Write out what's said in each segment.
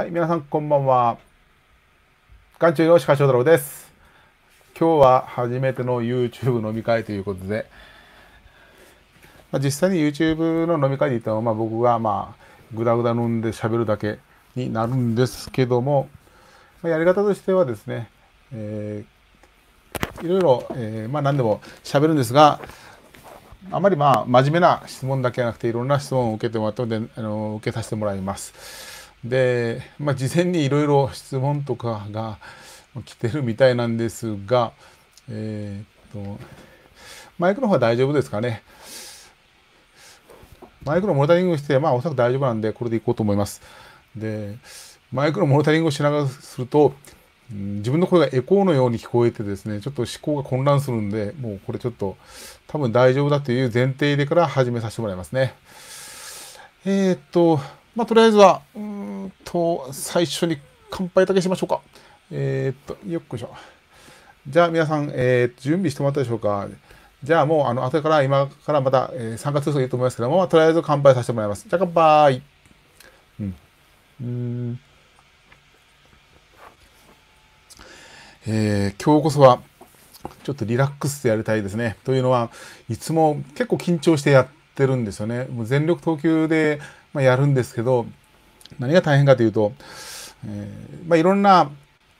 はい、皆さんこんばんは。眼中の鹿翔太郎です。今日は初めての YouTube 飲み会ということで、まあ、実際に YouTube の飲み会で言ったのは、まあ、僕がまあグダグダ飲んで喋るだけになるんですけども、まあ、やり方としてはですね、えー、いろいろ、えー、まあ、何でも喋るんですが、あまりまあ真面目な質問だけじゃなくていろんな質問を受けてもらったのであの受けさせてもらいます。で、まあ、事前にいろいろ質問とかが来てるみたいなんですが、えー、っと、マイクの方は大丈夫ですかね。マイクのモニタリングして、まあ、おそらく大丈夫なんで、これでいこうと思います。で、マイクのモニタリングをしながらすると、自分の声がエコーのように聞こえてですね、ちょっと思考が混乱するんで、もうこれちょっと多分大丈夫だという前提でから始めさせてもらいますね。えー、っと、まあ、とりあえずは、うんと、最初に乾杯だけしましょうか。えー、っと、よっこいしょ。じゃあ皆さん、えー、準備してもらったでしょうか。じゃあもう、あの、後から今からまた、えー、参加する人いと思いますけども、とりあえず乾杯させてもらいます。じゃあ乾杯。うん。うん。えー、今日こそは、ちょっとリラックスでやりたいですね。というのは、いつも結構緊張してやってるんですよね。もう全力投球で、まあ、やるんですけど、何が大変かというと、えー、まあ、いろんな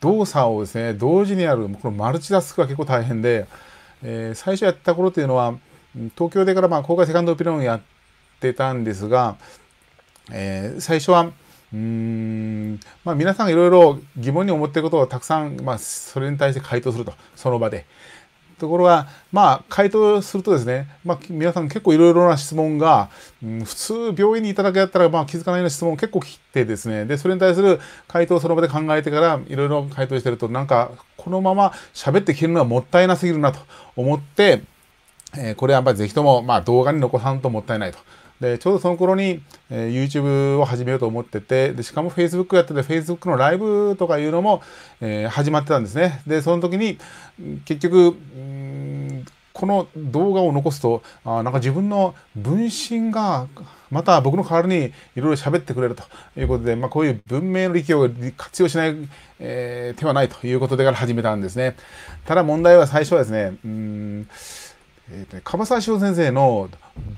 動作をですね、同時にやる、このマルチタスクが結構大変で、えー、最初やった頃というのは、東京でからまあ公開セカンドオピニオンをやってたんですが、えー、最初は、うんまあ、皆さんいろいろ疑問に思っていることをたくさん、まあ、それに対して回答すると、その場で。ところが、まあ、回答するとですね、まあ、皆さん結構いろいろな質問が、うん、普通病院にいただけだったら、まあ、気づかないような質問を結構切ってですね、で、それに対する回答をその場で考えてから、いろいろ回答してると、なんか、このまま喋って切るのはもったいなすぎるなと思って、えー、これはやっぱりぜひとも、まあ、動画に残さんともったいないと。でちょうどその頃に、えー、YouTube を始めようと思っててでしかも Facebook やってて Facebook のライブとかいうのも、えー、始まってたんですねでその時に結局この動画を残すとあなんか自分の分身がまた僕の代わりにいろいろ喋ってくれるということで、まあ、こういう文明の力を活用しない、えー、手はないということでから始めたんですねただ問題は最初はですねうんえーとね、樺沢翔先生の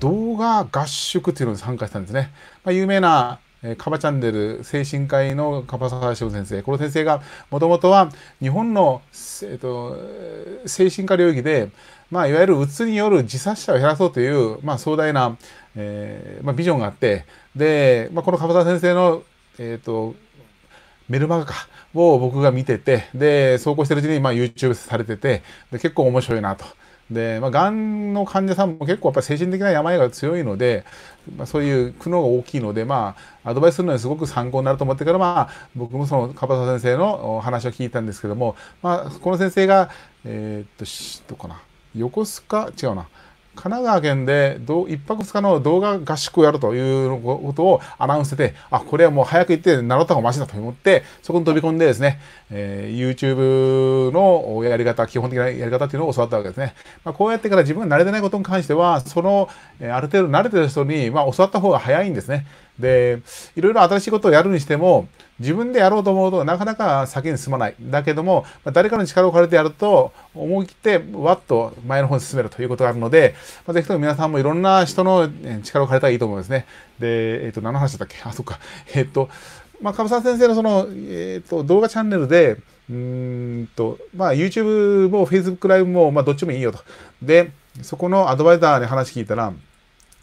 動画合宿というのに参加したんですね。まあ、有名なえー、カバチャンネル精神科医の樺沢翔先生この先生がもともとは日本の、えーと、精神科領域で、まあ、いわゆるうつによる自殺者を減らそうという、まあ、壮大な、えーまあ、ビジョンがあってで、まあ、この樺沢先生の、えーと、メルマガかを僕が見ててでそうこうしてるうちに、まあ、YouTube されててで結構面白いなと。で、まあ、がんの患者さんも結構やっぱり精神的な病が強いので、まあ、そういう苦悩が大きいので、まあ、アドバイスするのにすごく参考になると思ってから、まあ、僕もその樺沢先生の話を聞いたんですけども、まあ、この先生が、えー、っと、どうかな、横須賀違うな、神奈川県で1泊2日の動画合宿をやるということをアナウンスしてて、あ、これはもう早く行って習った方がマシだと思って、そこに飛び込んでですね、えー、YouTube のやり方、基本的なやり方っていうのを教わったわけですね。まあ、こうやってから自分が慣れてないことに関しては、その、えある程度慣れてる人に、まあ、教わった方が早いんですね。で、いろいろ新しいことをやるにしても、自分でやろうと思うとなかなか先に進まない。だけども、誰かの力を借りてやると、思い切ってわっと前の方に進めるということがあるので、まあ、ぜひとも皆さんもいろんな人の力を借りたらいいと思うんですね。で、えっ、ー、と、何の話だったっけあ、そっか。えっ、ー、と、まあ、かぶさ先生のその、えっ、ー、と、動画チャンネルで、うんと、まあ、YouTube も Facebook ライブも、まあ、どっちもいいよと。で、そこのアドバイザーに話聞いたら、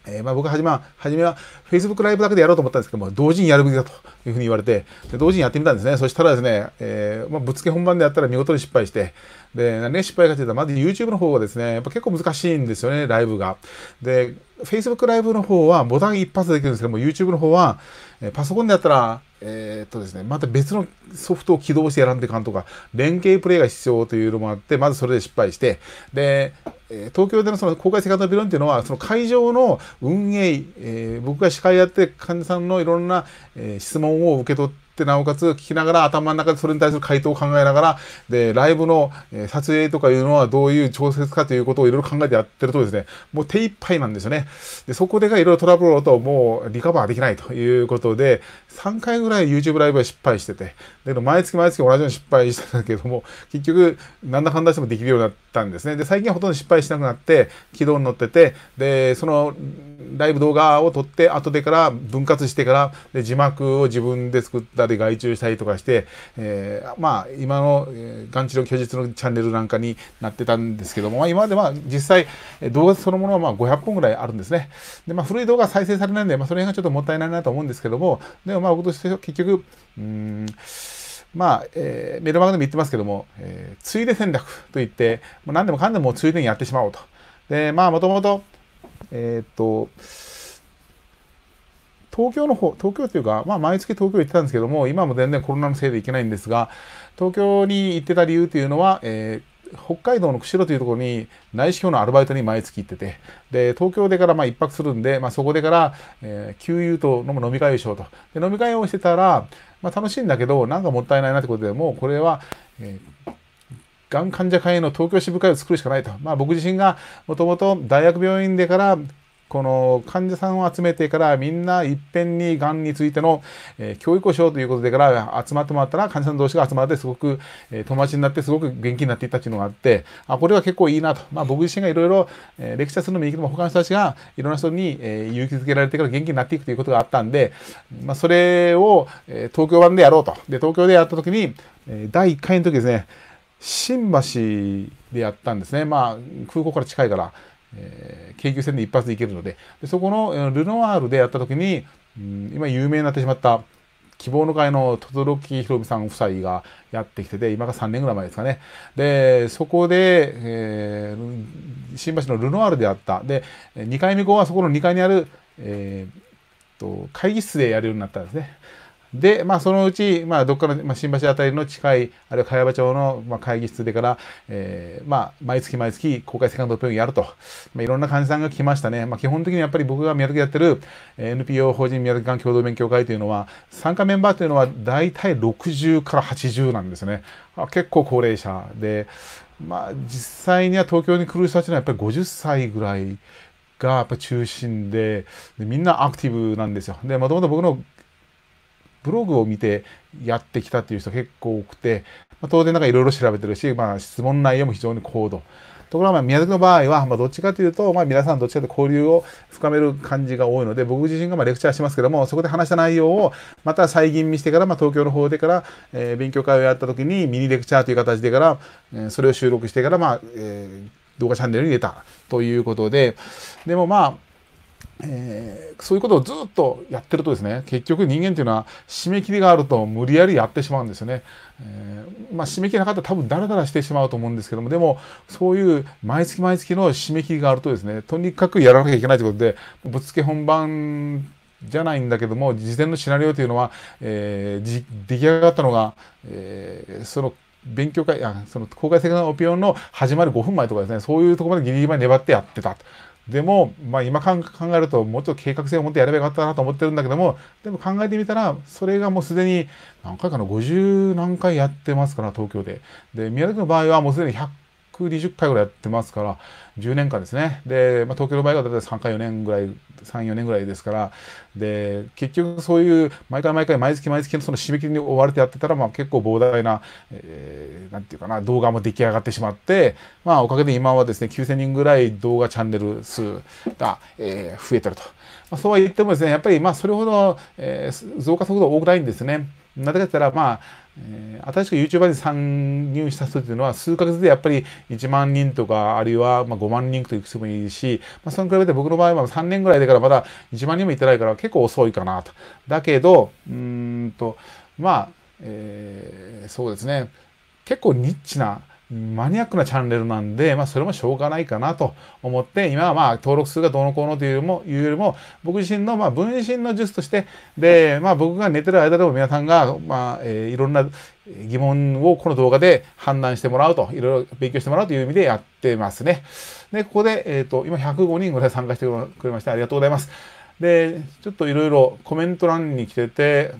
えー、まあ僕は初めは、初めは Facebook ライブだけでやろうと思ったんですけども、同時にやるべきだというふうに言われて、で同時にやってみたんですね。そしたらですね、えー、まあ、ぶっつけ本番でやったら見事に失敗して、で、何が失敗かというと、まず YouTube の方がですね、やっぱ結構難しいんですよね、ライブが。で、Facebook ライブの方はボタン一発できるんですけども、YouTube の方は、えー、パソコンでやったら、えー、っとですね、また別のソフトを起動してやらんでいかんとか、連携プレイが必要というのもあって、まずそれで失敗して、で、え東京でのその公開セカンドビロンっていうのはその会場の運営、え僕が司会やって患者さんのいろんな、え質問を受け取ってってなおかつ聞きながら頭の中でそれに対する回答を考えながらでライブの撮影とかいうのはどういう調節かということをいろいろ考えてやってるとですねもう手一杯なんですよねでそこでがいろいろトラブルだともうリカバーできないということで3回ぐらい YouTube ライブは失敗しててで毎月毎月同じように失敗しんたけども結局なんだかんだしてもできるようになったんですねで最近はほとんど失敗しなくなって軌道に乗っててでそのライブ動画を撮って後でから分割してからで字幕を自分で作ったで外注したりとかして、えー、まあ今のがん治療拒絶のチャンネルなんかになってたんですけども、まあ、今までは実際動画そのものはまあ500本ぐらいあるんですね。でまあ、古い動画再生されないんで、まあ、その辺がちょっともったいないなと思うんですけどもでもまあ僕としては結局うんまあ、えー、メルマガでも言ってますけども、えー、ついで戦略といって、もう何でもかんでもついでにやってしまおうと。で、まあ、もともと、えー、っと、東京の方、東京というか、まあ、毎月東京行ってたんですけども、今も全然コロナのせいで行けないんですが、東京に行ってた理由というのは、えー北海道の釧路というところに内視鏡のアルバイトに毎月行っててで東京でからまあ1泊するんで、まあ、そこでから、えー、給油と飲む飲み会をしようとで飲み会をしてたら、まあ、楽しいんだけどなんかもったいないなってことでもうこれは、えーがん患者会の東京支部会を作るしかないと。まあ僕自身がもともと大学病院でからこの患者さんを集めてからみんないっぺんにがんについての、え教育をしようということでから集まってもらったら患者さん同士が集まってすごく、え友達になってすごく元気になっていったっていうのがあってあこれは結構いいなと、まあ、僕自身がいろいろレクチャーするのもいいけども他の人たちがいろんな人に、え勇気づけられてから元気になっていくということがあったんで、まあ、それを、え東京版でやろうとで東京でやった時に、え第1回の時ですね新橋でやったんですねまあ空港から近いから。え京急線で一発で行けるのででそこのルノワールでやった時に、うん、今有名になってしまった希望の会の轟弘ひろみさん夫妻がやってきてて、今が3年ぐらい前ですかね。で、そこで、えー、新橋のルノワールであった。で、2回目後はそこの2階にある、えー、と会議室でやるようになったんですね。で、まあ、そのうち、まあ、どっかの、まあ、新橋あたりの近い、あるいは茅場町の、まあ、会議室でから、えー、まあ、毎月毎月公開セカンドオペをやると、まあ、いろんな患者さんが来ましたね。まあ、基本的にやっぱり僕が宮崎やってる NPO 法人宮崎がん共同勉強会というのは、参加メンバーというのは大体60から80なんですね。結構高齢者で、まあ、実際には東京に来る人たちのはやっぱり50歳ぐらいがやっぱ中心でみんなアクティブなんですよ。で、もともと僕のブログを見てやってきたっていう人結構多くて、まあ、当然なんかいろいろ調べてるし、まあ、質問内容も非常に高度。ところが、宮崎の場合は、まあ、どっちかというと、まあ、皆さんどっちかとと交流を深める感じが多いので、僕自身がまあレクチャーしますけども、そこで話した内容を、また再吟味してから、まあ、東京の方でから、えー、勉強会をやった時に、ミニレクチャーという形でから、えー、それを収録してから、まあ、えー、動画チャンネルに出たということで、でもまあ、えー、そういうことをずっとやってるとですね結局人間っていうのは締め切りがあると無理やりやってしまうんですよね。えー、まあ、締め切りなかったら多分ダラダラしてしまうと思うんですけどもでもそういう毎月毎月の締め切りがあるとですねとにかくやらなきゃいけないということでぶっつけ本番じゃないんだけども事前のシナリオというのは、えー、出来上がったのが、えー、その勉強会あその公開セカンドオピオンの始まる5分前とかですねそういうところまでギリギリまで粘ってやってたでも、まあ、今考えるともうちょっと計画性を持ってやればよかったなと思ってるんだけどもでも考えてみたらそれがもうすでに何回かな50何回やってますから東京で。で宮崎の場合はもうすでに100 120回ぐらいやってますから、10年間ですね。で、まあ、東京の場合は大体3回4年ぐらい、3、4年ぐらいですから、で、結局そういう、毎回毎回、毎月毎月のその締め切りに追われてやってたら、まあ結構膨大な、えー、なんていうかな、動画も出来上がってしまって、まあおかげで今はですね、9000人ぐらい動画チャンネル数が、えー、増えてると。まあ、そうは言ってもですね、やっぱりまあそれほど、えー、増加速度多くないんですね。なぜかって言ったら、まあ、え新しく YouTuber に参入した人っていうのは数ヶ月でやっぱり1万人とかあるいはまあ5万人といくつもいいし、まあ、その比べて僕の場合は3年ぐらいだからまだ1万人もいってないから結構遅いかなと。だけどうんとまあ、えー、そうですね結構ニッチなマニアックなチャンネルなんで、まあ、それもしょうがないかなと思って、今はまあ、登録数がどうのこうのというよりも、いうよりも、僕自身の、まあ、分身の術として、で、まあ、僕が寝てる間でも皆さんが、まあ、えー、いろんな疑問をこの動画で判断してもらうと、いろいろ勉強してもらうという意味でやってますね。で、ここで、えっ、ー、と、今105人ぐらい参加してくれまして、ありがとうございます。で、ちょっといろいろコメント欄に来てて、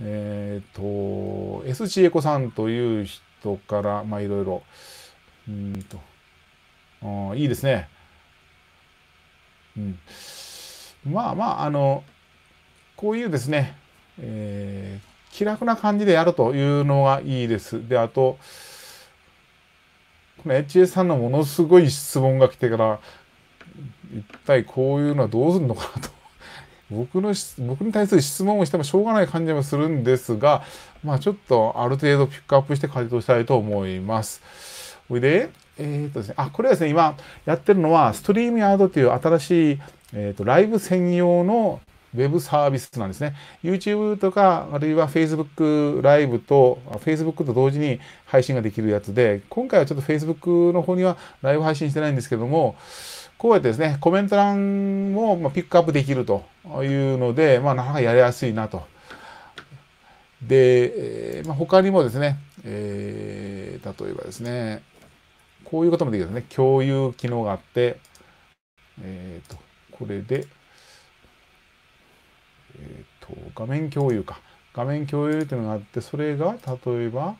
えっ、ー、と、S ちえこさんという人、トから、まあ、いろいろ。うんと。あいいですね。うん。まあまあ、あの、こういうですね、えー、気楽な感じでやるというのがいいです。で、あと、この HA さんのものすごい質問が来てから、一体こういうのはどうするのかなと。僕の、僕に対する質問をしてもしょうがない感じもするんですが、まあちょっとある程度ピックアップして回答したいと思います。それで、えー、っとですね、あ、これはですね、今やってるのは、ストリームヤードという新しい、えー、っと、ライブ専用のウェブサービスなんですね。YouTube とか、あるいは Facebook ライブと、Facebook と同時に配信ができるやつで、今回はちょっと Facebook の方にはライブ配信してないんですけども、こうやってですね、コメント欄もピックアップできるというので、まあ、なかなかやりやすいなと。で、えーまあ、他にもですね、えー、例えばですね、こういうこともできるんですね。共有機能があって、えっ、ー、と、これで、えっ、ー、と、画面共有か。画面共有というのがあって、それが、例えば、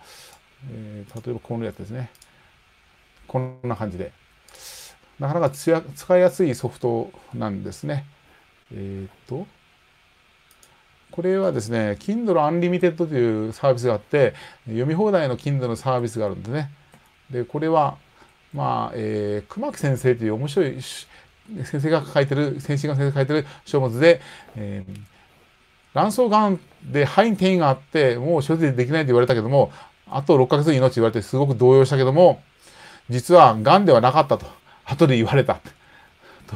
えー、例えばこのやつですね。こんな感じで。なかなか使いやすいソフトなんですね。えっ、ー、と、これはですね、Kindle Unlimited というサービスがあって、読み放題の Kindle のサービスがあるんですね。で、これは、まあ、えー、熊木先生という面白い先生が書いてる、先進が先生が書いてる書物で、えー、卵巣がんで肺に転移があって、もう処置できないと言われたけども、あと6ヶ月命言われてすごく動揺したけども、実は癌ではなかったと、後で言われた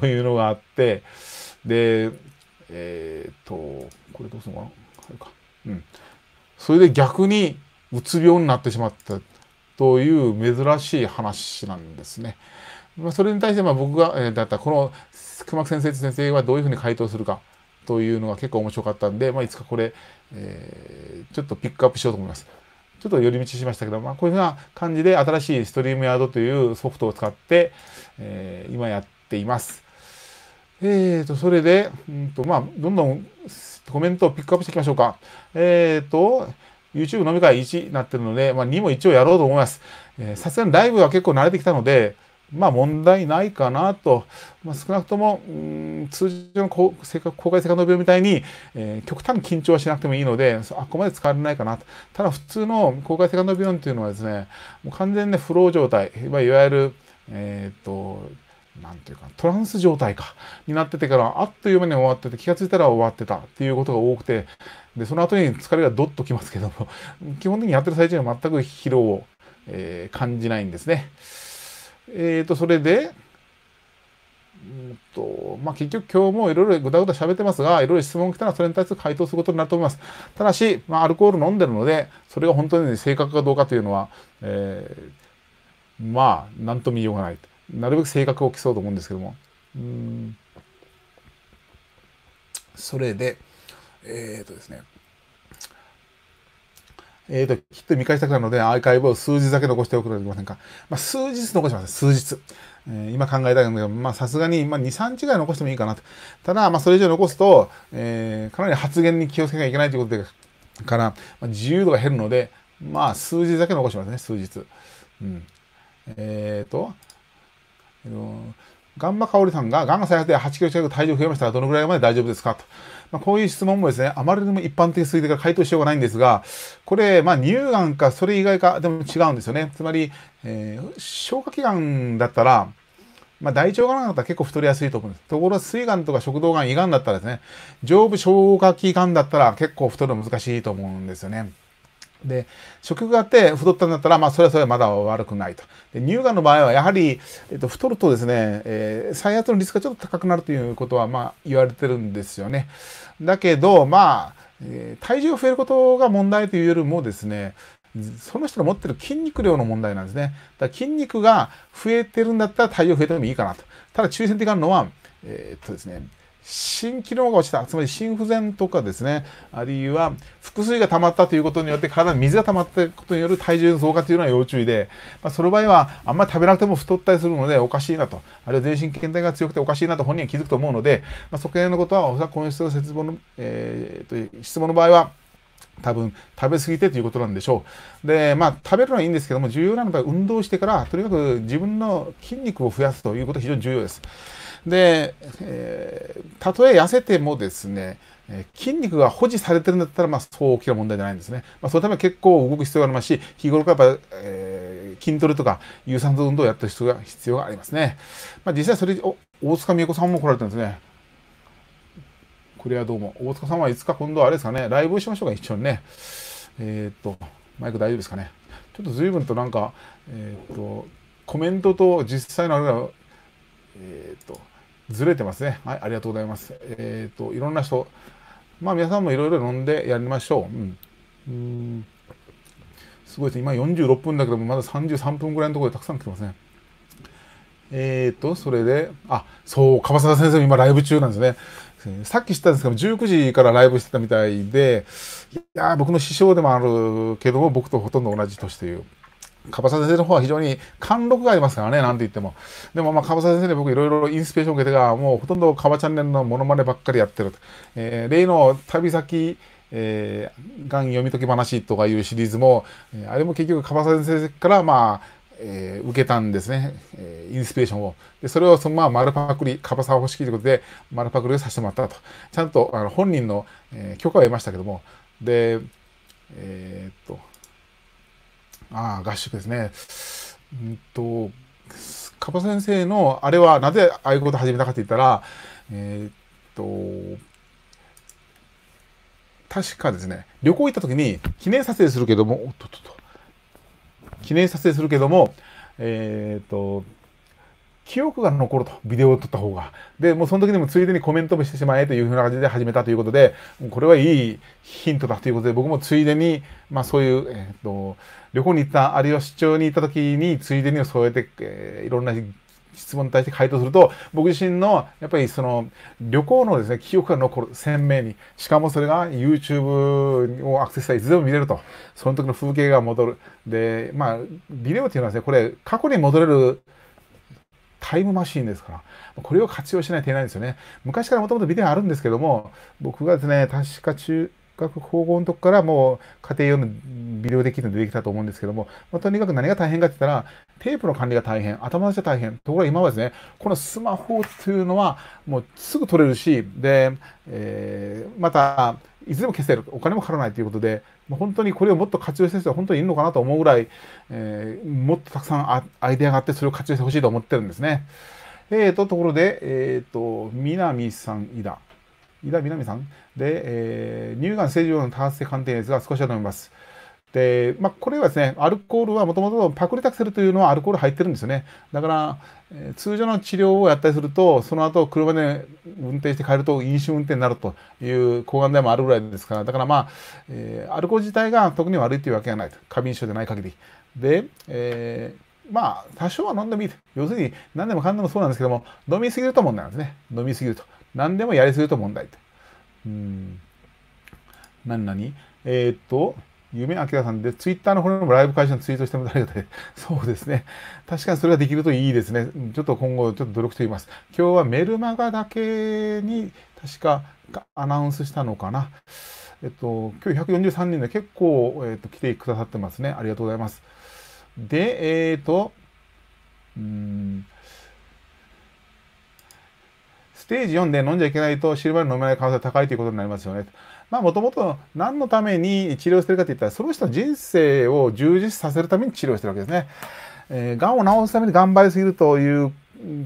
というのがあって、で、えっ、と、これどうするのかなか。うん。それで逆にうつ病になってしまったという珍しい話なんですね。まあ、それに対してまあ僕が、えー、だったこの熊木先生と先生はどういうふうに回答するかというのが結構面白かったんで、まあ、いつかこれ、えー、ちょっとピックアップしようと思います。ちょっと寄り道しましたけど、まあ、こういうふうな感じで新しいストリームヤードというソフトを使って、えー、今やっています。えっ、ー、と、それで、うんと、まあ、どんどんコメントをピックアップしていきましょうか。えっ、ー、と、YouTube 飲み会1になってるので、まあ、2も一応やろうと思います。さすがにライブは結構慣れてきたので、まあ問題ないかなと、まあ、少なくとも、うん、通常の公公開性感動病みたいに、えー、極端に緊張はしなくてもいいので、あこまで使われないかなと。ただ普通の公開性感動病っていうのはですね、もう完全なフロー状態、いわゆる、えっ、と、なんていうか、トランス状態か、になっててから、あっという間に終わってて、気がついたら終わってたっていうことが多くて、で、その後に疲れがどっときますけども、基本的にやってる最中に全く疲労を、えー、感じないんですね。えっ、ー、と、それで、うんとまあ、結局今日もいろいろぐだぐだ喋ってますが、いろいろ質問来たらそれに対する回答することになると思います。ただし、まあ、アルコール飲んでるので、それが本当に正確かどうかというのは、えー、まあ、なんとも言いようがない。なるべく性格を競うと思うんですけども。うんそれで、えっ、ー、とですね。えっ、ー、と、きっと見返したくなるので、アーカイブを数日だけ残しておくことはできませんか。まあ、数日残します。数日。えー、今考えたいど、まあ、さすがに、まあ、2、3日ぐらい残してもいいかなと。ただ、まあ、それ以上残すと、えー、かなり発言に気をつけなきゃいけないということで、から、まあ、自由度が減るので、まあ、数日だけ残しますね、数日。うん。えっ、ー、と、あのガンマオリさんが、がんが再発で8キロ近く体重増えましたらどのぐらいまで大丈夫ですかと。まあ、こういう質問もですね、あまりにも一般的すぎてから回答しようがないんですが、これ、まあ、乳がんかそれ以外か、でも違うんですよね。つまり、えー、消化器がんだったら、まあ、大腸がんだったら結構太りやすいと思うんです。ところが、膵がんとか食道がん、胃がんだったらですね、上部消化器がんだったら結構太るの難しいと思うんですよね。で食があって太ったんだったら、まあ、それはそれはまだ悪くないとで乳がんの場合はやはり、えっと、太るとですね、えー、再発のリスクがちょっと高くなるということは、まあ、言われてるんですよねだけどまあ、えー、体重が増えることが問題というよりもですねその人の持ってる筋肉量の問題なんですねだから筋肉が増えてるんだったら体重増えてもいいかなとただ注意点的なのはえー、っとですね心機能が落ちた、つまり心不全とかですね、あるいは腹水が溜まったということによって体に水が溜まったことによる体重の増加というのは要注意で、まあ、その場合はあんまり食べなくても太ったりするのでおかしいなと、あるいは全身倦怠が強くておかしいなと本人は気づくと思うので、まあ、そこへのことは、おそらくこの質問の、えー、と質問の場合は、多分食べ過ぎてということなんでしょう。で、まあ食べるのはいいんですけども、重要なのは運動してから、とにかく自分の筋肉を増やすということが非常に重要です。で、えー、たとえ痩せてもですね、え筋肉が保持されてるんだったら、まあ、そう大きな問題じゃないんですね。まあ、そのため結構動く必要がありますし、日頃からやっぱ、えー、筋トレとか有酸素運動をやってる人が必要がありますね。まあ、実際それ、お大塚美恵子さんも来られたんですね。これはどうも。大塚さんはいつか今度はあれですかね、ライブをしましょうか、一緒にね。えー、っと、マイク大丈夫ですかね。ちょっと随分となんか、えー、っと、コメントと実際のあれが、えー、っと、ずれてますね。はい、ありがとうございます。えっ、ー、と、いろんな人、まあ皆さんもいろいろ飲んでやりましょう。うん。うんすごいですね。今46分だけども、まだ33分ぐらいのところでたくさん来てますね。えっ、ー、と、それで、あ、そう、樺沢先生も今ライブ中なんですね。さっき知ったんですけど、19時からライブしてたみたいで、いや僕の師匠でもあるけども、僕とほとんど同じ年という。カバサ先生の方は非常に貫禄がありますからね、なんて言っても。でも、まあ、カバサ先生に僕いろいろインスピレーションを受けてが、もうほとんどカバチャンネルのモノマネばっかりやってる。えー、例の旅先、えー、がん読み解き話とかいうシリーズも、えあれも結局カバサ先生からまあ、えー、受けたんですね、えー、インスピレーションを。で、それをそのまま丸パクリ、カバサ欲しきということで、丸パクリをさせてもらったと。ちゃんとあの本人の、えー、許可を得ましたけども。で、えー、っと、ああ、合宿ですね。うんと、カポ先生の、あれはなぜああいうこと始めたかって言ったら、えー、っと、確かですね、旅行行った時に記念撮影するけども、おっとっとっと、記念撮影するけども、えー、っと、記憶が残ると。ビデオを撮った方が。で、もうその時にもついでにコメントもしてしまえというふうな感じで始めたということで、これはいいヒントだということで、僕もついでに、まあそういう、えっ、ー、と、旅行に行った、あるいは出張に行った時に、ついでにそうやって、えー、いろんな質問に対して回答すると、僕自身の、やっぱりその、旅行のですね、記憶が残る、鮮明に。しかもそれが YouTube をアクセスしたらいつでも見れると。その時の風景が戻る。で、まあ、ビデオっていうのはですね、これ、過去に戻れる、タイムマシーンですから、これを活用しないといけないんですよね。昔からもともとビデオあるんですけども、僕がですね、確か中学高校のとこからもう家庭用のビデオデッキの出てきたと思うんですけども、まあ、とにかく何が大変かって言ったら、テープの管理が大変、頭出しが大変。ところが今はですね、このスマホというのはもうすぐ取れるし、で、えー、また、いつでも消せるお金もかからないということで本当にこれをもっと活用してる人は本当にいるのかなと思うぐらい、えー、もっとたくさんアイデアがあってそれを活用してほしいと思ってるんですね。えーと、ところで、えーと、と南さん井田井田南さんで、えー、乳がん正常の多発性鑑定率が少しは伸びます。で、まあ、これはですね、アルコールはもともとパクリタクセルというのはアルコール入ってるんですよね。だから、えー、通常の治療をやったりすると、その後車で運転して帰ると飲酒運転になるという抗がん剤もあるぐらいですから、だからまあ、えー、アルコール自体が特に悪いというわけがないと。過敏症でない限り。で、えーまあ、多少は飲んでもいいと。要するに、何でもかんでもそうなんですけども、飲みすぎると問題なんですね。飲みすぎると。何でもやりすぎると問題と。うん。何何えー、っと、夢明さんで、ツイッターの方もライブ会社のツイートしても誰かで、そうですね。確かにそれができるといいですね。ちょっと今後、ちょっと努力してみます。今日はメルマガだけに、確かアナウンスしたのかな。えっと、今日143人で結構、えっと、来てくださってますね。ありがとうございます。で、えっ、と、うん、ステージ4で飲んじゃいけないとシルバーに飲めない可能性が高いということになりますよね。まあもともと何のために治療してるかって言ったら、その人の人生を充実させるために治療してるわけですね。えー、癌を治すために頑張りすぎるという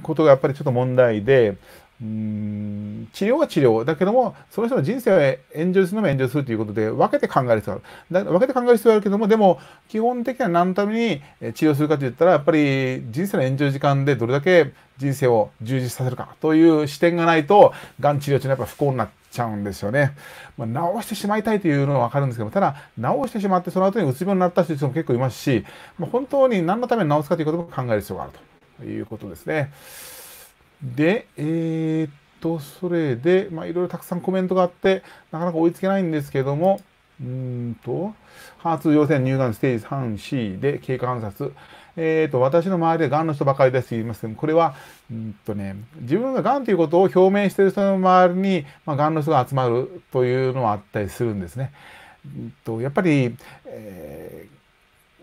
ことがやっぱりちょっと問題で、うん治療は治療だけどもその人の人生を炎上するのも炎上するということで分けて考える必要がある分けて考える必要があるけどもでも基本的には何のために治療するかといったらやっぱり人生の炎上時間でどれだけ人生を充実させるかという視点がないとがん治療中にやっぱ不幸になっちゃうんですよね。まあ、治してしまいたいというのはわかるんですけども、ただ、治してしまって、その後にうつ病になった人も結構いますし、まあ、本当に何のために治すかということも考える必要があるということですね。で、えー、っと、それで、まあ、いろいろたくさんコメントがあって、なかなか追いつけないんですけども、うんと、ハーツ陽性乳がんステージ 3C で経過観察。えっ、ー、と、私の周りでがんの人ばかりですと言いますけども、これは、うんとね、自分ががんということを表明している人の周りに、まあ、がんの人が集まるというのはあったりするんですね。うんと、やっぱり、えー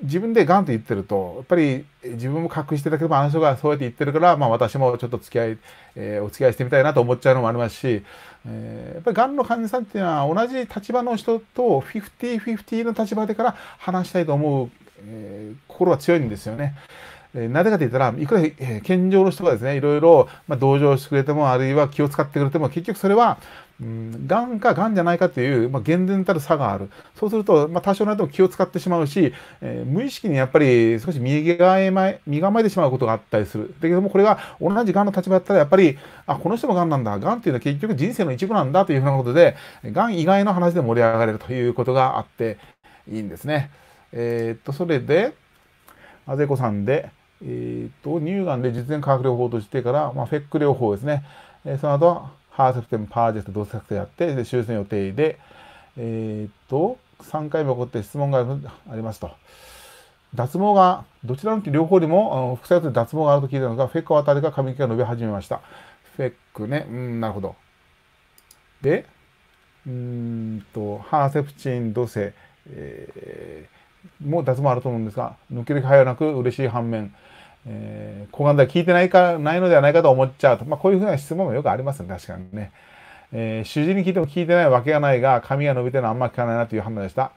自分でがんと言ってると、やっぱり自分も隠してたけども、あの人がそうやって言ってるから、まあ私もちょっと付き合い、えー、お付き合いしてみたいなと思っちゃうのもありますし、えー、やっぱりがんの患者さんっていうのは同じ立場の人と50-50の立場でから話したいと思うえー、心が強いんですよね。えー、なぜかと言ったら、いくら、えー、健常の人がですね、いろいろ、まあ、同情してくれても、あるいは気を使ってくれても、結局それは、うん、がんかがんじゃないかという、まあ、厳然たる差がある。そうすると、まあ、多少なりでも気を使ってしまうし、えー、無意識にやっぱり少し身構え身構えてしまうことがあったりする。だけども、これが同じがんの立場だったら、やっぱり、あ、この人もがんなんだ。がんっていうのは結局人生の一部なんだというふうなことで、がん以外の話で盛り上がれるということがあっていいんですね。えー、っと、それで、アゼコさんで、えー、っと、乳がんで実前化学療法としてから、まあ、フェック療法ですね。えー、その後は、ハーセプテム、パージェクト、同作成やって、で、終戦予定で、えっと、3回目起こって質問がありますと。脱毛が、どちらの両方でも、あの副作用で脱毛があると聞いたのが、フェックはたり髪の毛が伸び始めました。フェックね、うん、なるほど。で、うんと、ハーセプチン、ドセ、えー、も脱毛あると思うんですが抜ける気配はなく嬉しい反面、え抗がん剤効いてないかないのではないかと思っちゃうと、まあ、こういうふうな質問もよくありますね確かにね。えー、主治医に聞いても聞いてないわけがないが、髪が伸びてるのはあんま効かないなという判断でした。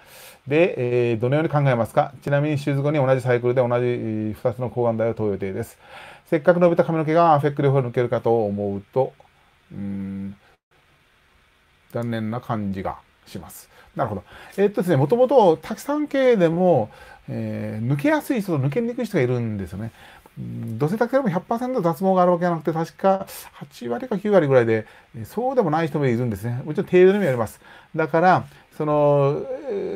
で、えー、どのように考えますかちなみに手術後に同じサイクルで同じ2つの抗がん剤を投与予定です。せっかく伸びた髪の毛がアフェック療法に抜けるかと思うと、うん、残念な感じがします。なるほど。えー、っとですね、もともとたくん経系でも、えー、抜けやすい人と抜けにくい人がいるんですよね。どうせたくさんも100%脱毛があるわけじゃなくて、確か8割か9割ぐらいで、そうでもない人もいるんですね。もちろん程度にもやります。だから、その、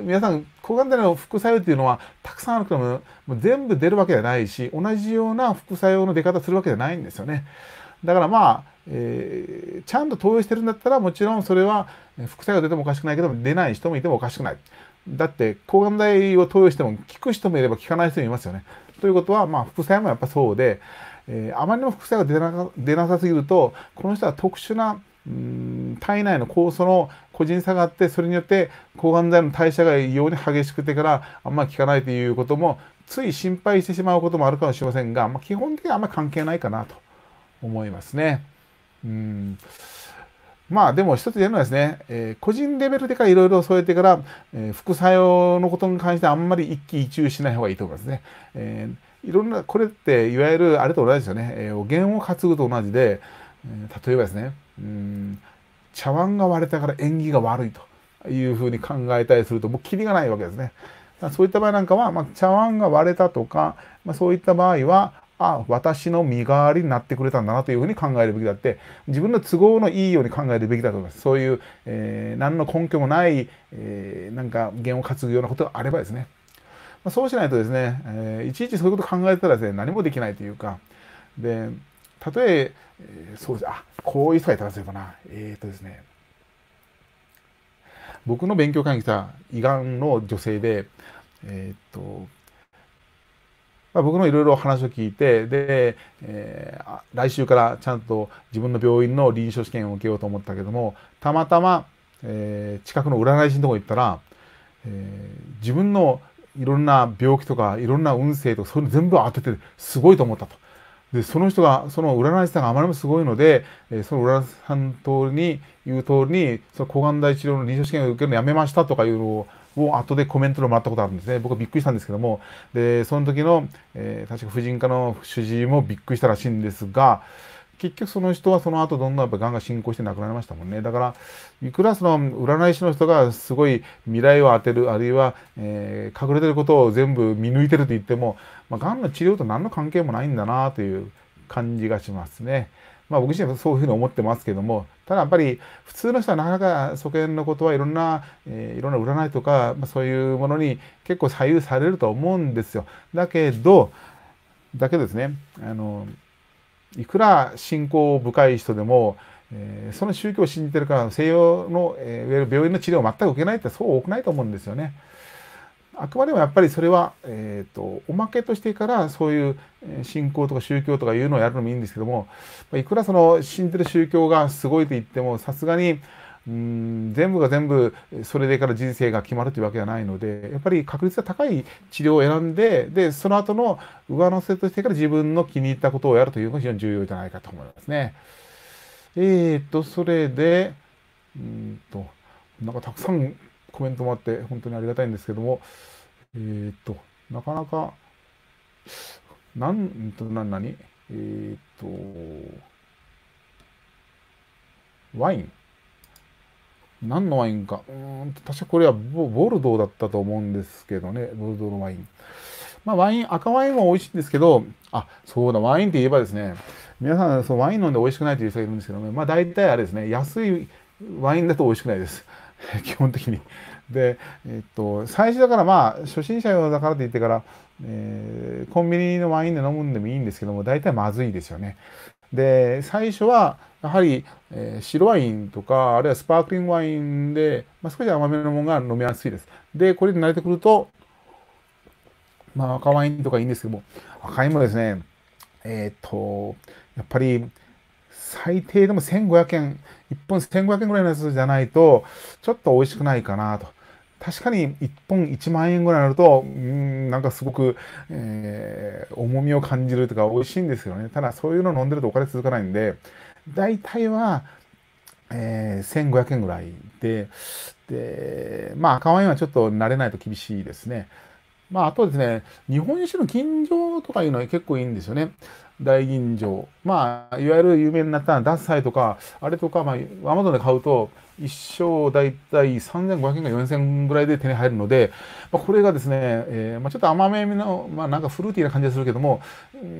皆さん、抗がん剤の副作用っていうのは、たくさんあるけども、もう全部出るわけじゃないし、同じような副作用の出方するわけじゃないんですよね。だからまあ、えー、ちゃんと投与してるんだったら、もちろんそれは、副作用出てもおかしくないけど出ない人もいてもおかしくない。だって抗がん剤を投与しても効く人もいれば効かない人もいますよね。ということは、まあ、副作用もやっぱそうで、えー、あまりにも副作用が出なさすぎるとこの人は特殊なうん体内の酵素の個人差があってそれによって抗がん剤の代謝が異様に激しくてからあんまり効かないということもつい心配してしまうこともあるかもしれませんが、まあ、基本的にはあんまり関係ないかなと思いますね。うんまあでも一つ言えるのはですね、えー、個人レベルでからいろいろ添えてから、えー、副作用のことに関してあんまり一喜一憂しない方がいいと思いますね。えー、いろんな、これっていわゆるあれと同じですよね。えー、弦を担ぐと同じで、えー、例えばですね、ん茶碗が割れたから縁起が悪いというふうに考えたりするともうキリがないわけですね。そういった場合なんかは、まあ、茶碗が割れたとか、まあ、そういった場合は、あ私の身代わりになってくれたんだなというふうに考えるべきだって自分の都合のいいように考えるべきだと思いますそういう、えー、何の根拠もない、えー、なんか言を担ぐようなことがあればですね、まあ、そうしないとですね、えー、いちいちそういうこと考えたらですね何もできないというかでたとええそうですあこういう人がいたらすればなえっ、ー、とですね僕の勉強会に来た胃がんの女性でえっ、ー、とまあ、僕もいろいろ話を聞いてで、えー、来週からちゃんと自分の病院の臨床試験を受けようと思ったけどもたまたま、えー、近くの占い師のとこ行ったら、えー、自分のいろんな病気とかいろんな運勢とかそれ全部当ててすごいと思ったと。でその人がその占い師さんがあまりにもすごいので、えー、その占い師さんおりに言う通りにその抗がん剤治療の臨床試験を受けるのやめましたとかいうのをを後でコメントでもらったことあるんですね僕はびっくりしたんですけどもでその時の、えー、確か婦人科の主治医もびっくりしたらしいんですが結局その人はその後どんどんやっぱがんが進行して亡くなりましたもんねだからいくらその占い師の人がすごい未来を当てるあるいは、えー、隠れてることを全部見抜いてると言っても、まあ、がんの治療と何の関係もないんだなという感じがしますね。まあ、僕自身はそういうふうに思ってますけどもただやっぱり普通の人はなかなか初見のことはいろんな、えー、いろんな占いとか、まあ、そういうものに結構左右されると思うんですよ。だけどだけどですねあのいくら信仰深い人でもえー、その宗教を信じてるから西洋の、えー、病院の治療を全く受けないってそう多くないと思うんですよね。あくまでもやっぱりそれは、えーと、おまけとしてからそういう信仰とか宗教とかいうのをやるのもいいんですけどもいくらその信じてる宗教がすごいと言ってもさすがにうん全部が全部それでから人生が決まるというわけではないのでやっぱり確率が高い治療を選んででその後の上乗せとしてから自分の気に入ったことをやるというのが非常に重要じゃないかと思いますね。えーと、とそれでうんとなんかたくさんコメントもあって本当にありがたいんですけども、えー、っと、なかなか、なんと、な、なにえー、っと、ワイン。何のワインか。うんと、確かこれはボルドーだったと思うんですけどね。ボルドーのワイン。まあ、ワイン、赤ワインも美味しいんですけど、あ、そうだ、ワインって言えばですね、皆さん、そのワイン飲んで美味しくないという人がいるんですけどね、まあ、大体あれですね、安いワインだと美味しくないです。基本的に。で、えっと、最初だからまあ、初心者用だからって言ってから、えー、コンビニのワインで飲むんでもいいんですけども、大体まずいですよね。で、最初は、やはり、えー、白ワインとか、あるいはスパークリングワインで、まあ、少し甘めのものが飲みやすいです。で、これに慣れてくると、まあ、赤ワインとかいいんですけども、赤ワインもですね、えー、っと、やっぱり、最低でも1500円、1本1500円ぐらいのやつじゃないと、ちょっと美味しくないかなと。確かに1本1万円ぐらいになると、うん、なんかすごく、えー、重みを感じるとか美味しいんですよね。ただそういうの飲んでるとお金続かないんで、大体は、えー、1500円ぐらいで、で、まあ赤ワインはちょっと慣れないと厳しいですね。まあ、あとですね、日本酒の金城とかいうのは結構いいんですよね。大吟醸まあいわゆる有名になったダッサイとかあれとかまあアマゾンで買うと一生大体3500円か4000円ぐらいで手に入るので、まあ、これがですね、えーまあ、ちょっと甘めの、まあ、なんかフルーティーな感じがするけども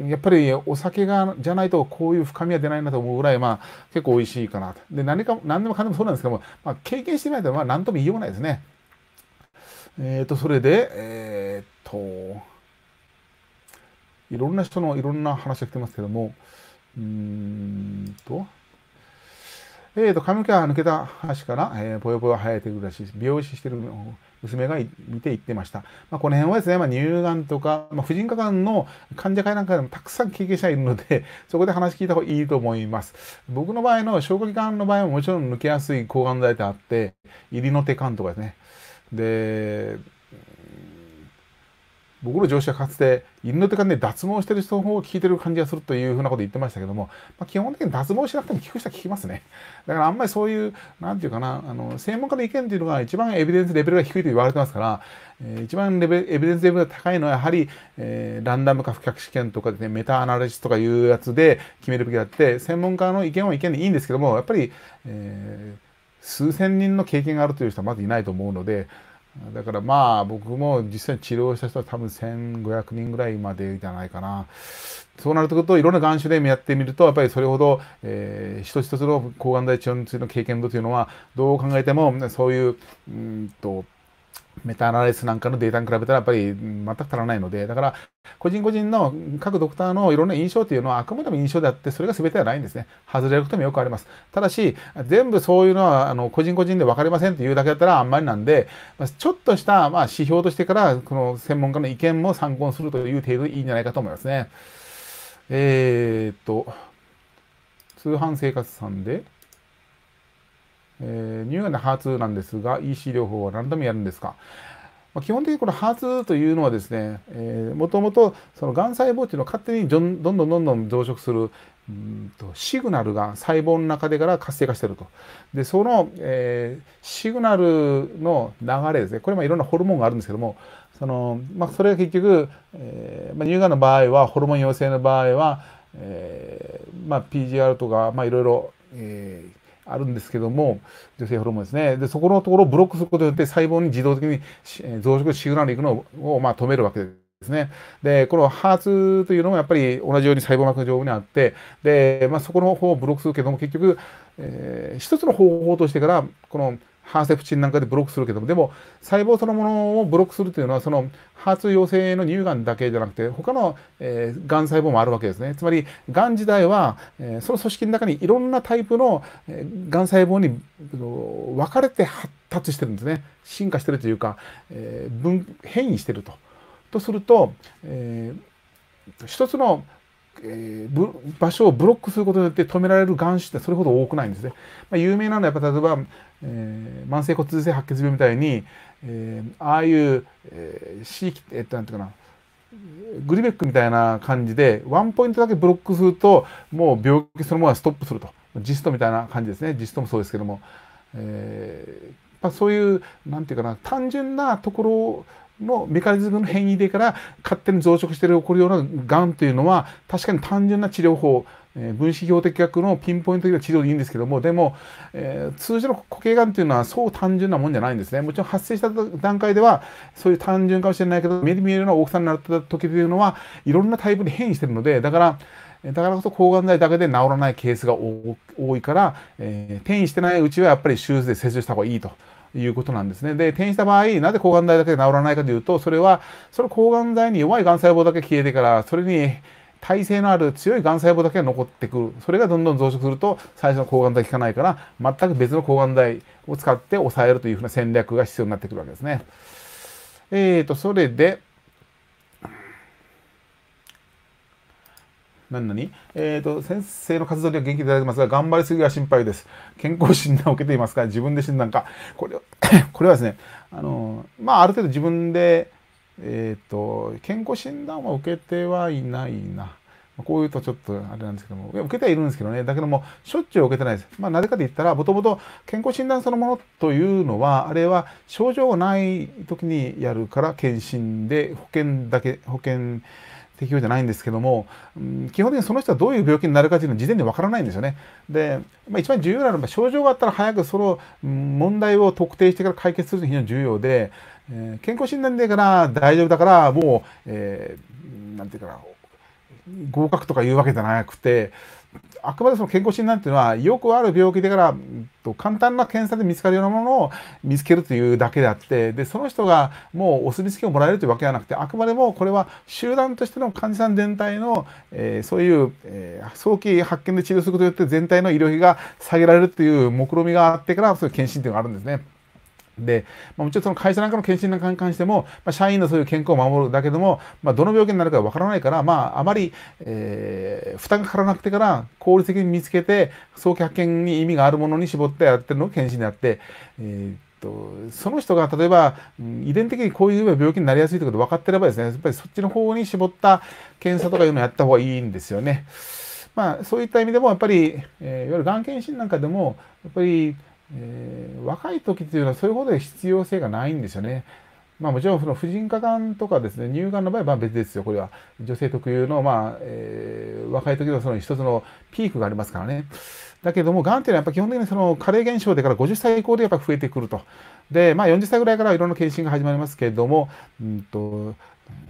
やっぱりお酒がじゃないとこういう深みは出ないなと思うぐらい、まあ、結構美味しいかなとで何か何でもかんでもそうなんですけども、まあ、経験してないとまあ何とも言いようがないですねえっ、ー、とそれでえっ、ー、といろんな人のいろんな話が来てますけども、うーんと、えーと、髪の毛が抜けた足から、えー、ぽよぽよ生えてくるらしい美容師してる娘が見て言ってました。まあ、この辺はですね、まあ、乳がんとか、まあ、婦人科がんの患者会なんかでもたくさん経験者いるので、そこで話聞いた方がいいと思います。僕の場合の消化器官の場合ももちろん抜けやすい抗がん剤ってあって、入りの手管とかですね。で、僕の上司はかつて犬の手がね脱毛してる人の方を聞いてる感じがするというふうなこと言ってましたけども、まあ、基本的に脱毛しなくても効く人は効きますねだからあんまりそういう何て言うかなあの専門家の意見っていうのが一番エビデンスレベルが低いと言われてますから、えー、一番レベエビデンスレベルが高いのはやはり、えー、ランダム化不客試験とかでねメタアナリシスとかいうやつで決めるべきだって専門家の意見は意見でいいんですけどもやっぱり、えー、数千人の経験があるという人はまずいないと思うのでだからまあ僕も実際治療した人は多分1500人ぐらいまでじゃないかな。そうなるとこといろんな眼ん種やってみるとやっぱりそれほど、えー、一つ一つの抗がん剤治療についての経験度というのはどう考えてもそういううんとメタアナリスなんかのデータに比べたらやっぱり全く足らないので、だから個人個人の各ドクターのいろんな印象というのはあくまでも印象であって、それが全てではないんですね。外れることもよくあります。ただし、全部そういうのはあの個人個人で分かりませんというだけだったらあんまりなんで、ちょっとしたまあ指標としてから、この専門家の意見も参考にするという程度でいいんじゃないかと思いますね。えー、っと、通販生活さんで、えー、乳がんで HER2 なんですが EC 療法は何度もやるんですか、まあ、基本的にこの HER2 というのはですね、えもともとそのがん細胞っていうのは勝手にどんどんどんどん増殖するうんとシグナルが細胞の中でから活性化してると。でその、えー、シグナルの流れですねこれもいろんなホルモンがあるんですけどもその、まあ、それが結局、えーまあ、乳がんの場合はホルモン陽性の場合は、えーまあ、PGR とか、まあ、いろいろ、えー、あるんですけども、女性ホルモンですね。で、そこのところをブロックすることによって細胞に自動的に増殖しぐらんでいくのを、まあ、止めるわけです。ね。で、このハーツというのもやっぱり同じように細胞膜上部にあって、で、まあ、そこの方をブロックするけども、結局、えー、一つの方法としてから、このハーセプチンなんかでブロックするけども、でも細胞そのものをブロックするというのは、その発ーツ陽性の乳がんだけじゃなくて、他の、えー、がん細胞もあるわけですね。つまり、がん自体は、えー、その組織の中にいろんなタイプの、えー、がん細胞に分かれて発達してるんですね。進化してるというか、えー、変異してると。とすると、えー、一つのえー、場所をブロックすることによって止められる癌んってそれほど多くないんですね。まあ、有名なのはやっぱ例えば、えー、慢性骨髄性白血病みたいに、えー、ああいう、えー、C って何て言うかなグリベックみたいな感じでワンポイントだけブロックするともう病気そのものはストップするとジストみたいな感じですねジストもそうですけども、えー、まそういうなんていうかな単純なところのメカニズムの変異でから勝手に増殖して起こるようながんというのは確かに単純な治療法えー、分子標的薬のピンポイント的な治療でいいんですけどもでも、えー、通常の固形がんというのはそう単純なもんじゃないんですねもちろん発生した段階ではそういう単純かもしれないけど目に見えるような大きさになった時というのはいろんなタイプに変異してるのでだからだからこそ抗がん剤だけで治らないケースが多いから、えー、転移してないうちはやっぱり手術で切除した方がいいと。いうことなんですね。で、転移した場合、なぜ抗がん剤だけで治らないかというと、それは、その抗がん剤に弱いがん細胞だけ消えてから、それに耐性のある強いがん細胞だけが残ってくる。それがどんどん増殖すると、最初の抗がん剤効かないから、全く別の抗がん剤を使って抑えるというふうな戦略が必要になってくるわけですね。えーと、それで、何何えっ、ー、と、先生の活動には元気いただきてますが、頑張りすぎは心配です。健康診断を受けていますか自分で診断か。これ、これはですね、あの、まあ、ある程度自分で、えっ、ー、と、健康診断は受けてはいないな。こういうとちょっとあれなんですけども、受けてはいるんですけどね、だけども、しょっちゅう受けてないです。まあ、なぜかと言ったら、もともと健康診断そのものというのは、あれは症状がない時にやるから、検診で、保険だけ、保険、適用じゃないんですけども、うん、基本的にその人はどういう病気になるかというのは事前にわからないんですよね。で、まあ、一番重要なのは症状があったら早くその問題を特定してから解決するのが非常に重要で、えー、健康診断でから大丈夫だからもう、えー、なんていうかな合格とかいうわけじゃなくてあくまでその健康診断っていうのは、よくある病気だから、と簡単な検査で見つかるようなものを見つけるというだけであって、で、その人がもうお墨付きをもらえるというわけではなくて、あくまでもこれは集団としての患者さん全体の、えー、そういう、えー、早期発見で治療することによって全体の医療費が下げられるという目論見があってから、そういう検診というのがあるんですね。で、まあ、もちろんその会社なんかの検診なんかに関しても、まあ、社員のそういう健康を守るだけども、まあ、どの病気になるかわからないから、まあ、あまり、えー、負担がかからなくてから効率的に見つけて早期発見に意味があるものに絞ってやってるのが検診であって、えーとその人が例えば遺伝的にこういう病気になりやすいということ分かってればですねやっぱりそっちの方に絞った検査とかいうのをやった方がいいんですよね。まあそういった意味でもやっぱり、えー、いわゆるがん検診なんかでもやっぱりえー、若い時っていうのはそういうことで必要性がないんですよね。まあもちろんその婦人科がんとかですね、乳がんの場合は別ですよ。これは女性特有の、まあ、えー、若い時のその一つのピークがありますからね。だけども、がんっていうのはやっぱ基本的にその加齢現象でから50歳以降でやっぱ増えてくると。で、まあ40歳ぐらいからいろんな検診が始まりますけれども、うんと、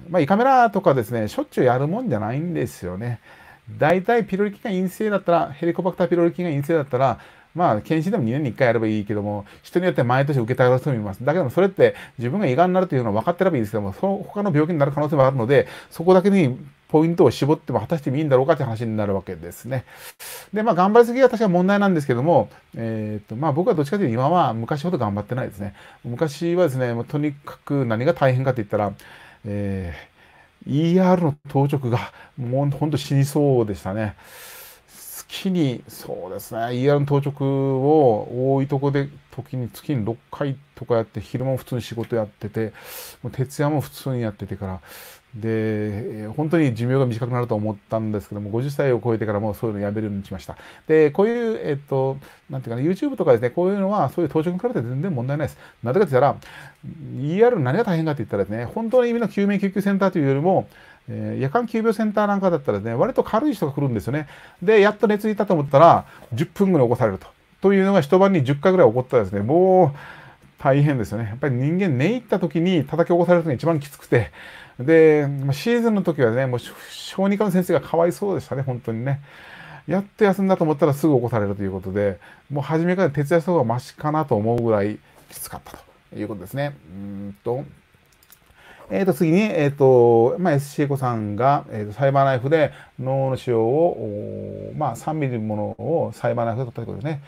まあ胃カメラとかですね、しょっちゅうやるもんじゃないんですよね。大体ピロリ菌が陰性だったら、ヘリコバクターピロリ菌が陰性だったら、まあ、検診でも2年に1回やればいいけども、人によって毎年受けたがる人もいます。だけども、それって自分が胃がんになるというのは分かってればいいですけども、その他の病気になる可能性もあるので、そこだけにポイントを絞っても果たしていいんだろうかという話になるわけですね。で、まあ、頑張りすぎは確か問題なんですけども、えっ、と、まあ、僕はどっちかというと今は昔ほど頑張ってないですね。昔はですね、もうとにかく何が大変かといったら、えー、ER の当直がもうほんと死にそうでしたね。月に、そうですね、ER の当直を多いとこで、時に月に6回とかやって、昼間も普通に仕事やってて、もう徹夜も普通にやっててから、で、本当に寿命が短くなると思ったんですけども、50歳を超えてからもうそういうのやめるようにしました。で、こういう、えっと、なんていうかな、YouTube とかですね、こういうのは、そういう当直に比べて全然問題ないです。なぜかって言ったら、ER 何が大変かって言ったらですね、本当の意味の救命救急センターというよりも、えー、夜間急病センターなんかだったらね、割と軽い人が来るんですよね。で、やっと寝ついたと思ったら、10分ぐらい起こされると。というのが一晩に10回ぐらい起こったらですね、もう大変ですよね。やっぱり人間寝入った時に叩き起こされるのが一番きつくて、で、シーズンの時はね、もう小児科の先生がかわいそうでしたね、本当にね。やっと休んだと思ったらすぐ起こされるということで、もう初めから徹夜した方がマシかなと思うぐらいきつかったということですね。うんとえっ、ー、と、次に、えっ、ー、と、まあ、SC 子さんが、えーと、サイバーナイフで脳の腫瘍を、まあ、3ミリものをサイバーナイフで取ったということですね。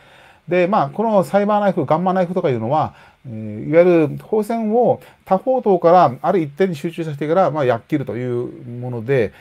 で、まあ、このサイバーナイフ、ガンマナイフとかいうのは、えー、いわゆる放線を多方向からある一点に集中させてから、まあ、やっ切るというもので、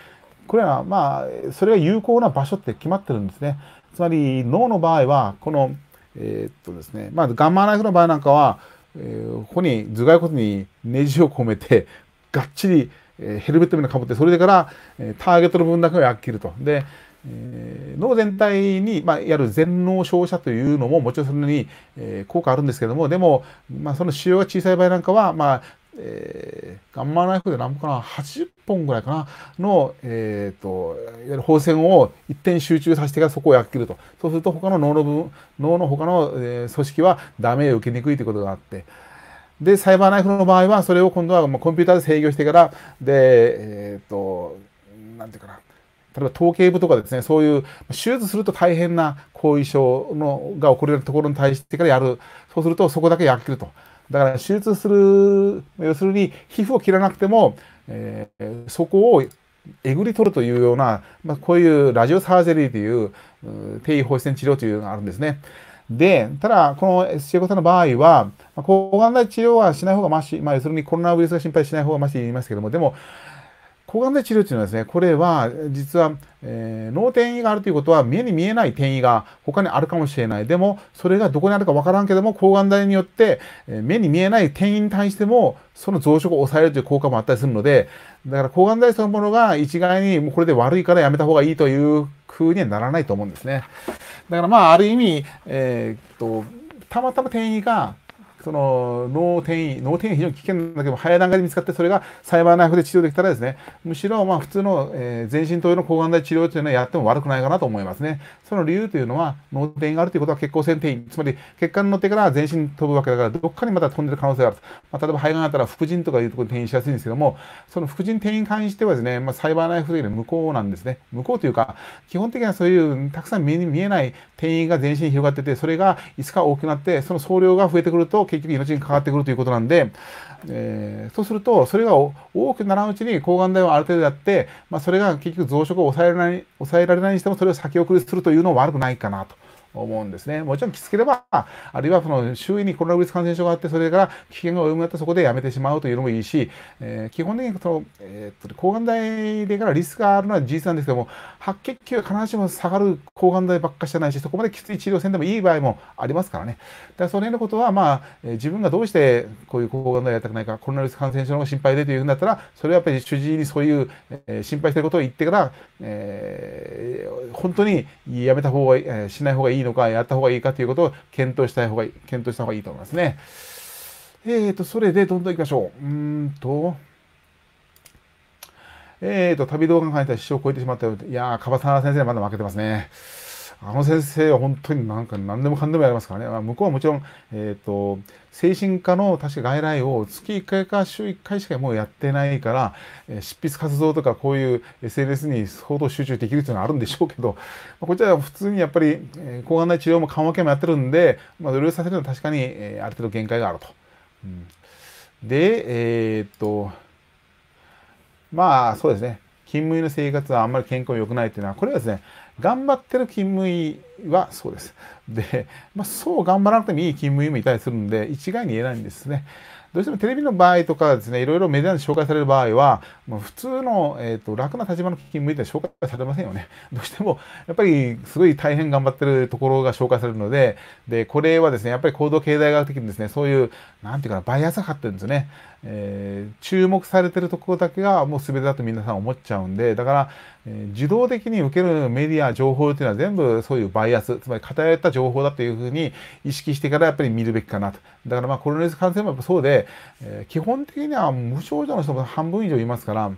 これは、まあ、それが有効な場所って決まってるんですね。つまり、脳の場合は、この、えー、っとですね、まあ、ガンマナイフの場合なんかは、えー、ここに頭蓋骨にネジを込めてがっちり、えヘルメットみたいなのかぶって、それから、えターゲットの分だけをやっきると。で、え脳全体に、まあ、やる全脳照射というのももちろんそれに、え効果あるんですけども、でも、まあ、その腫瘍が小さい場合なんかは、まあ、えー、ガンマナイフで何本かな、80本ぐらいかな、の、えっ、ー、と、いわゆる放線を一点集中させてからそこをやっきると。そうすると他の脳の分、脳の他の、え組織はダメージを受けにくいということがあって、で、サイバーナイフの場合は、それを今度はもうコンピューターで制御してから、で、えっ、と、なんていうかな。例えば統計部とかですね、そういう手術すると大変な後遺症のが起こるところに対してからやる。そうするとそこだけやってると。だから手術する、要するに皮膚を切らなくても、えー、そこをえぐり取るというような、まあ、こういうラジオサージェリーという、低位放射線治療というのがあるんですね。で、ただ、この成功さんの場合は、抗がん剤治療はしない方がまし、まあ、要するにコロナウイルスが心配しない方がまし言いますけども、でも、抗がん剤治療というのはですね、これは実は、えー、脳転移があるということは目に見えない転移が他にあるかもしれない。でも、それがどこにあるかわからんけども、抗がん剤によって、え目に見えない転移に対しても、その増殖を抑えるという効果もあったりするので、だから抗がん剤そのものが一概にもうこれで悪いからやめた方がいいという風にはならないと思うんですね。だからまあ、ある意味、えー、っと、たまたま転移がその脳転移、脳転移非常に危険だけど早い段階で見つかって、それがサイバーナイフで治療できたらですね、むしろまあ普通の、えー、全身投与の抗がん剤治療というのはやっても悪くないかなと思いますね。その理由というのは、脳転移があるということは血行性転移、つまり血管に乗ってから全身飛ぶわけだから、どっかにまた飛んでる可能性がある。まあ、例えば肺がんだったら副腎とかいうところに転移しやすいんですけども、その副腎転移に関してはですね、まあ、サイバーナイフというのは無効なんですね。無効というか、基本的にはそういうたくさん目に見えない転移が全身に広がってて、それがいつか大きくなって、その総量が増えてくると、結局命にかかってくるということなんで、えー、そうするとそれが多くならんうちに抗がん剤をある程度やって、まあ、それが結局増殖を抑えられない抑えられないにしてもそれを先送りするというのは悪くないかなと。思うんですね。もちろんきつければ、あるいはその周囲にコロナウイルス感染症があって、それから危険が及ぶなったらそこでやめてしまうというのもいいし、えー、基本的にその、えー、っと抗がん剤でからリスクがあるのは事実なんですけども、白血球が必ずしも下がる抗がん剤ばっかじゃないし、そこまできつい治療せんでもいい場合もありますからね。だからその辺のことは、まあ、え自分がどうしてこういう抗がん剤やりたくないか、コロナウイルス感染症の方が心配でというんだったら、それはやっぱり主治医にそういう、えー、心配してることを言ってから、えー、本当にやめた方が、えー、しない方がいいいのか、やった方がいいかということを検討したい方がいい、検討した方がいいと思いますね。えーと、それでどんどん行きましょう。うーんと、えーと、旅動画に関したら支を超えてしまったようで、いやー、樺沢先生はまだ負けてますね。あの先生は本当になんか何でもかんでもやりますからね。まあ、向こうはもちろん、えっ、ー、と、精神科の確か外来を月1回か週1回しかもうやってないから、え執筆活動とかこういう SNS に相当集中できるというのはあるんでしょうけど、まあ、こちらは普通にやっぱり、え抗がん剤治療も緩和系もやってるんで、まあ、力させるのは確かに、えある程度限界があると。うん、で、えー、っと、まあそうですね。勤務医の生活はあんまり健康良くないというのは、これはですね、頑張ってる勤務医はそうです。で、まあ、そう頑張らなくてもいい勤務医もいたりするんで、一概に言えないんですね。どうしてもテレビの場合とかですね、いろいろメディアで紹介される場合は、もう普通の、えーと、と楽な立場の勤務医では紹介されませんよね。どうしても、やっぱりすごい大変頑張ってるところが紹介されるので、で、これはですね、やっぱり行動経済学的にですね、そういう、なんていうかな、バイアスがかかってるんですよね。えー、注目されてるところだけがもう全てだと皆さん思っちゃうんで、だから、えー、自動的に受けるメディア、情報っていうのは全部そういうバイアス、つまり偏った情報だというふうに意識してからやっぱり見るべきかなと。だからまあコロナウイルス感染もやっぱそうで、えー、基本的には無症状の人も半分以上いますから、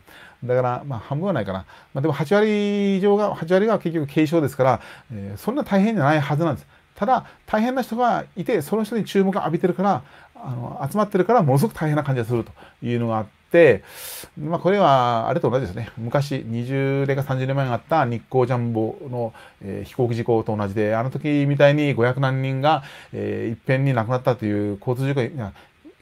だからまあ半分はないかな。まあ、でも8割以上が、8割が結局軽症ですから、えそんな大変じゃないはずなんです。ただ大変な人がいてその人に注目を浴びてるからあの集まってるからものすごく大変な感じがするというのがあって、まあ、これはあれと同じですね昔20年か30年前があった日航ジャンボの、えー、飛行機事故と同じであの時みたいに500何人が、えー、いっぺんに亡くなったという交通事故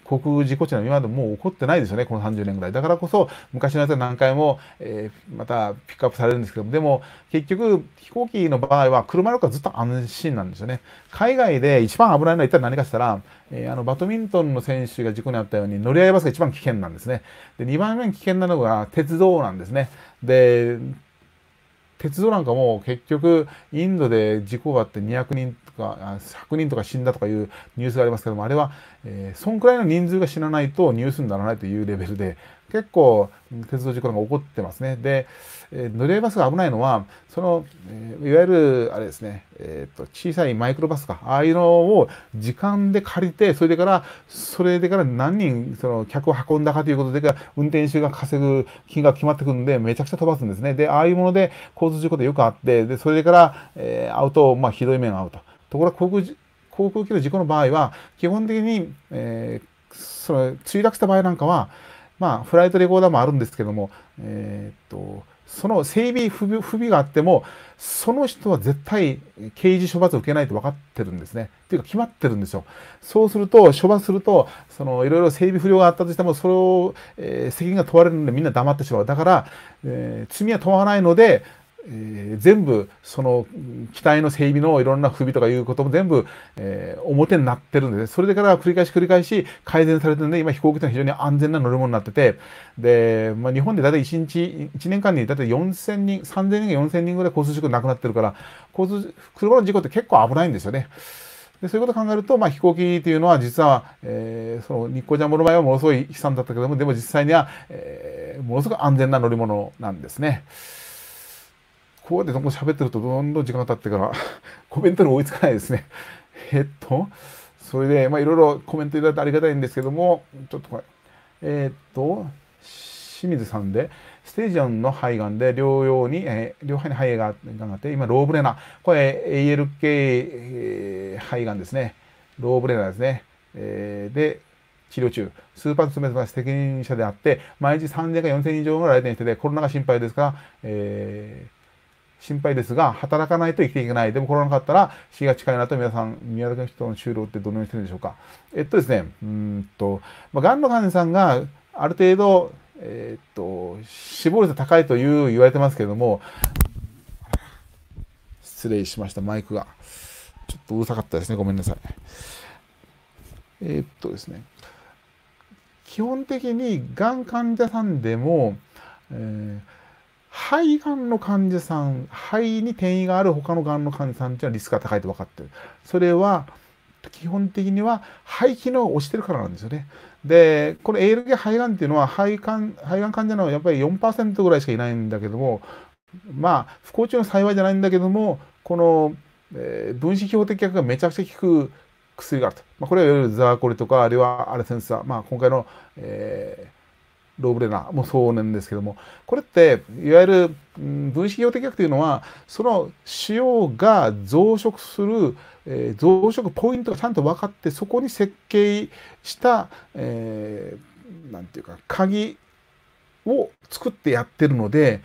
国事故っていうのは今までもう起こってないですよねこの30年ぐらいだからこそ昔のやつは何回も、えー、またピックアップされるんですけどもでも結局飛行機の場合は車の中はずっと安心なんですよね海外で一番危ないのは一体何かしたら、えー、あのバドミントンの選手が事故にあったように乗り合いバスが一番危険なんですねで二番目に危険なのが鉄道なんですねで鉄道なんかも結局インドで事故があって200人とか100人とか死んだとかいうニュースがありますけどもあれはえー、そんくらいの人数が死なないとニュースにならないというレベルで、結構鉄道事故が起こってますね。で、えー、乗り合いバスが危ないのは、その、えー、いわゆる、あれですね、えーと、小さいマイクロバスか、ああいうのを時間で借りて、それでから、それでから何人、その客を運んだかということで、運転手が稼ぐ金額決まってくるんで、めちゃくちゃ飛ばすんですね。で、ああいうもので交通事故でよくあって、で、それでから、えー、アウト、まあ、ひどい面が合うと。ところが航空航空機の事故の場合は、基本的に、えー、その墜落した場合なんかは、まあ、フライトレコーダーもあるんですけども、えー、っと、その整備不備不備があっても、その人は絶対刑事処罰を受けないと分かってるんですね。というか決まってるんですよ。そうすると、処罰すると、そのいろいろ整備不良があったとしても、それを、えー、責任が問われるのでみんな黙ってしまう。だから、えー、罪は問わないので、えー、全部その機体の整備のいろんな不備とかいうことも全部、えー、表になってるんですそれでから繰り返し繰り返し改善されてるんで今飛行機というのは非常に安全な乗り物になっててで、まあ、日本で大体1日1年間にたい4000人3000人が4000人ぐらい交通事故なくなってるから交通車の事故って結構危ないんですよね。でそういうことを考えると、まあ、飛行機というのは実は、えー、その日光ジャンボの場合はものすごい悲惨だったけどもでも実際には、えー、ものすごく安全な乗り物なんですね。ここでどんどん喋ってるとどんどん時間が経ってから コメントに追いつかないですね。えっと、それで、まあいろいろコメントいただいてありがたいんですけども、ちょっとこれ、えー、っと、清水さんで、ステージ4の肺がんで療養に、えー、両肺に肺がんがあって、今、ローブレナ。これ、ALK、えー、肺がんですね。ローブレナですね。えー、で、治療中、スーパーツメスマ責任者であって、毎日3000か4000人以上の来店してて、コロナが心配ですから、えー、心配ですが、働かないと生きていけない。でもコロナかったら死が近いなと皆さん、宮崎の人の就労ってどのようにしてるんでしょうか。えっとですね、うんと、まあ、癌の患者さんがある程度、えっと、死亡率高いという言われてますけれども、失礼しました、マイクが。ちょっとうるさかったですね、ごめんなさい。えっとですね、基本的にがん患者さんでも、えー肺がんの患者さん、肺に転移がある他のがんの患者さんっていうのはリスクが高いと分かってる。それは、基本的には肺機能を落ちてるからなんですよね。で、この ALK 肺がんっていうのは肺がん、肺がん患者のやっぱり4%ぐらいしかいないんだけども、まあ、不幸中の幸いじゃないんだけども、この、えー、分子標的薬がめちゃくちゃ効く薬があると。まあ、これはいわゆるザーコリとか、あるいはアレセンサー、まあ、今回の、えローブレナもそうなんですけどもこれっていわゆる分子標的薬というのはその腫瘍が増殖する、えー、増殖ポイントがちゃんと分かってそこに設計した、えー、なんていうか鍵を作ってやってるので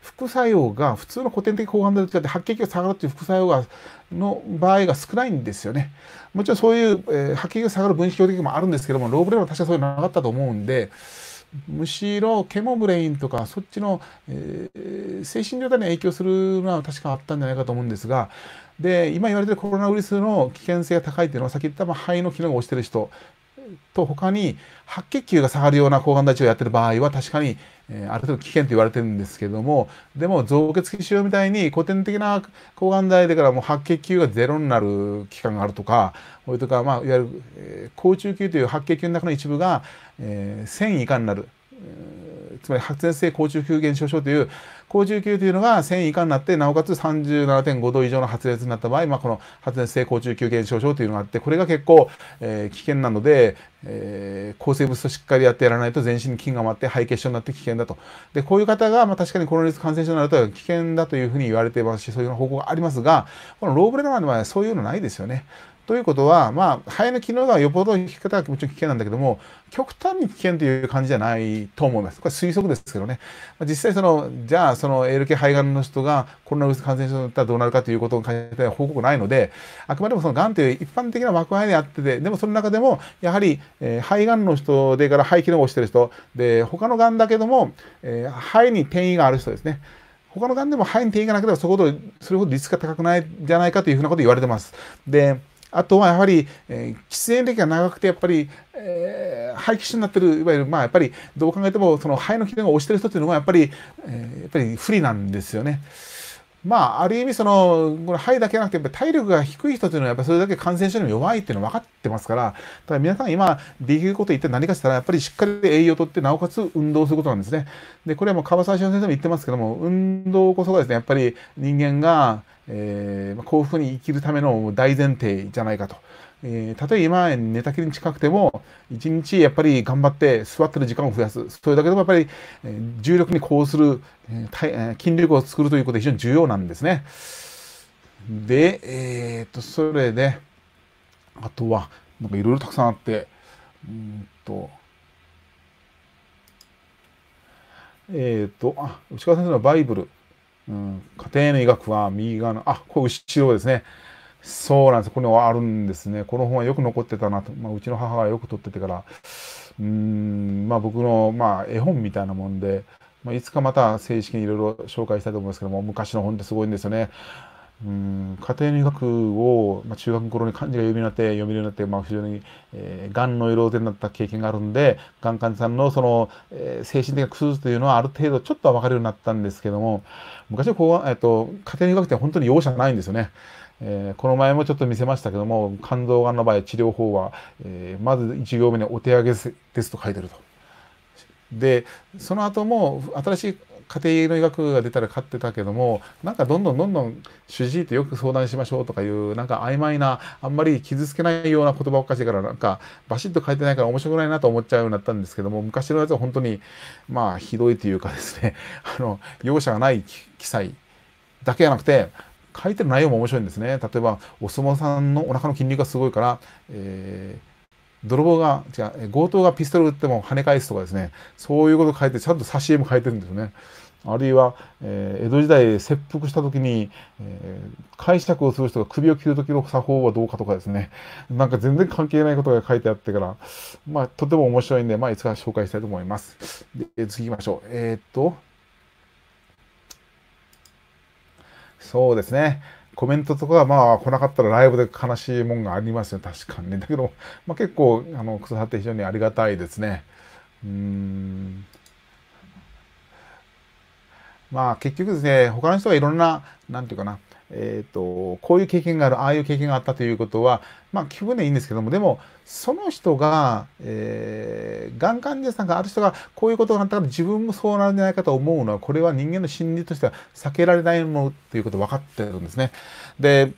副作用が普通の古典的抗がん剤と違って白血球が下がるという副作用がの場合が少ないんですよね。もちろんそういう、えー、白血球が下がる分子標的もあるんですけどもローブレナは確かそういうのなかったと思うんで。むしろケモブレインとかそっちの、えー、精神状態に影響するのは確かあったんじゃないかと思うんですがで今言われてるコロナウイルスの危険性が高いっていうのは先言った肺の機能が落ちてる人と他に白血球が下がるような抗がん剤治療をやってる場合は確かに、えー、ある程度危険と言われてるんですけどもでも造血器腫瘍みたいに古典的な抗がん剤でからもう白血球がゼロになる期間があるとかこれとか、まあ、いわゆる、えー、甲虫球という白血球の中の一部がえー、1000以下になる、えー、つまり発熱性高中級減少症という高中級というのが1000以下になってなおかつ37.5度以上の発熱になった場合、まあ、この発熱性高中級減少症というのがあってこれが結構、えー、危険なので、えー、抗生物質をしっかりやってやらないと全身に菌が回って肺血症になって危険だとでこういう方が、まあ、確かにコロナウイルス感染症になると危険だというふうに言われてますしそういう方向がありますがこのローブレラマンの場合はそういうのないですよね。ということは、まあ、肺の機能がよっぽど低き方はもちろん危険なんだけども、極端に危険という感じじゃないと思います。これ推測ですけどね。実際その、じゃあその ALK 肺がんの人がコロナウイルス感染症だったらどうなるかということを考えて報告ないので、あくまでもそのがんという一般的な枠合いであってて、でもその中でも、やはり、えー、肺がんの人でから肺機能をしてる人、で、他のがんだけども、えー、肺に転移がある人ですね。他のがんでも肺に転移がなければそこそれほどリスクが高くないじゃないかというふうなこと言われてます。で、あとはやはり、えー、喫煙歴が長くてやっぱり、えー、肺気腫になってるいわゆるまあやっぱりどう考えてもその肺の機能が落ちてる人っていうのはやっぱり、えー、やっぱり不利なんですよね。まあ、ある意味その、この肺だけじゃなくて、やっぱ体力が低い人というのは、やっぱりそれだけ感染症にも弱いっていうのは分かってますから、ただ皆さん今、できること一体何かしたら、やっぱりしっかり栄養をとって、なおかつ運動することなんですね。で、これはもう川沢先生も言ってますけども、運動こそがですね、やっぱり人間が、えー、幸福に生きるための大前提じゃないかと。えー、たとえ今寝たきりに近くても一日やっぱり頑張って座ってる時間を増やすそれだけでもやっぱり、え重力にこうする、えー、筋力を作るということは非常に重要なんですね。で、えー、っとそれであとはなんかいろいろたくさんあってうんと。えー、っと、あ、内川先生のバイブル。うん、家庭の医学は右側の、あ、これ後ろですね。そうなんです。これはあるんですね。この本はよく残ってたなと。まあ、うちの母がよく取っててから、うん、まあ僕の、まあ、絵本みたいなもんで、まあ、いつかまた正式にいろいろ紹介したいと思いますけども、昔の本ってすごいんですよね。うん家庭の医学を、まあ、中学頃に漢字が読みになって読めるようになって、まあ、非常に、えー、がんの色手になった経験があるんでがん患者さんのその、えー、精神的な苦痛というのはある程度ちょっとは分かるようになったんですけども昔はこう、えーと、家庭の医学って本当に容赦ないんですよね。えー、この前もちょっと見せましたけども肝臓がんの場合治療法は、えー、まず1行目に「お手上げです」と書いてると。でその後も新しい家庭の医学が出たら勝ってたけどもなんかどんどんどんどん主治医とよく相談しましょうとかいうなんか曖昧なあんまり傷つけないような言葉おかしいからなんかバシッと書いてないから面白くないなと思っちゃうようになったんですけども昔のやつは本当にまあひどいというかですね あの容赦がない記載だけじゃなくて書いてる内容も面白いんですね。例えば、お相撲さんのお腹の筋肉がすごいから、えー泥棒が、違う、強盗がピストル撃っても跳ね返すとかですね、そういうこと書いて、ちゃんと挿絵も書いてるんですよね。あるいは、えー、江戸時代切腹した時に、えー、解釈をする人が首を切る時の作法はどうかとかですね、なんか全然関係ないことが書いてあってから、まあ、とても面白いんで、まあ、いつか紹介したいと思います。で、次行きましょう。えー、っと、そうですね。コメントとかはまあ来なかったらライブで悲しいもんがありますよ確かにだけど、まあ、結構あの草って非常にありがたいですねうんまあ結局ですね他の人はいろんな何て言うかなえーと、こういう経験があるああいう経験があったということはまあ気分でいいんですけどもでもその人が、えー、がん患者さんがある人がこういうことがあったから自分もそうなるんじゃないかと思うのはこれは人間の心理としては避けられないものということ分かってるんですね。で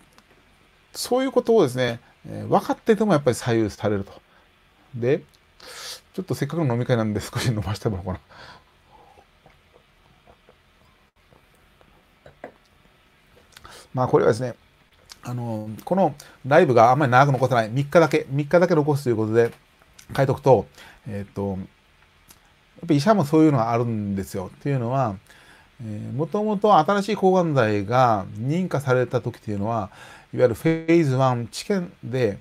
そういうことをですね、えー、分かっててもやっぱり左右されると。でちょっとせっかくの飲み会なんで少し飲ませてもらおうかな。まあ、これはですね、あの、このライブがあんまり長く残さない、3日だけ、3日だけ残すということで書いておくと、えっ、と、やっぱ医者もそういうのがあるんですよ。っていうのは、もともと新しい抗がん剤が認可された時っていうのは、いわゆるフェーズ1治験で、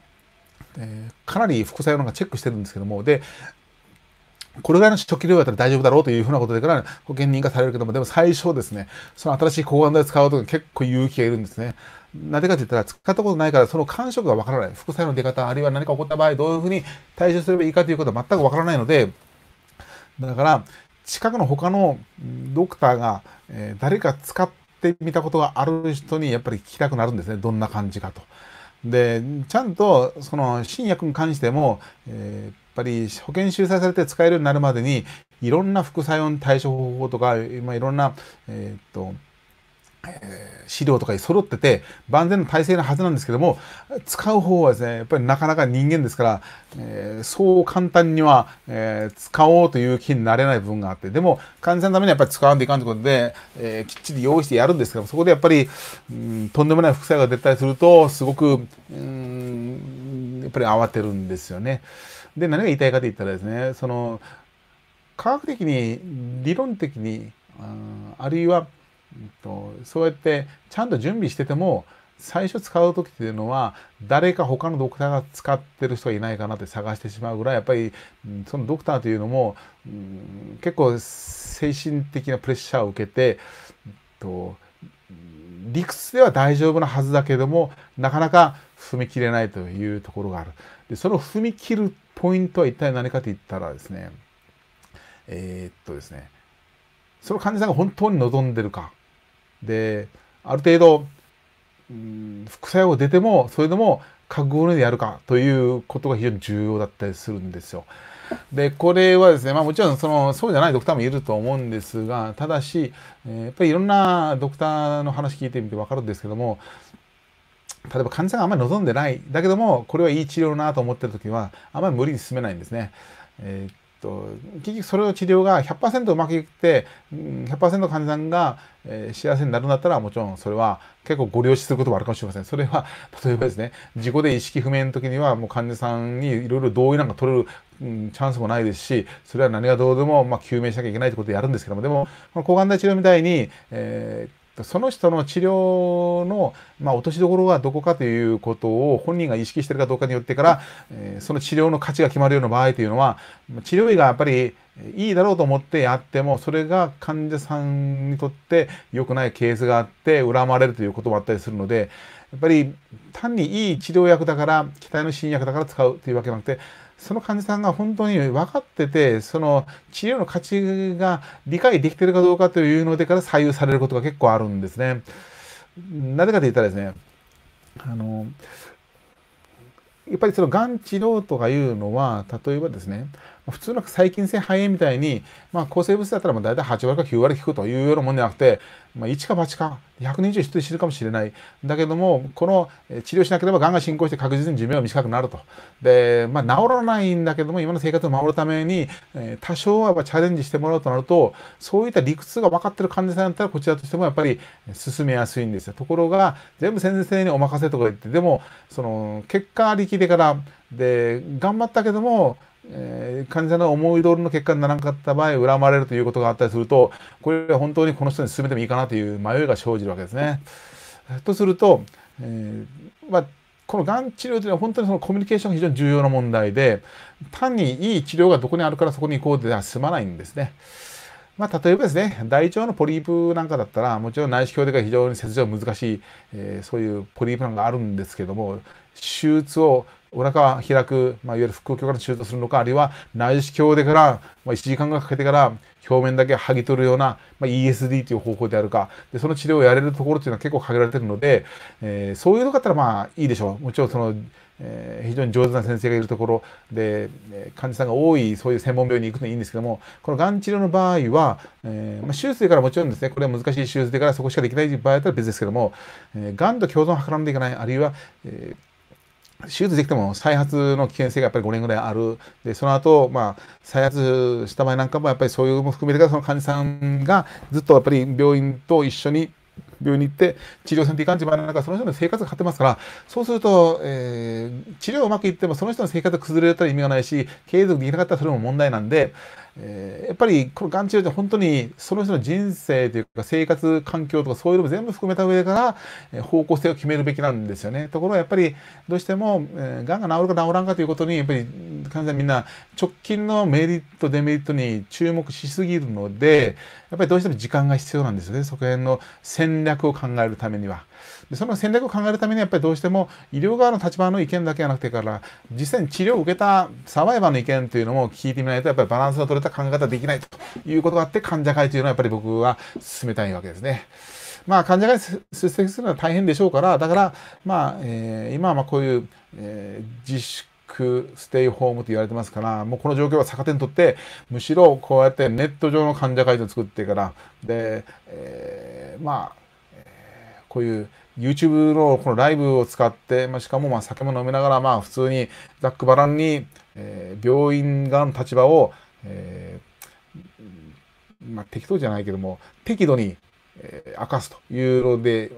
えー、かなり副作用なんかチェックしてるんですけども、で、これぐらいの初期量だったら大丈夫だろうというふうなことでから保険認可されるけども、でも最初ですね、その新しい抗がん剤使うと結構勇気がいるんですね。なぜかと言ったら、使ったことないから、その感触がわからない。副作用の出方、あるいは何か起こった場合、どういうふうに対処すればいいかということは全くわからないので、だから、近くの他のドクターが、え誰か使ってみたことがある人にやっぱり聞きたくなるんですね。どんな感じかと。で、ちゃんと、その、新薬に関しても、えーぱり保険収載されて使えるようになるまでにいろんな副作用対処方法とか、まあ、いろんな、えー、っとえー、資料とかに揃ってて万全の体制のはずなんですけども使う方はですねやっぱりなかなか人間ですから、えー、そう簡単には、えー、使おうという気になれない部分があってでも患者さんのためにはやっぱり使わんといかんということで、えきっちり用意してやるんですけどもそこでやっぱり、うん、とんでもない副作用が出たりするとすごく、うん、やっぱり慌てるんですよね。で何が言いたいかと言ったらですねその科学的に理論的にあるいは、うん、と、そうやってちゃんと準備してても最初使う時っていうのは誰か他のドクターが使ってる人がいないかなって探してしまうぐらいやっぱりそのドクターというのも、うん、結構精神的なプレッシャーを受けて、えっと、理屈では大丈夫なはずだけどもなかなか踏み切れないというところがある。でその踏み切るポイントは一体何かと言ったらですね、えー、っとですね、その患者さんが本当に望んでるか。で、ある程度、うん、副作用が出ても、それでも覚悟でやるかということが非常に重要だったりするんですよ。で、これはですね、まあもちろんその、そうじゃないドクターもいると思うんですが、ただし、えー、やっぱりいろんなドクターの話聞いてみて分かるんですけども、例えば患者さんがあまり望んでないだけどもこれはいい治療だなと思ってる時はあまり無理に進めないんですね。えー、っと結局それの治療が100%うまくいって100%患者さんが、え幸せになるんだったらもちろんそれは結構ご了承することもあるかもしれません。それは例えばですね事故で意識不明の時にはもう患者さんにいろいろ同意なんか取れるうん、チャンスもないですし、それは何がどうでも、まあ、究明しなきゃいけないってことでやるんですけども、でも、抗がん剤治療みたいに、えー、その人の治療の、まあ、落としどころがどこかということを本人が意識してるかどうかによってから、えー、その治療の価値が決まるような場合というのは治療医がやっぱりいいだろうと思ってやってもそれが患者さんにとって良くないケースがあって恨まれるということもあったりするのでやっぱり単にいい治療薬だから期待の新薬だから使うというわけじゃなくてその患者さんが本当に分かってて、その治療の価値が理解できてるかどうかというのでから左右されることが結構あるんですね。なぜかと言ったらですね、あの、やっぱりそのがん治療とかいうのは、例えばですね、普通の細菌性肺炎みたいに、まあ、抗生物質だったらもう大体8割か9割効くというようなもんじゃなくて、まあ、1か8か100人以上1人死ぬかもしれないだけどもこの治療しなければがんが進行して確実に寿命は短くなるとで、まあ、治らないんだけども今の生活を守るために、え多少はやっぱチャレンジしてもらうとなるとそういった理屈が分かってる患者さんだったらこちらとしてもやっぱり進めやすいんですよところが全部先生にお任せとか言ってでもその結果ありきでからで頑張ったけどもえー、患者の思い通りの結果にならなかった場合恨まれるということがあったりするとこれは本当にこの人に勧めてもいいかなという迷いが生じるわけですね。とすると、えー、まあこのがん治療というのは本当にそのコミュニケーションが非常に重要な問題で単にいい治療がどこにあるからそこに行こうでは済まないんですね。まあ、例えばですね大腸のポリープなんかだったらもちろん内視鏡でが非常に切除難しい、えー、そういうポリープなんかあるんですけども手術をお腹は開く、まあ、いわゆる腹腔鏡から手術するのか、あるいは内視鏡でから、まあ、1時間がかけてから表面だけ剥ぎ取るような、まあ、ESD という方法であるかで、その治療をやれるところというのは結構限られているので、えー、そういうのだったらまあいいでしょう。もちろんその、えー、非常に上手な先生がいるところで、えー、患者さんが多いそういう専門病院に行くのはいいんですけどもこのがん治療の場合は、えー、まあ、手術でからもちろんですねこれは難しい手術でからそこしかできない場合だったら別ですけどもがん、ー、と共存を図らんでいかないあるいは、えー手術できても再発の危険性がやっぱり5年ぐらいある。で、その後、まあ、再発した場合なんかも、やっぱりそういうのも含めて、その患者さんがずっとやっぱり病院と一緒に病院に行って治療せんといかんじ。ていう場合なんかその人の生活が張ってますからそうすると、えー、治療うまくいってもその人の生活が崩れたら意味がないし継続できなかったらそれも問題なんでえー、やっぱりこのがん治療って本当にその人の人生というか生活環境とかそういうのも全部含めた上から、え方向性を決めるべきなんですよね。ところがやっぱりどうしても、えー、がんが治るか治らんかということにやっぱり患者みんな直近のメリットデメリットに注目しすぎるのでやっぱりどうしても時間が必要なんですよねそこへの戦略を考えるためには。でその戦略を考えるためにやっぱりどうしても医療側の立場の意見だけじゃなくてから実際に治療を受けたサバイバーの意見というのも聞いてみないとやっぱりバランスの取れた考え方できないということがあって患者会というのはやっぱり僕は進めたいわけですね。まあ、患者が出席するのは大変でしょうから、だから、まあ、えー、今はまこういう、えー、自粛、ステイホームと言われてますから、もうこの状況は逆手にとって、むしろこうやってネット上の患者会を作ってから、で、えー、まあ、こういう YouTube のこのライブを使って、まあ、しかもまあ酒も飲みながら、まあ、普通にざっくばらんに、えー、病院側の立場を、えー、まあ、適当じゃないけども適度に、えー、明かすというので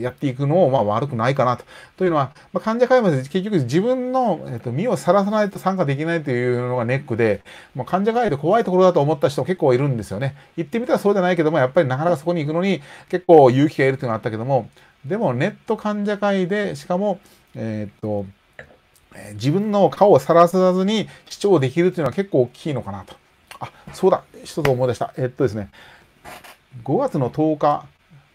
やっていくのもまあ、悪くないかなと。というのは、まあ、患者会話で結局自分の、えーと、身をさらさないと参加できないというのがネックで、まあ、患者会で怖いところだと思った人結構いるんですよね。行ってみたらそうじゃないけどもやっぱりなかなかそこに行くのに結構勇気がいるというのがあったけどもでもネット患者会で、しかも、えー、っと、自分の顔をさらさずに視聴できるというのは結構大きいのかなと。あ、そうだ、一つ思い出した。えっとですね、5月の10日、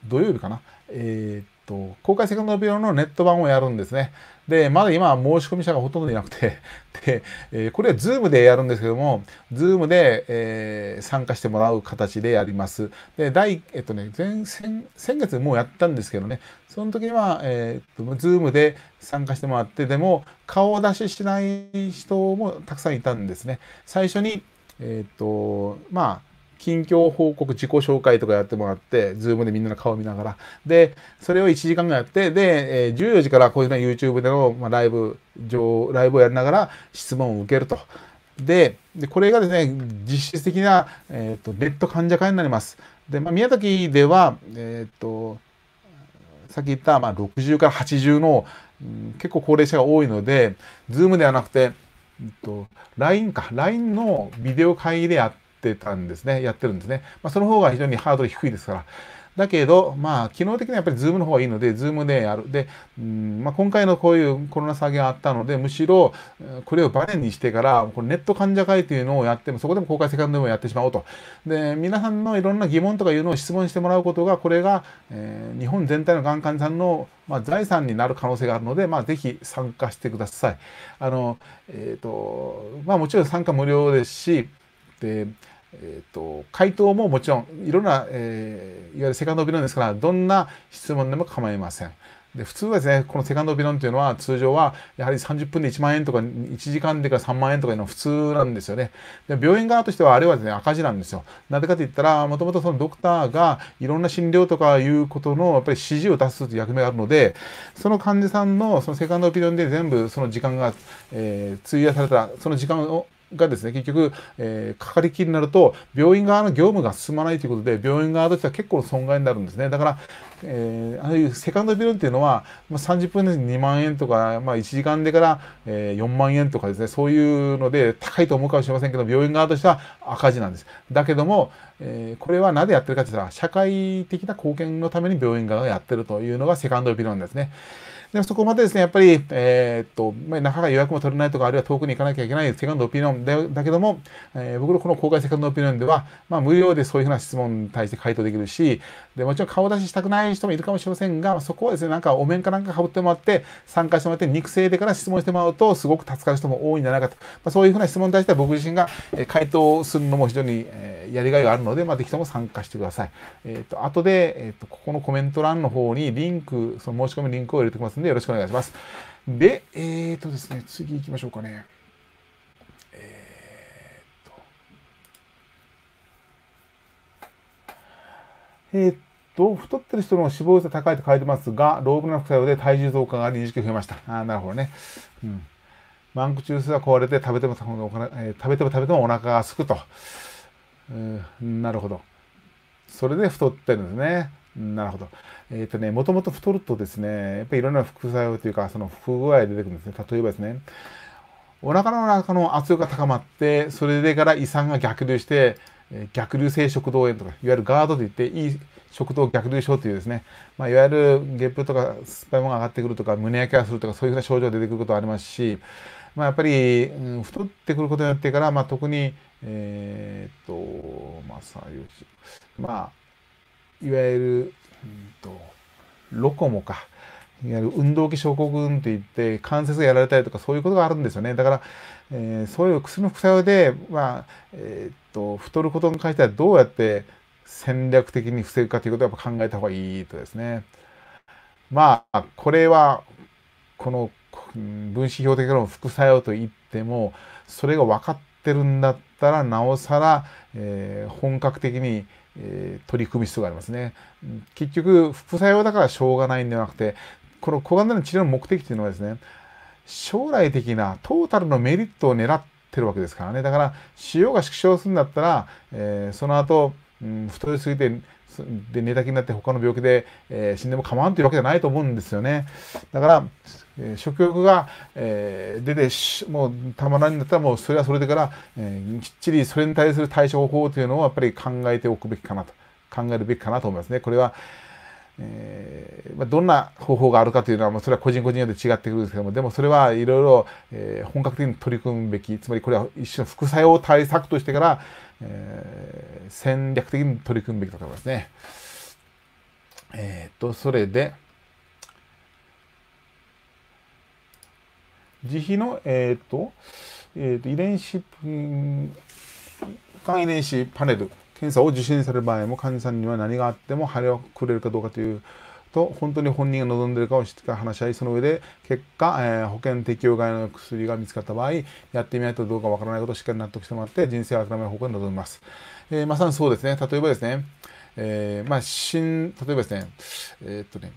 土曜日かな、えー、っと、公開セカンドビデオのネット版をやるんですね。で、まだ今は申し込み者がほとんどいなくて、で、えー、これはズームでやるんですけども、ズ、ームで、え参加してもらう形でやります。で、第、えっとね、前、先先月もうやったんですけどね、その時は、えー、と、ズームで参加してもらって、でも、顔出ししない人もたくさんいたんですね。最初に、えー、っと、まあ、近況報告、自己紹介とかやってもらって、ズームでみんなの顔見ながら。で、それを1時間ぐらいやって、で、えー、14時からこういうの YouTube での、まあ、ライブ上、ライブをやりながら質問を受けると。で、でこれがですね、実質的な、えーと、ネット患者会になります。で、まあ、宮崎では、えっ、ー、と、さっき言った、まあ、60から80の、うん、結構高齢者が多いので、ズームではなくて、えっと、LINE か、LINE のビデオ会議でやってたんですね。やってるんですね。まあ、その方が非常にハードル低いですから。だけど、まあ、機能的にはやっぱり Zoom の方がいいので、Zoom でやる。で、うんまあ、今回のこういうコロナ騒ぎがあったので、むしろ、これをバネにしてから、これネット患者会というのをやっても、そこでも公開セカンドでもやってしまおうと。で、皆さんのいろんな疑問とかいうのを質問してもらうことが、これが、えー、日本全体のがん患者さんの、まあ、財産になる可能性があるので、まあ、ぜひ参加してください。あの、えっ、ー、と、まあ、もちろん参加無料ですし、で、えーと、回答ももちろんいろんな、えー、いわゆるセカンドオピロンですからどんな質問でも構いません。で普通はですねこのセカンドオピロンというのは通常はやはり30分で1万円とか1時間でから3万円とかいうのは普通なんですよねで病院側としてはあれはですね赤字なんですよなぜかといったらもともとそのドクターがいろんな診療とかいうことのやっぱり指示を出すという役目があるのでその患者さんのそのセカンドオピロンで全部その時間が、えー、費やされたら、その時間をがですね、結局、えー、かかりきりになると、病院側の業務が進まないということで、病院側としては結構損害になるんですね。だから、えー、ああいうセカンドビルっていうのは、まあ、30分で2万円とか、まあ、1時間でから、えー、4万円とかですね、そういうので高いと思うかもしれませんけど、病院側としては赤字なんです。だけども、えー、これはなぜやってるかって言ったら、社会的な貢献のために病院側がやってるというのがセカンドビルなんですね。でそこまでですね、やっぱり、えー、っと、まあ、予約も取れないとか、あるいは遠くに行かなきゃいけないセカンドオピニオンだだけども、えー、僕のこの公開セカンドオピニオンでは、まあ、無料でそういうふうな質問に対して回答できるし、で、もちろん顔出ししたくない人もいるかもしれませんが、そこはですね、なんかお面かなんか被ってもらって、参加してもらって、肉声でから質問してもらうと、すごく助かる人も多いんじゃないかと。まあ、そういうふうな質問に対しては僕自身が回答するのも非常に、えー、やりがいがあるので、まあ、ぜひとも参加してください。えー、っと、後で、えー、っと、ここのコメント欄の方にリンク、その申し込みリンクを入れておきますね。で、でよろしくお願いします。で、えっ、ー、とですね、次行きましょうかね。えっ、ー、と。えっ、ー、と、太ってる人の死亡率が高いと書いてますが、老後の副作用で体重増加があり2増えました。ああ、なるほどね。うん。マンク中枢が壊れて食べても食べても食べてもお腹が空くと。うん、なるほど。それで太ってるんですね。なるほど。えっ、ー、とね、もともと太るとですね、やっぱりいろんな副作用というか、その不具合出てくるんですね。例えばですね、お腹の中の圧力が高まって、それでから胃酸が逆流して、逆流性食道炎とか、いわゆるガードといって、いい食道逆流症というですね、まあ、いわゆるゲップとか酸っぱいものが上がってくるとか、胸焼けがするとか、そういうふうな症状が出てくることがありますし、まあ、やっぱり、うん、太ってくることによってから、まあ、特に、えー、っと、まあ、まあ、いわゆるうんとロコモかいわゆる運動器症候群といって関節がやられたりとかそういうことがあるんですよねだから、えー、そういう薬の副作用で、まあえー、っと太ることに関してはどうやって戦略的に防ぐかということをやっぱ考えた方がいいとですねまあこれはこの分子標的の副作用といってもそれが分かってるんだったらなおさら、えー、本格的にえー、取り組む必要がありますね。結局、副作用だからしょうがないんではなくて、この抗がん剤の治療の目的というのはですね、将来的なトータルのメリットを狙ってるわけですからね。だから、腫瘍が縮小するんだったら、えー、その後、うん、太りすぎて、で寝たきりになって他の病気で、えー、死んでも構わんというわけじゃないと思うんですよね。だから、えー、食欲が、えー、出てもうたまらんになったらもうそれはそれでから、えー、きっちりそれに対する対処法というのをやっぱり考えておくべきかなと考えるべきかなと思いますね。これは、えー、まどんな方法があるかというのは、まあ、それは個人個人によって違ってくるんですけどもでもそれはいろいろ、えー、本格的に取り組むべきつまりこれは一種の副作用対策としてから、えー、戦略的に取り組むべきだと思いますね。えっとそれで自費の、えっ、ー、と、えっ、ー、と、遺伝子、肝遺伝子パネル検査を受診される場合も患者さんには何があっても腫れをくれるかどうかというと本当に本人が望んでいるかを知ってから話し合いその上で結果、えー、保険適用外の薬が見つかった場合やってみないとどうかわからないことをしっかり納得してもらって人生を諦める方向に臨みます、えー、まさにそうですね例えばですね、えー、まあ新例えばですねえー、っとね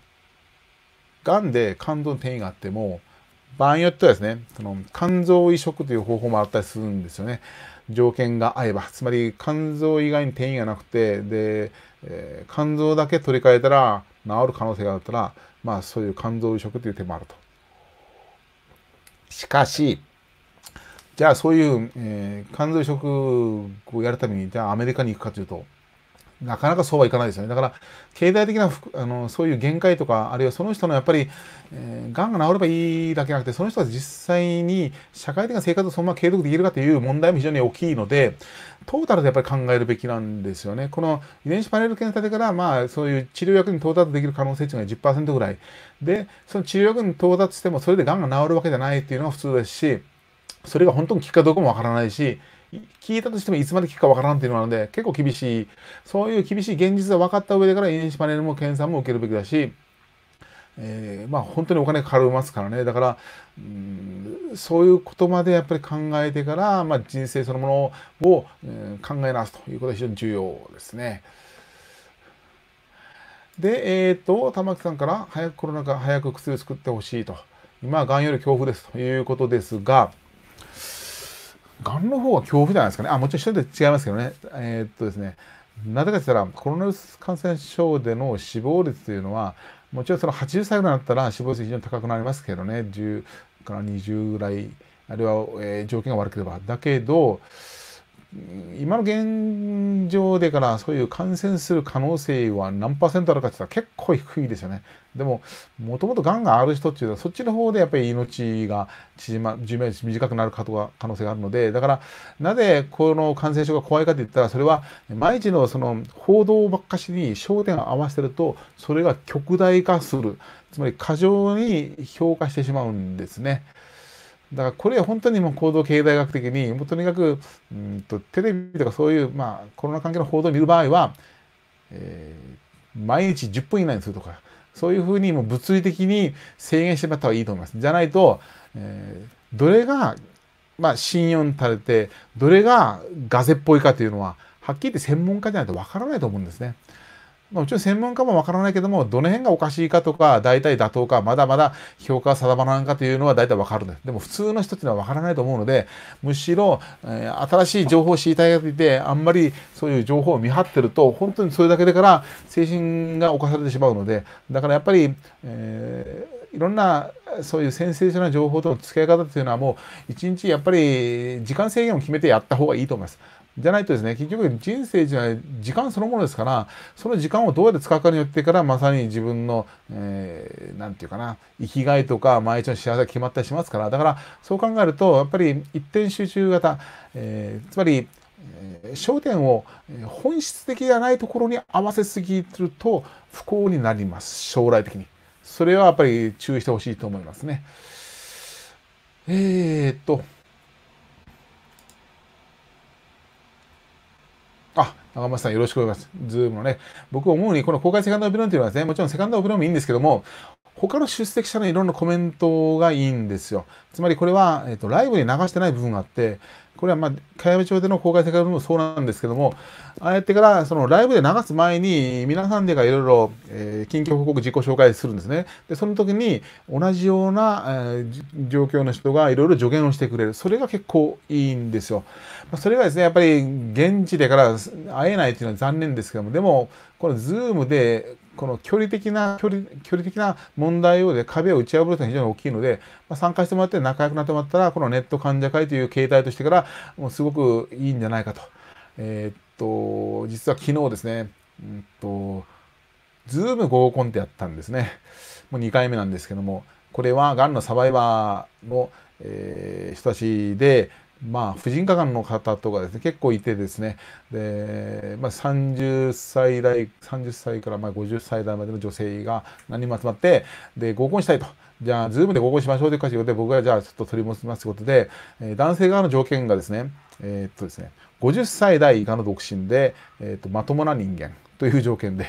がんで肝臓の転移があっても場合によってはですね、その肝臓移植という方法もあったりするんですよね。条件が合えば。つまり肝臓以外に転移がなくて、で、えー、肝臓だけ取り替えたら治る可能性があったら、まあそういう肝臓移植という手もあると。しかし、じゃあそういう、えー、肝臓移植をやるために、じゃあアメリカに行くかというと、なかなかそうはいかないですよね。だから、経済的なあのそういう限界とか、あるいはその人のやっぱり、えー、がんが治ればいいだけじゃなくて、その人は実際に社会的な生活をそのまま継続できるかという問題も非常に大きいので、トータルでやっぱり考えるべきなんですよね。この遺伝子パネル検査でから、まあ、そういう治療薬に到達できる可能性っていうのが10%ぐらい。で、その治療薬に到達しても、それでがんが治るわけじゃないっていうのが普通ですし、それが本当に効くかどうかもわからないし、聞いたとしてもいつまで聞くかわからんっていうのなので結構厳しいそういう厳しい現実が分かった上でから電子パネルも検査も受けるべきだし、えー、まあ本当にお金かかりますからねだからうんそういうことまでやっぱり考えてから、まあ、人生そのものを、うん、考え直すということが非常に重要ですね。で、えっ、ー、と、玉木さんから、早くコロナ禍、早く薬を作ってほしいと。今はがんより恐怖ですということですが、がんの方は恐怖じゃないですかね。あ、もちろん人で違いますけどね。えー、っとですね。なぜかと言ったら、コロナウイルス感染症での死亡率というのは、もちろんその80歳ぐらいになったら死亡率非常に高くなりますけどね。10から20ぐらい、あるいは、えー、条件が悪ければ。だけど、今の現状でからそういう感染する可能性は何パーセントあるかって言ったら結構低いですよね。でももともとがんがある人っていうのはそっちの方でやっぱり命が縮ま寿命短くなるかと可能性があるのでだからなぜこの感染症が怖いかって言ったらそれは毎日のその報道ばっかしに焦点を合わせるとそれが極大化するつまり過剰に評価してしまうんですね。だからこれは本当にもう行動経済学的にもうとにかくうんとテレビとかそういうまあコロナ関係の報道を見る場合は、えー、毎日10分以内にするとかそういうふうにもう物理的に制限してもらった方がいいと思います。じゃないと、えー、どれが、まあ、信用に垂れて、どれがガゼっぽいかというのは、はっきり言って専門家じゃないとわからないと思うんですね。もちろん専門家もわからないけども、どの辺がおかしいかとか、大体妥当か、まだまだ評価は定まらんかというのは大体わかるんです。でも普通の人っていうのはわからないと思うので、むしろ、えー、新しい情報を知りたいがいて、あんまりそういう情報を見張ってると、本当にそれだけでから精神が侵されてしまうので、だからやっぱり、えー、いろんなそういうセンセーショナル情報との付き合い方っていうのはもう一日やっぱり時間制限を決めてやった方がいいと思います。じゃないとですね、結局人生じゃない、時間そのものですから、その時間をどうやって使うかによってから、まさに自分の、えー、なんていうかな、生きがいとか、毎日の幸せが決まったりしますから、だから、そう考えると、やっぱり一点集中型、えー、つまり、えー、焦点を本質的ではないところに合わせすぎると不幸になります、将来的に。それはやっぱり注意してほしいと思いますね。えー、っと。長松さんよろしくお願いします。ズームのね、僕思うに、この公開セカンドオピニオンというのはですね、もちろんセカンドオピニオンもいいんですけども、他の出席者のいろんなコメントがいいんですよ。つまりこれは、えっ、と、ライブに流してない部分があって、これはまあ、茅部町での公開セカンドオオンもそうなんですけども、ああやってから、そのライブで流す前に、皆さんでがいろいろ、えー、近況報告自己紹介するんですね。で、その時に、同じような、えー、状況の人がいろいろ助言をしてくれる。それが結構いいんですよ。それがですね、やっぱり現地でから会えないというのは残念ですけども、でも、このズームで、この距離的な、距離、距離的な問題をで壁を打ち破るというのは非常に大きいので、まあ、参加してもらって仲良くなってもらったら、このネット患者会という形態としてから、もうすごくいいんじゃないかと。えー、っと、実は昨日ですね、うんと、合コンってやったんですね。もう2回目なんですけども、これはがんのサバイバーの、えー、人たちで、まあ、婦人科がの方とかですね、結構いてですね、で、まあ、30歳代、30歳からまあ50歳代までの女性が何人も集まって、で、合コンしたいと。じゃあ、ズームで合コンしましょうという活用で、僕がじゃあちょっと取り戻しますということで、えー、男性側の条件がですね、えー、っとですね、50歳代以下の独身で、えー、っと、まともな人間という条件で、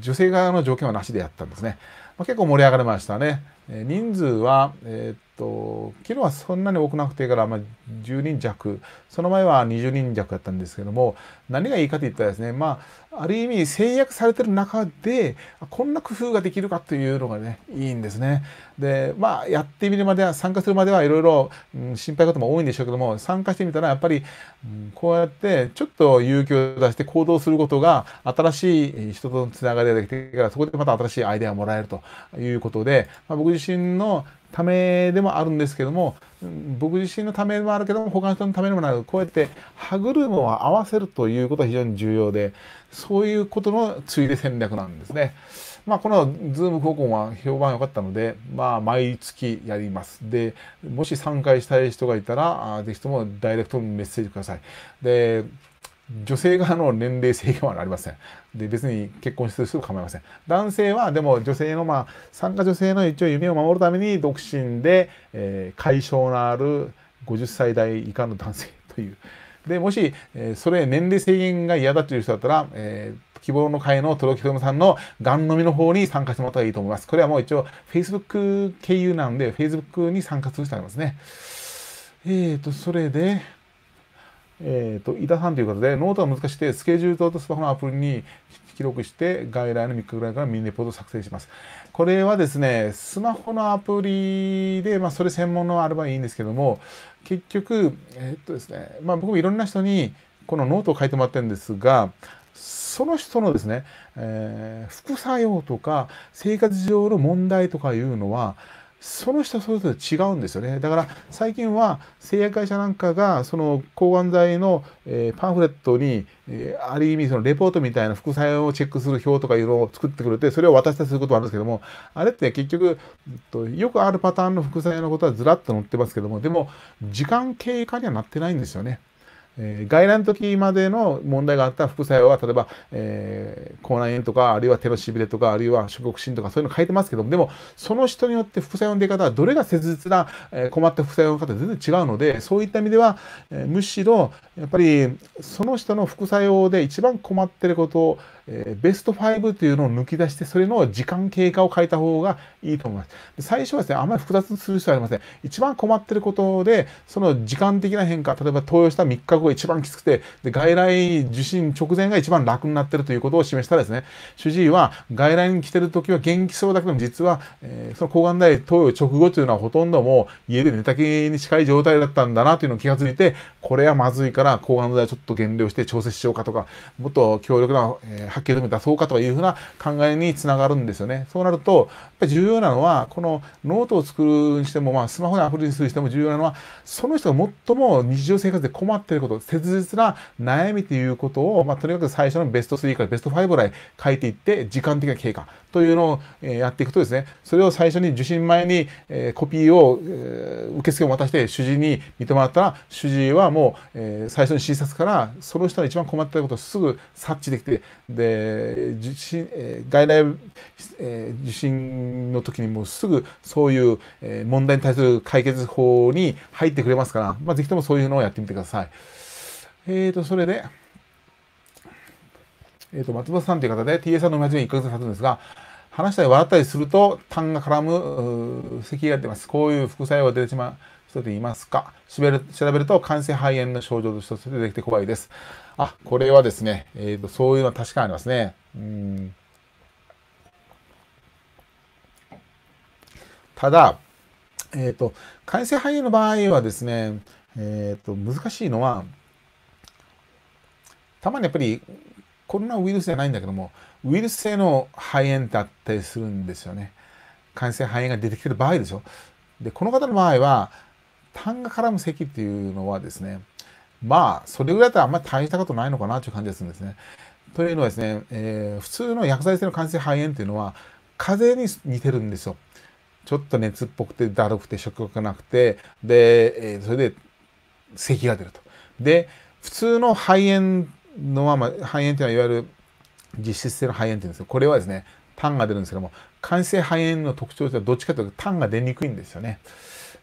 女性側の条件はなしでやったんですね。まあ、結構盛り上がりましたね。えー、人数は、えー、っと昨日はそんなに多くなくてから、まあ、10人弱その前は20人弱だったんですけども何がいいかといったらですねまあある意味制約されてる中でこんな工夫ができるかというのがねいいんですね。でまあやってみるまでは参加するまではいろいろ心配事も多いんでしょうけども参加してみたらやっぱり、うん、こうやってちょっと勇気を出して行動することが新しい人とのつながりができてからそこでまた新しいアイデアをもらえるということで、まあ、僕自身のためでもあるんですけども僕自身のためでもあるけども他の人のためでもなくこうやって歯車を合わせるということは非常に重要でそういうことのついで戦略なんですね。まあ、このズーム m 高校は評判良かったので、まあ、毎月やります。で、もし参加したい人がいたら、ぜひともダイレクトにメッセージください。で、女性側の年齢制限はありません。で、別に結婚する人構いません。男性は、でも女性の、まあ、参加女性の一応夢を守るために、独身で、えー、解消のある50歳代以下の男性という。で、もし、えー、それ年齢制限が嫌だという人だったら、えー希望の会の届きとめさんのがんのみの方に参加してもらったらいいと思います。これはもう一応 Facebook 経由なんで Facebook に参加する人ありますね。えっ、ー、と、それで、えーと、と田さんということで、ノートは難しくて、スケジュールとスマホのアプリに記録して、外来の3日ぐらいからミニレポートを作成します。これはですね、スマホのアプリで、まあ、それ専門のあればいいんですけども、結局、えー、っとですね、まあ、僕もいろんな人に、このノートを書いてもらってるんですが、その人のですね、えー、副作用とか、生活上の問題とかいうのは、その人それぞれ違うんですよね。だから最近は製薬会社なんかがその抗がん剤の、えパンフレットに、えある意味そのレポートみたいな副作用をチェックする表とかいうのを作ってくれてそれを渡したりすることもあるんですけどもあれって結局、と、よくあるパターンの副作用のことはずらっと載ってますけどもでも時間経過にはなってないんですよね。えー、外来の時までの問題があった副作用は、例えば、えー、口内炎とか、あるいは手のしびれとか、あるいは食欲心とか、そういうの書いてますけども、でも、その人によって副作用の出方は、どれが切実な、えー、困った副作用の方全然違うので、そういった意味では、えー、むしろ、やっぱりその人の副作用で一番困ってることを、えー、ベスト5というのを抜き出してそれの時間経過を変えた方がいいと思いますで最初はですねあんまり複雑する必要はありません一番困ってることでその時間的な変化例えば投与した3日後が一番きつくてで外来受診直前が一番楽になってるということを示したらですね主治医は外来に来てる時は元気そうだけども実は、えー、その抗がん剤投与直後というのはほとんどもう家で寝たきりに近い状態だったんだなというのを気がついてこれはまずいかから抗がん剤をちょっと減量して調節しようかとか、もっと強力な、えー、発揮止め出そうかとかいうふうな考えにつながるんですよね。そうなると、やっぱり重要なのは、このノートを作るにしても、まあ、スマホでアプリにするにしても重要なのは、その人が最も日常生活で困っていること、切実な悩みということを、まあ、とにかく最初のベスト3からベスト5ぐらい書いていって、時間的な経過。というのをやっていくとですね、それを最初に受信前にコピーを受付を渡して主治医に見てもらったら、主治医はもう最初に診察からその人が一番困っていることをすぐ察知できて、で、受診、外来受診の時にもうすぐそういう問題に対する解決法に入ってくれますから、まあ、ぜひともそういうのをやってみてください。えーと、それで、えーと、松本さんという方で TA さんのおじように1ヶ月経つんですが話したり笑ったりすると痰が絡む咳が出ますこういう副作用が出てしまう人とていますか調べると感性肺炎の症状として出てきて怖いですあこれはですね、えーと、そういうのは確かにありますねうんただ、えーと、感性肺炎の場合はですね、えーと難しいのはたまにやっぱりコロナウイルスじゃないんだけども、ウイルス性の肺炎だったりするんですよね。感染肺炎が出てきてる場合でしょ。で、この方の場合は、痰が絡む咳っていうのはですね、まあ、それぐらいだったらあんまり大したことないのかなという感じがするんですね。というのはですね、えー、普通の薬剤性の感染肺炎っていうのは、風邪に似てるんですよ。ちょっと熱っぽくてだるくて食欲がなくて、で、えー、それで咳が出ると。で、普通の肺炎のまま肺炎というのはいわゆる実質性の肺炎というんですこれはですね痰が出るんですけども感性肺炎の特徴というのはどっちかというと痰が出にくいんですよね。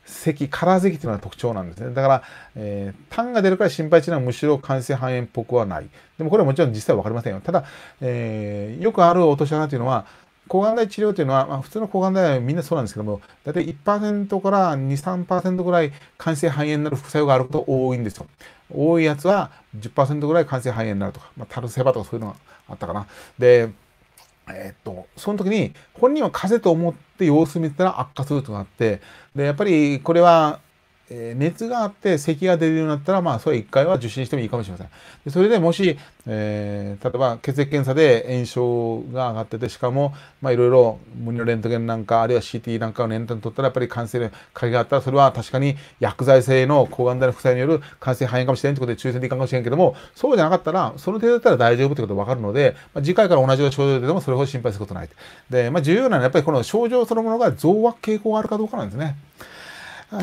咳、空咳というのが特徴なんですね。だから、えー、痰が出るから心配というのはむしろ感性肺炎っぽくはない。でもこれはもちろん実際は分かりませんよ。ただ、えー、よくあるお年穴というのは、抗がん剤治療というのは、まあ、普通の抗がん剤はみんなそうなんですけども、大体1%から2、3%ぐらい感性肺炎になる副作用があること多いんですよ。多いやつは10%ぐらい感染肺炎になるとか、まあ、タルセバとかそういうのがあったかな。で、えー、っと、その時に本人は風邪と思って様子見たら悪化するとなって、で、やっぱりこれはえ熱があって咳が出るようになったら、まあ、それ一回は受診してもいいかもしれません。でそれでもし、えー、例えば血液検査で炎症が上がってて、しかも、まあ、いろいろ胸のレントゲンなんか、あるいは CT なんかを年間に取ったら、やっぱり感染の鍵があったら、それは確かに薬剤性の抗がん剤の副作用による感染肺炎かもしれんということで、抽選でいかんかもしれんけども、そうじゃなかったら、その程度だったら大丈夫ということが分かるので、まあ、次回から同じような症状でもそれほど心配することない。で、まあ、重要なのは、やっぱりこの症状そのものが増悪傾向があるかどうかなんですね。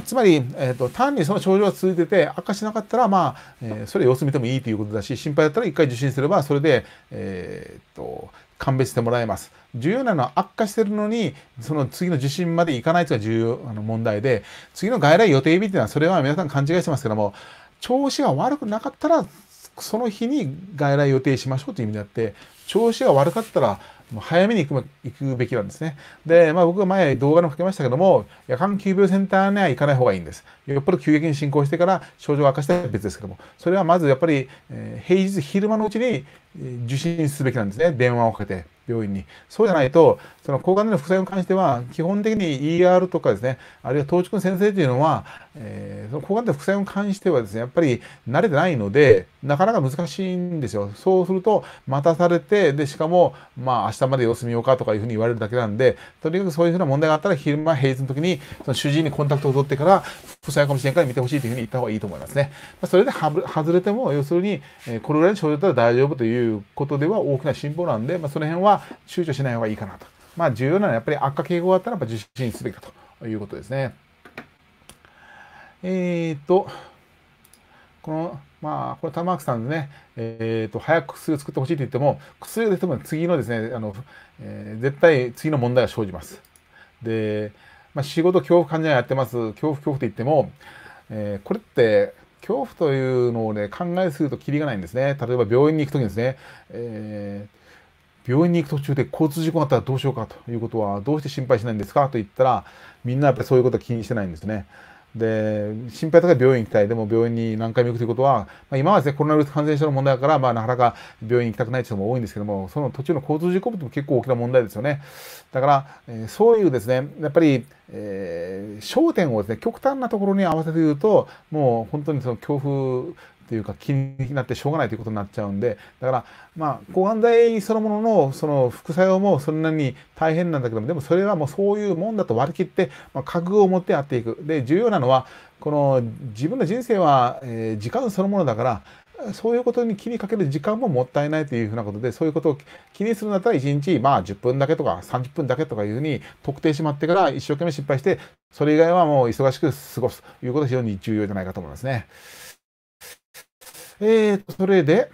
つまり、えーと、単にその症状が続いてて悪化しなかったら、まあえー、それ様子見てもいいということだし心配だったら一回受診すればそれで、えーと、鑑別してもらえます。重要なのは悪化してるのにその次の受診まで行かないというのが重要あの問題で次の外来予定日っていうのはそれは皆さん勘違いしてますけども調子が悪くなかったらその日に外来予定しましょうという意味であって調子が悪かったらもう早めに行く行くべきなんですね。で、まあ、僕が前動画でもかけましたけども、夜間急病センターには行かない方がいいんです。よっぽど急激に進行してから症状が悪化したら別ですけども、それはまずやっぱり、えー、平日昼間のうちに受診すべきなんですね、電話をかけて。病院に。そうじゃないと、その抗がん剤の副作用に関しては、基本的に ER とかですね、あるいは当直の先生というのは、えー、その抗がん剤の副作用に関してはですね、やっぱり慣れてないので、なかなか難しいんですよ。そうすると、待たされて、で、しかも、まあ、明日まで様子見ようかとかいうふうに言われるだけなんで、とにかくそういうふうな問題があったら、昼間、平日の時に、その主治医にコンタクトを取ってから、副作用かもしれんから見てほしいというふうに言った方がいいと思いますね。それで外れても、要するに、これぐらいの症状だったら大丈夫ということでは大きな進歩なんで、まあ、その辺は、躊躇しない方がいいかなと。まあ、重要なのはやっぱり悪化傾向があったらやっぱ受診すべきだということですね。えっ、ー、と、この、まあ、これ、玉脇さんでね、えっ、ー、と、早く薬を作ってほしいと言っても、薬を出ても次のですね、あの、えー、絶対次の問題が生じます。で、まあ、仕事恐怖患者やってます、恐怖恐怖と言っても、えこれって、恐怖というのをね、考えするときりがないんですね。例えば病院に行くときにですね、えー病院に行く途中で交通事故があったらどうしようかということはどうして心配しないんですかと言ったらみんなやっぱりそういうことは気にしてないんですね。で心配だから病院行きたいでも病院に何回も行くということは、まあ、今はですねコロナウイルス感染症の問題だから、まあ、なかなか病院行きたくない人も多いんですけどもその途中の交通事故も結構大きな問題ですよねだから、えー、そういうですねやっぱり、えー、焦点をですね極端なところに合わせて言うともう本当にその強風というか気になってしょうがないということになっちゃうんでだからまあ抗がん剤そのもののその副作用もそんなに大変なんだけどもでもそれはもうそういうもんだと割り切って、まあ、覚悟を持ってやっていくで重要なのはこの自分の人生は、えー、時間そのものだからそういうことに気にかける時間ももったいないというふうなことで、そういうことを気にするんだったら1日、まあ10分だけとか30分だけとかいうふうに特定しまってから一生懸命失敗して、それ以外はもう忙しく過ごすということが非常に重要じゃないかと思いますね。えっ、ー、と、それで、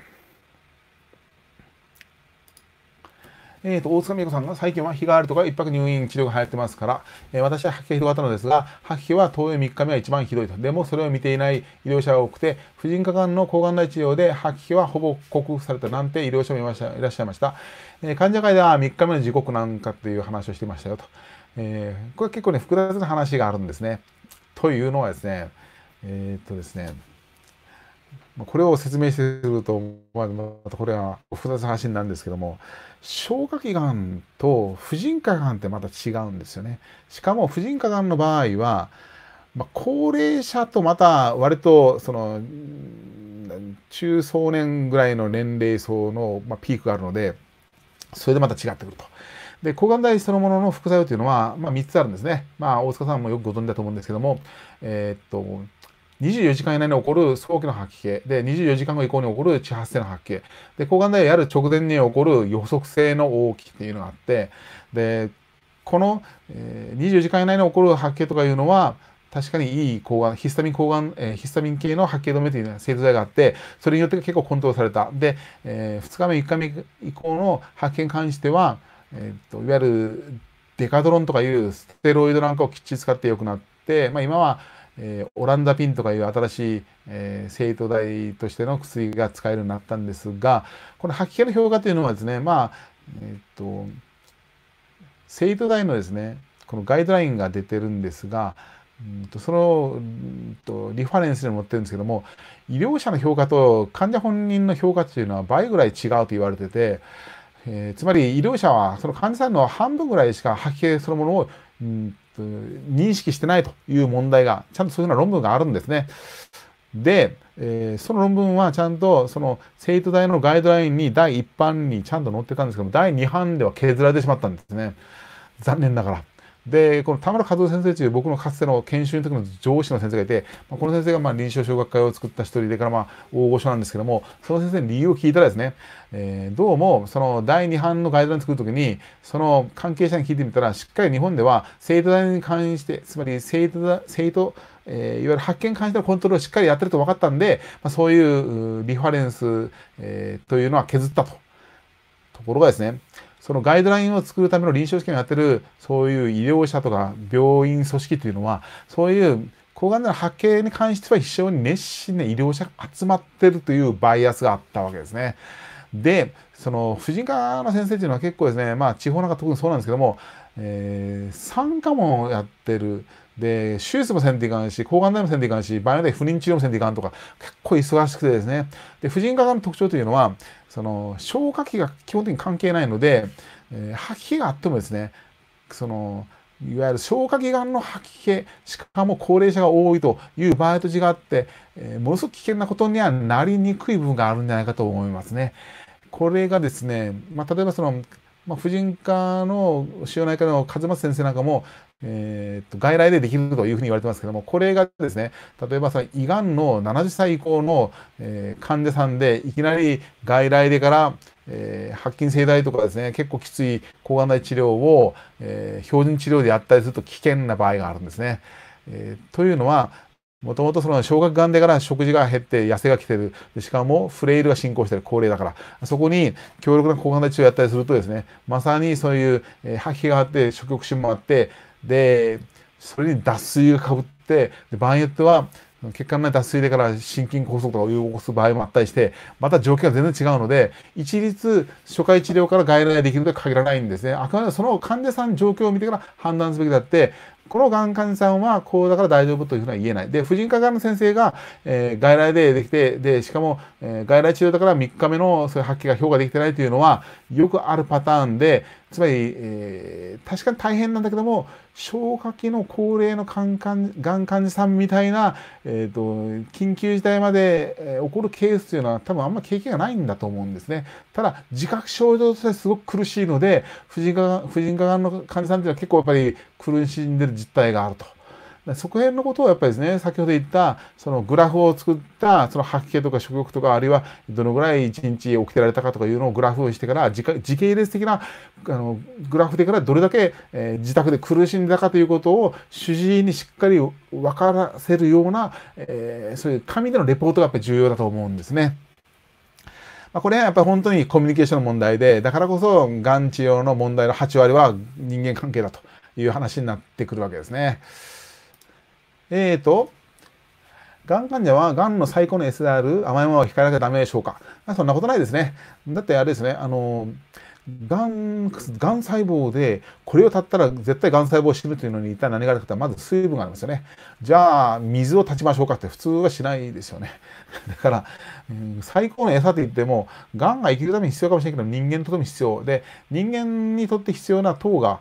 えーと、大塚美子さんが最近は日があるとか一泊入院治療が流行ってますから、えー、私は吐き気が広がったのですが吐き気は当与3日目は一番ひどいとでもそれを見ていない医療者が多くて婦人科がんの抗がん剤治療で吐き気はほぼ克服されたなんて医療者もいましたいらっしゃいました、えー、患者会では3日目の時刻なんかという話をしてましたよと、えー、これ結構ね複雑な話があるんですねというのはですねえっとですねこれを説明すると、まあ、またこれは複雑な話なんですけども消化器がんと婦人科がんってまた違うんですよね。しかも婦人科がんの場合は、まあ、高齢者とまた割とその中壮年ぐらいの年齢層の、まピークがあるのでそれでまた違ってくると。で抗がん剤そのものの副作用というのは、まあ、3つあるんですね。まあ、大塚さんもよくご存知だと思うんですけども、えー、っと24時間以内に起こる早期の吐き気で24時間後以降に起こる地発性の吐き気で抗がん剤をやる直前に起こる予測性の大きっていうのがあってでこの、えー、24時間以内に起こる吐き気とかいうのは確かにいい抗がん、ヒスタミン抗がん、えー、ヒスタミン系の発見止めという製剤があって、それによって結構コントロールされた。で、えー、2日目、1日目以降の発見に関しては、えーと、いわゆるデカドロンとかいうステロイドなんかをきっちり使って良くなって、まあ、今はえー、オランダピンとかいう新しい、えー、生徒代としての薬が使えるようになったんですが、この吐き気の評価というのはですね、まあ、えっ、と、生徒代のですね、このガイドラインが出てるんですが、うんとその、うんとリファレンスに載ってるんですけども、医療者の評価と患者本人の評価というのは倍ぐらい違うと言われてて、えー、つまり医療者はその患者さんの半分ぐらいしか吐き気そのものを、うん認識してないという問題が、ちゃんとそういうような論文があるんですね。で、えー、その論文はちゃんとその生徒大のガイドラインに第1版にちゃんと載ってたんですけど第2版では削られてしまったんですね残念ながら。でこの田村和夫先生という僕のかつての研修の時の上司の先生がいて、まあ、この先生がまあ臨床小学会を作った一人でからまあ大御所なんですけどもその先生に理由を聞いたらですねえー、どうもその第2版のガイドライン作る時にその関係者に聞いてみたらしっかり日本では生徒代に関してつまり生徒生徒えー、いわゆる発見に関してのコントロールをしっかりやってると分かったんで、まあ、そういうリファレンス、えー、というのは削ったと。ところがですねそのガイドラインを作るための臨床試験をやってるそういう医療者とか病院組織というのはそういう抗がん剤の発見に関しては非常に熱心な医療者が集まってるというバイアスがあったわけですね。で、その婦人科の先生っていうのは結構ですね、まあ地方なんか特にそうなんですけども、えー、産科もやってる。で、手術もせんでいかんし、抗がん剤もせんでいかんし、場合によって不妊治療もせんでいかんとか、結構忙しくてですね。で、婦人科の特徴というのは、その消化器が基本的に関係ないので、えー、吐き気があってもですね、その、いわゆる消化器がんの吐き気、しかも高齢者が多いという場合と違って、えー、ものすごく危険なことにはなりにくい部分があるんじゃないかと思いますね。これがですね、まあ、例えばその、まあ、婦人科の塩内科の数松先生なんかも、えー、と外来でできるというふうに言われてますけどもこれがですね例えばさ胃がんの70歳以降の、えー、患者さんでいきなり外来でから、えー、白金性大とかですね結構きつい抗がん剤治療を、えー、標準治療でやったりすると危険な場合があるんですね。えー、というのはもともとその小学がんでから食事が減って痩せが来てる。しかもフレイルが進行してる。高齢だから。そこに強力な抗がん剤治療をやったりするとですね、まさにそういう、えー、吐き気があって、食欲心もあって、で、それに脱水がかぶって、で場合によっては、血管内脱水でから心筋梗塞とかを起こす場合もあったりして、また状況が全然違うので、一律初回治療から外来できるとは限らないんですね。あくまでその患者さん状況を見てから判断すべきだって、このがん患者さんはこうだから大丈夫というふうには言えない。で、婦人科がんの先生が、えー、外来でできて、で、しかも、えー、外来治療だから3日目のそういう発揮が評価できてないというのはよくあるパターンで、つまり、えー、確かに大変なんだけども、消化器の高齢のがん患者さんみたいな、えーと、緊急事態まで、え起こるケースというのは多分あんま経験がないんだと思うんですね。ただ自覚症状としてすごく苦しいので婦人科婦人科がんの患者さんというのは結構やっぱり苦しんでる実態があると。そこ辺のことをやっぱりですね、先ほど言った、そのグラフを作った、その吐き気とか食欲とか、あるいはどのぐらい一日起きてられたかとかいうのをグラフをしてから、時系列的なあのグラフでからどれだけ、えー、自宅で苦しんだかということを主治医にしっかり分からせるような、えー、そういう紙でのレポートがやっぱり重要だと思うんですね。まこれはやっぱり本当にコミュニケーションの問題で、だからこそ、がん治療の問題の8割は人間関係だという話になってくるわけですね。えっ、ー、と、がん患者はがんの最高の SR、甘いものを控えなきゃダメでしょうか。そんなことないですね。だってあれですね、あの、がん、がん細胞で、これを絶ったら絶対がん細胞死ぬというのに一体何があるかってまず水分がありますよね。じゃあ、水を断ちましょうかって普通はしないですよね。だから、うん、最高の餌って言っても、がんが生きるために必要かもしれないけど、人間にとっても必要。で、人間にとって必要な糖が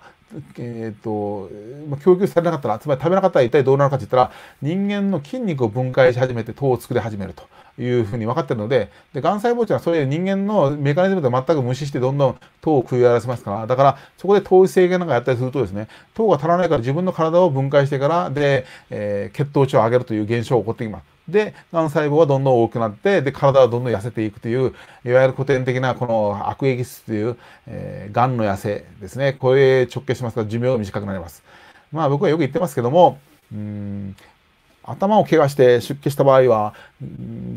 えーと、と供給されなかったらつまり食べなかったら一体どうなるかって言ったら人間の筋肉を分解し始めて糖を作り始めるというふうに分かってるのででがん細胞っていうのはそういう人間のメカニズムと全く無視してどんどん糖を食い荒らせますからだからそこで糖制限なんかやったりするとですね糖が足らないから自分の体を分解してからで、えー、血糖値を上げるという現象が起こってきます。で、がん細胞はどんどん多くなって、で、体はどんどん痩せていくという、いわゆる古典的なこの悪液質という、えー、がんの痩せですね。これ直結しますから寿命が短くなります。まあ僕はよく言ってますけども、うん、頭を怪我して出血した場合は、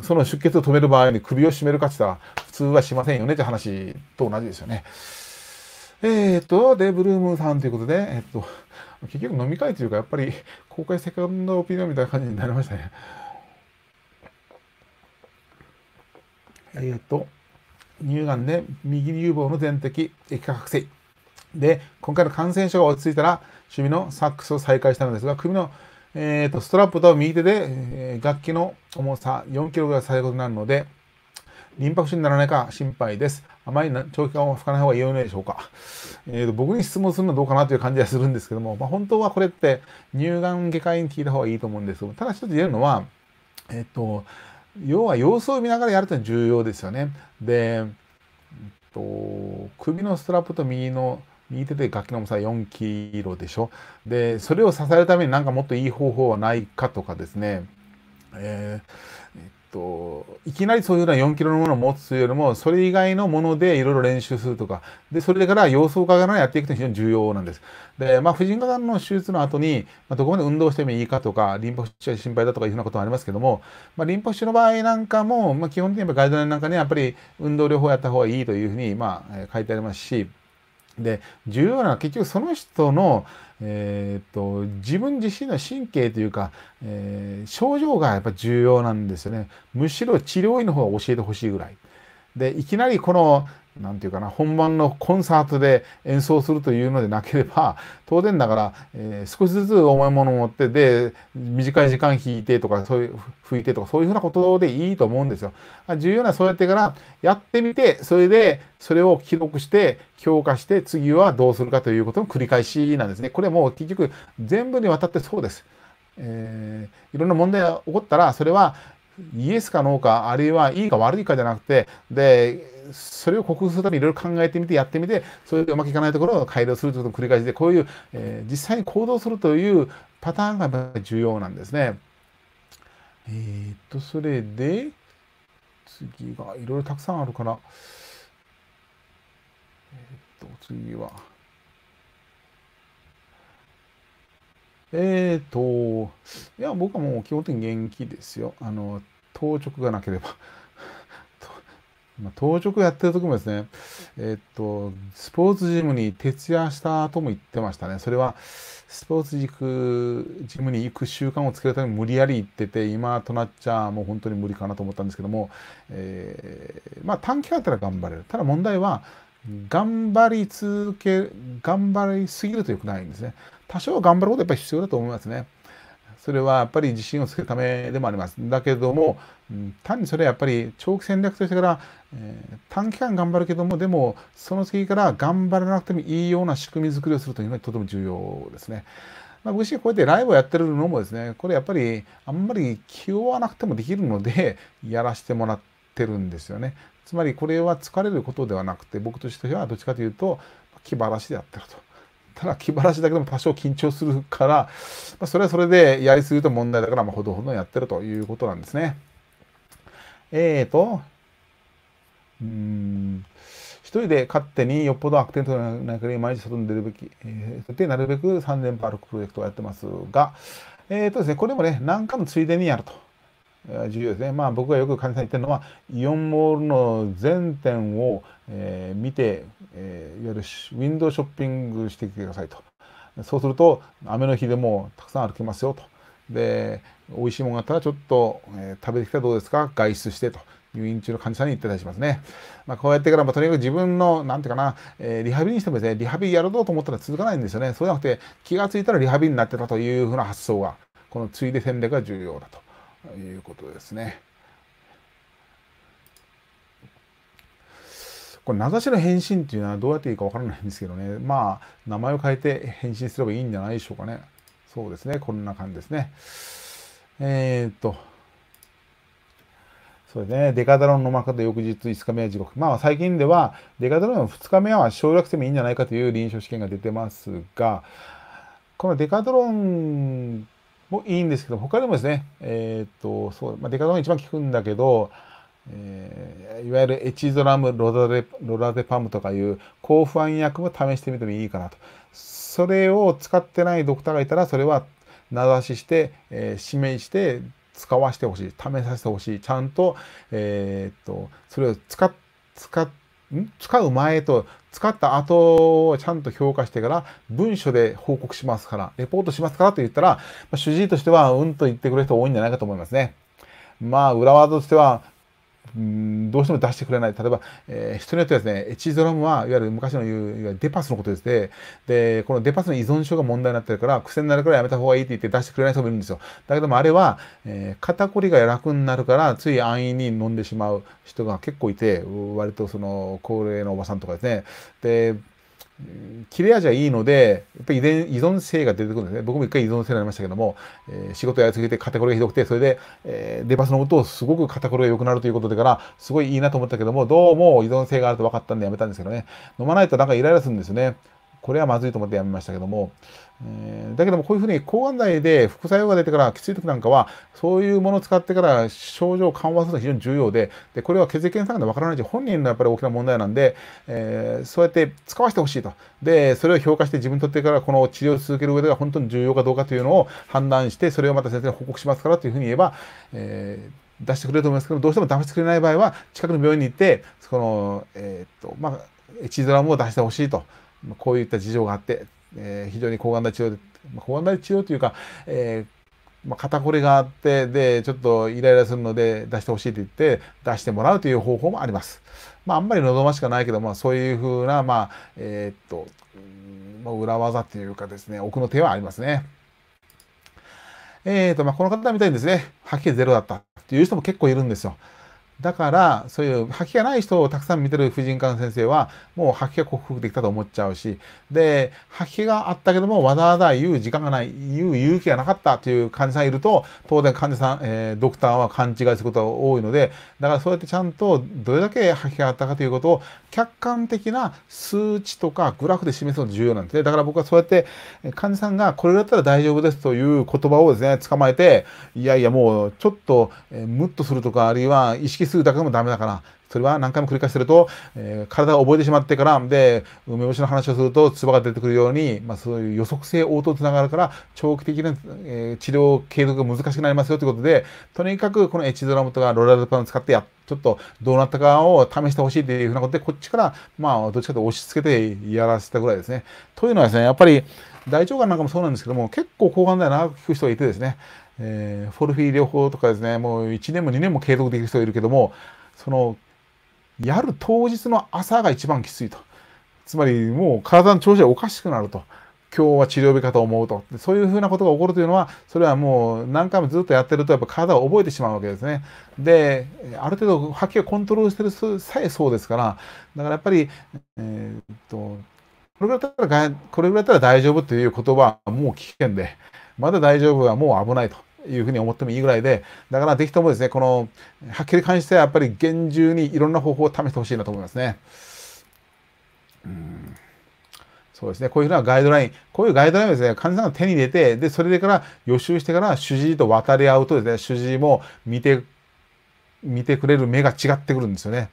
その出血を止める場合に首を絞めるかって言ったら、普通はしませんよねって話と同じですよね。えー、っと、で、ブルームさんということで、えっと、結局飲み会というか、やっぱり公開セカンドオピニオンみたいな感じになりましたね。えっ、ー、と、乳がんで右乳房の全摘、液化覚醒。で、今回の感染症が落ち着いたら、趣味のサックスを再開したのですが、首の、えーと、ストラップと右手で、えー、楽器の重さ 4kg が最とになるので、リンパ浮腫にならないか心配です。あまり長期間は吹かない方がいいのでしょうか。えーと、僕に質問するのはどうかなという感じはするんですけども、まあ、本当はこれって乳がん外科医に聞いた方がいいと思うんですけどただ一つ言えるのは、えっ、ー、と、要は様子を見ながらやるというのは重要ですよね。で、えっと、首のストラップと右の右手で楽器の重さ4キロでしょ。で、それを支えるためになんかもっといい方法はないかとかですね。えーと、いきなりそういうような4キロのものを持つというよりも、それ以外のものでいろいろ練習するとか、で、それから様子を伺いやっていくと非常に重要なんです。で、まあ、婦人科がんの手術の後に、まあ、どこまで運動してもいいかとか、リンパ節腫が心配だとかいうふうなことはありますけども、まあ、リンパ腫の場合なんかも、まあ、基本的にガイドラインなんかね、やっぱり運動療法やった方がいいというふうに、まあ、書いてありますし、で、重要なのは結局その人の、えーと、と自分自身の神経というか、えー、症状がやっぱ重要なんですよねむしろ治療医の方は教えてほしいぐらいでいきなりこの何て言うかな本番のコンサートで演奏するというのでなければ当然だから、えー、少しずつ重いものを持ってで短い時間弾いてとかそういう吹いてとかそういうふうなことでいいと思うんですよ。重要なそうやってからやってみてそれでそれを記録して強化して次はどうするかということの繰り返しなんですね。これも結局全部にわたってそうです。えー、いろんな問題が起こったらそれはイエスかノーかあるいはいいか悪いかじゃなくてでそれを克服するためにいろいろ考えてみてやってみてそれでうまくいかないところを改良するということの繰り返しでこういう、えー、実際に行動するというパターンが重要なんですね。えー、っとそれで次がいろいろたくさんあるからえー、っと次はえー、っといや僕はもう基本的に元気ですよあの当直がなければ。ま当直やってる時もですね、えっと、スポーツジムに徹夜したとも言ってましたね。それは、スポーツジクジムに行く習慣をつけるために無理やり行ってて、今となっちゃもう本当に無理かなと思ったんですけども、えー、まあ短期間やったら頑張れる。ただ問題は、頑張り続け、頑張りすぎると良くないんですね。多少頑張ることやっぱり必要だと思いますね。それはやっぱり自信をつけるためでもあります。だけども、単にそれはやっぱり長期戦略としてから、えー、短期間頑張るけども、でもその次から頑張らなくてもいいような仕組み作りをするというのがとても重要ですね。まあ、僕こうやってライブをやってるのもですね、これやっぱりあんまり気負わなくてもできるので、やらせてもらってるんですよね。つまりこれは疲れることではなくて、僕としてはどっちかというと、気晴らしでやってると。ただ気晴らしだけでも多少緊張するから、まあ、それはそれでやりすぎると問題だから、まあ、ほどほどやってるということなんですね。えーと、うん、一人で勝手によっぽど悪天となくれ毎日外に出るべき、えー、でなるべく3連覇歩くプロジェクトをやってますが、えーとですね、これもね、何かのついでにやると。重要ですね、まあ、僕がよく患者さんに言ってるのはイオンモールの全店を、えー、見て、えー、いわゆるウィンドウショッピングしてくださいとそうすると雨の日でもたくさん歩きますよとで美味しいものがあったらちょっと、えー、食べてきたらどうですか外出してと入院中の患者さんに言ってたりしますね。まあ、こうやってから、まあ、とにかく自分の、なんていうかな、えー、リハビリにしてもですね、リハビリやろうと思ったら続かないんですよね。そうじゃなくて、気が付いたらリハビリになってたというふうな発想が、このついで戦略が重要だと。いうことですね。これ名指しの返信っていうのはどうやっていいかわからないんですけどね。まあ、名前を変えて返信すればいいんじゃないでしょうかね。そうですね。こんな感じですね。えー、っと。そうですね。デカダロンのマカで翌日5日目は地獄。まあ最近ではデカダロンの2日目は省略してもいいんじゃないかという臨床試験が出てますが、このデカドロンもいいんですけど他でもですねえっ、ー、とそう、まあ、デカドンが一番効くんだけど、えー、いわゆるエチゾラムロダロラデパムとかいう抗不安薬も試してみてもいいかなとそれを使ってないドクターがいたらそれは名指しして、えー、指名して使わせてほしい試させてほしいちゃんと,、えー、っとそれを使って使って使う前と使った後をちゃんと評価してから文書で報告しますから、レポートしますからと言ったら、まあ、主治医としてはうんと言ってくれる人多いんじゃないかと思いますね。まあ、裏技としては、うんどうしても出してくれない。例えば、えー、人によってはですね、エチゾラムはいわゆる昔の言う、いわゆるデパスのことですね。で、このデパスの依存症が問題になってるから、癖になるからやめた方がいいって言って出してくれない人もいるんですよ。だけどもあれは、えー、肩こりが楽になるから、つい安易に飲んでしまう人が結構いて、割とその高齢のおばさんとかですね。で、切れ味はいいので、やっぱり依存性が出てくるんですね。僕も一回依存性になりましたけども、えー、仕事やりすぎて肩こりがひどくて、それで、えー、出パスの音をすごく肩こりが良くなるということでから、すごいいいなと思ったけども、どうも依存性があると分かったんでやめたんですけどね、飲まないとなんかイライラするんですよね。これはまずいと思ってやめましたけども、えー、だけどもこういうふうに抗がん剤で副作用が出てからきつい時なんかはそういうものを使ってから症状を緩和するのが非常に重要ででこれは血液検査なんで分からないし本人のやっぱり大きな問題なんで、えー、そうやって使わせてほしいとでそれを評価して自分にとってからこの治療を続ける上では本当に重要かどうかというのを判断してそれをまた先生に報告しますからというふうに言えば、えー出してくれると思いますけどどうしても出してくれない場合は近くの病院に行ってその、えー、っとまあ、エチズラムを出してほしいとまこういった事情があって、えー、非常に抗がん剤治療で、ま抗がん剤治療というか、えー、まあ、肩こりがあって、で、ちょっとイライラするので出してほしいと言って出してもらうという方法もあります。まあ、あんまり望ましくないけど、まあ、そういうふうな、まあ、えー、っと、まあ、裏技というかですね、奥の手はありますね。えーとまあ、この方みたいにですね、吐き気ゼロだったっていう人も結構いるんですよ。だからそういう吐きがない人をたくさん見てる婦人科の先生はもう吐きが克服できたと思っちゃうしで吐きがあったけどもわざわざ言う時間がない言う勇気がなかったという患者さんいると当然患者さん、えー、ドクターは勘違いすることが多いのでだからそうやってちゃんとどれだけ吐きがあったかということを客観的な数値とかグラフで示すのが重要なんですねだから僕はそうやって患者さんがこれだったら大丈夫ですという言葉をですね捕まえていやいやもうちょっと、えー、ムッとするとかあるいは意識する数だけでもダメだから、それは何回も繰り返してると、えー、体が覚えてしまってから、で、梅干しの話をすると、唾が出てくるように、まあ、そういう予測性応答につながるから、長期的な、えー、治療継続が難しくなりますよということで、とにかくこのエチドラムとかロラルパンを使ってやっちょっとどうなったかを試してほしいというふうなことで、こっちから、まあ、どっちかと押し付けてやらせたぐらいですね。というのはですね、やっぱり大腸がんなんかもそうなんですけども、結構抗がん剤長く効く人がいてですね、えー、フォルフィー療法とかですねもう1年も2年も継続できる人いるけどもそのやる当日の朝が一番きついとつまりもう体の調子がおかしくなると今日は治療日かと思うとそういうふうなことが起こるというのはそれはもう何回もずっとやってるとやっぱ体を覚えてしまうわけですねである程度吐きをコントロールしてるさえそうですからだからやっぱり、えー、っとこれぐらいだったらこれぐらいだったら大丈夫という言葉はもう危険でまだ大丈夫はもう危ないというふうに思ってもいいぐらいで、だからぜひともですね、このはっきり関してはやっぱり厳重にいろんな方法を試してほしいなと思いますね。そうですね。こういうふうなガイドライン。こういうガイドラインをですね、患者さんが手に入れて、で、それから予習してから主治医と渡り合うとですね、主治医も見て、見てくれる目が違ってくるんですよね。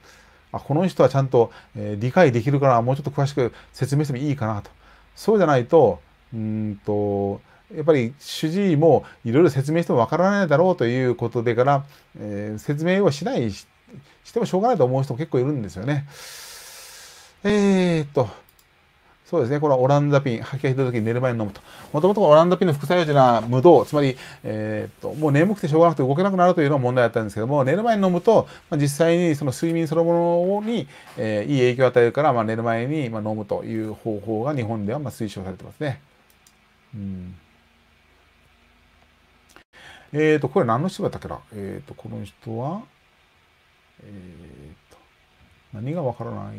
あ、この人はちゃんと、えー、理解できるから、もうちょっと詳しく説明してもいいかなと。そうじゃないと、うんと、やっぱり主治医もいろいろ説明してもわからないだろうということでから、えー、説明をしないしてもしょうがないと思う人結構いるんですよね。えー、っと、そうですね、これはオランダピン、吐き気した時に寝る前に飲むと。もともとオランダピンの副作用というのは無動、つまり、えー、っと、もう眠くてしょうがなくて動けなくなるというのが問題だったんですけども、寝る前に飲むと、まあ、実際にその睡眠そのものに、えー、いい影響を与えるから、まあ、寝る前に、まあ、飲むという方法が日本ではまあ推奨されてますね。うんえっ、ー、と、これ何の人だったっけなえっ、ー、と、この人は、えっ、ー、と、何がわからない。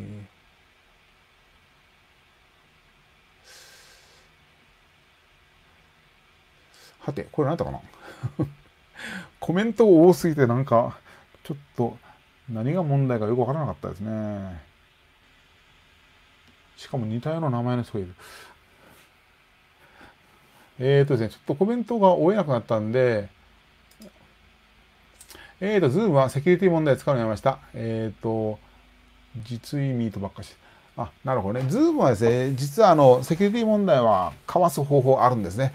はて、これ何だったかな コメント多すぎてなんか、ちょっと何が問題かよくわからなかったですね。しかも似たような名前の人がいる。えっ、ー、とですね、ちょっとコメントが追えなくなったんで、えーと、ズームはセキュリティ問題使うようになりました。えっ、ー、と、実意ミートばっかし。あ、なるほどね。ズームはですね、実はあの、セキュリティ問題はかわす方法あるんですね。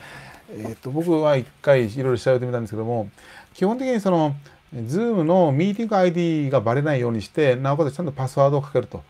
えっ、ー、と、僕は一回いろいろ調べてみたんですけども、基本的にその、ズームのミーティング ID がバレないようにして、なおかつちゃんとパスワードをかけると。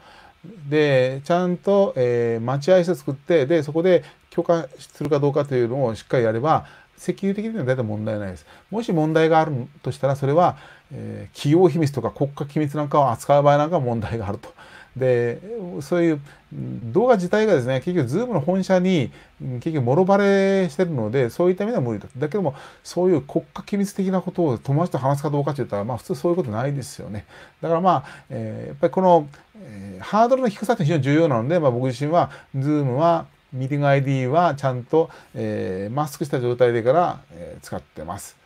で、ちゃんと、えー、待合室作って、で、そこで許可するかどうかというのをしっかりやれば、石油的には大体問題ないです。もし問題があるとしたら、それは、えー、企業秘密とか国家機密なんかを扱う場合なんか問題があると。で、そういう動画自体がですね、結局 Zoom の本社に結局もろバレしてるので、そういった意味では無理だ。だけども、そういう国家機密的なことを友達と話すかどうかって言ったら、まあ普通そういうことないですよね。だからまあ、えー、やっぱりこの、えー、ハードルの低さって非常に重要なので、まあ僕自身は Zoom はミーティング ID はちゃんと、えー、マスクした状態でから、えー、使ってます。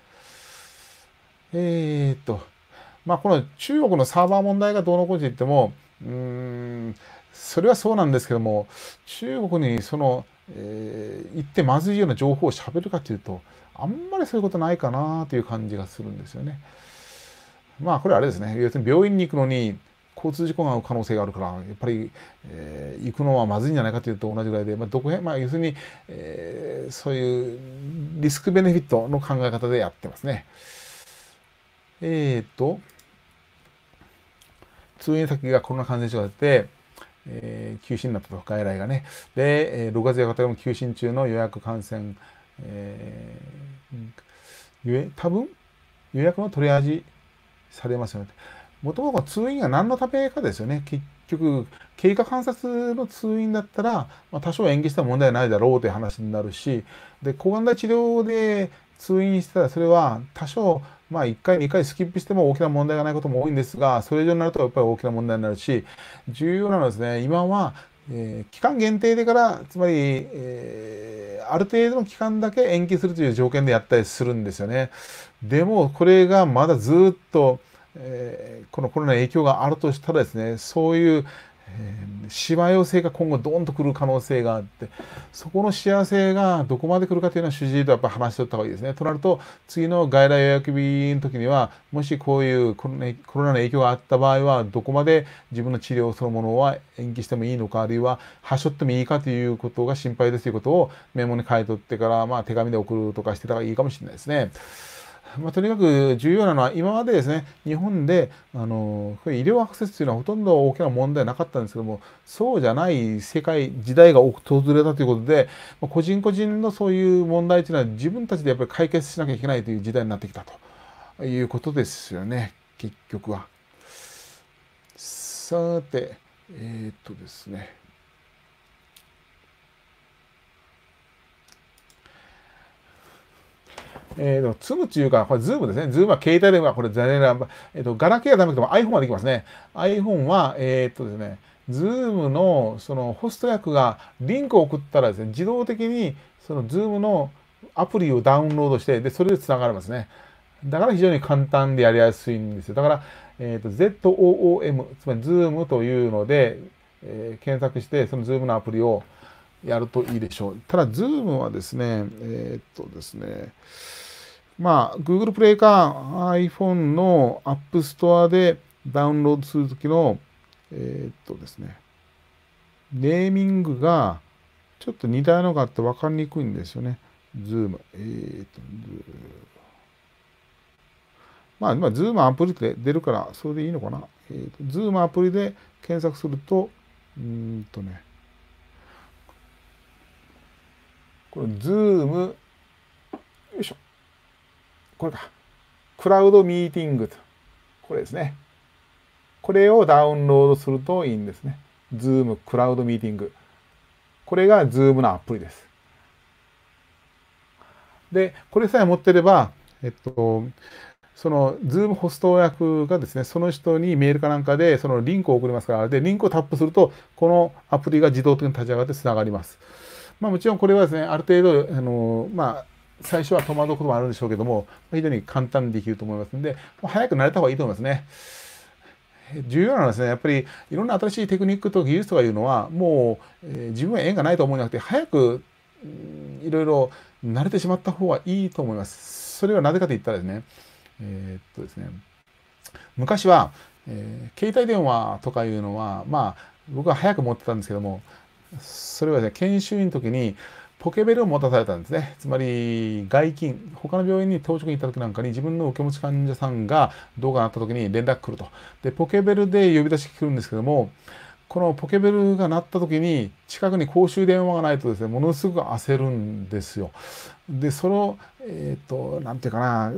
えー、っと、まあ、この中国のサーバー問題がどうのこうって言っても、うん、それはそうなんですけども、中国にその、えー、言ってまずいような情報を喋るかというと、あんまりそういうことないかなという感じがするんですよね。まあ、これあれですね。要するに病院に行くのに、交通事故が可能性があるからやっぱり、えー、行くのはまずいんじゃないかというと同じぐらいで、まあ、どこへ、まあ、要するに、えー、そういうリスクベネフィットの考え方でやってますね。えっ、ー、と通院先がコロナ感染症が出て、えー、休診になったと外来がねで、えー、6月8日も休診中の予約感染、えー、ゆえ多分予約の取り味されますよね。もともと通院が何のためかですよね。結局、経過観察の通院だったら、まあ、多少延期した問題ないだろうという話になるし、で、抗がん剤治療で通院したら、それは多少、まあ、1回、2回スキップしても大きな問題がないことも多いんですが、それ以上になるとやっぱり大きな問題になるし、重要なのはですね、今は、えー、期間限定でから、つまり、えー、ある程度の期間だけ延期するという条件でやったりするんですよね。でも、これがまだずっと、えこのコロナの影響があるとしたらですねそういうえー、しわ寄せが今後ドンとくる可能性があってそこの幸せがどこまで来るかというのは主治医とやっぱ話しとった方がいいですね。となると次の外来予約日の時にはもしこういうコロナの影響があった場合はどこまで自分の治療そのものは延期してもいいのかあるいははしょってもいいかということが心配ですということをメモに書いとってから、まあ、手紙で送るとかしてた方がいいかもしれないですね。まあ、とにかく重要なのは今までですね日本であの医療アクセスというのはほとんど大きな問題なかったんですけどもそうじゃない世界時代が訪れたということで、まあ、個人個人のそういう問題というのは自分たちでやっぱり解決しなきゃいけないという時代になってきたということですよね結局は。さてえー、っとですねえーと、と z o っていうか、これズームですね。ズームは携帯電話、これ残念な、えーと、ガラケーはダメだけど iPhone はできますね。iPhone は、えっ、とですね、ズームのそのホスト役がリンクを送ったらですね、自動的にそのズームのアプリをダウンロードして、で、それで繋がりますね。だから非常に簡単でやりやすいんですよ。だから、えっ、ー、と、ZOOM、つまりズームというので、えー、検索して、そのズームのアプリをやるといいでしょう。ただ、ズームはですね、えー、っとですね、まあ、Google プレイか iPhone の App Store でダウンロードするときの、えー、っとですね、ネーミングがちょっと似たようなのがあって分かりにくいんですよね。Zoom。えー、っと、Zoom。まあ、今、Zoom アプリで出るから、それでいいのかな。えー、っと、Zoom アプリで検索すると、うんとね、これ、Zoom これか。クラウドミーティングと。これですね。これをダウンロードするといいんですね。Zoom クラウドミーティング。これが Zoom のアプリです。で、これさえ持ってれば、えっと、その Zoom ホスト役がですね、その人にメールかなんかでそのリンクを送りますから、で、リンクをタップすると、このアプリが自動的に立ち上がってつながります。まあもちろんこれはですね、ある程度、あの、まあ、最初は戸惑うこともあるんでしょうけども、非常に簡単にできると思いますんで、もう早く慣れた方がいいと思いますね。重要なのはですね、やっぱりいろんな新しいテクニックと技術とかいうのは、もう、えー、自分は縁がないと思うんじゃなくて、早く、いろいろ慣れてしまった方がいいと思います。それはなぜかと言ったらですね、えー、っとですね、昔は、えー、携帯電話とかいうのは、まあ、僕は早く持ってたんですけども、それはね、研修医の時に、ポケベルを持たされたんですね。つまり、外勤、他の病院に当直に行った時なんかに自分の受け持ち患者さんがどうかなった時に連絡来ると。で、ポケベルで呼び出し来るんですけども、このポケベルが鳴った時に近くに公衆電話がないとですねものすごく焦るんですよ。でそのえっ、ー、と何て言うかな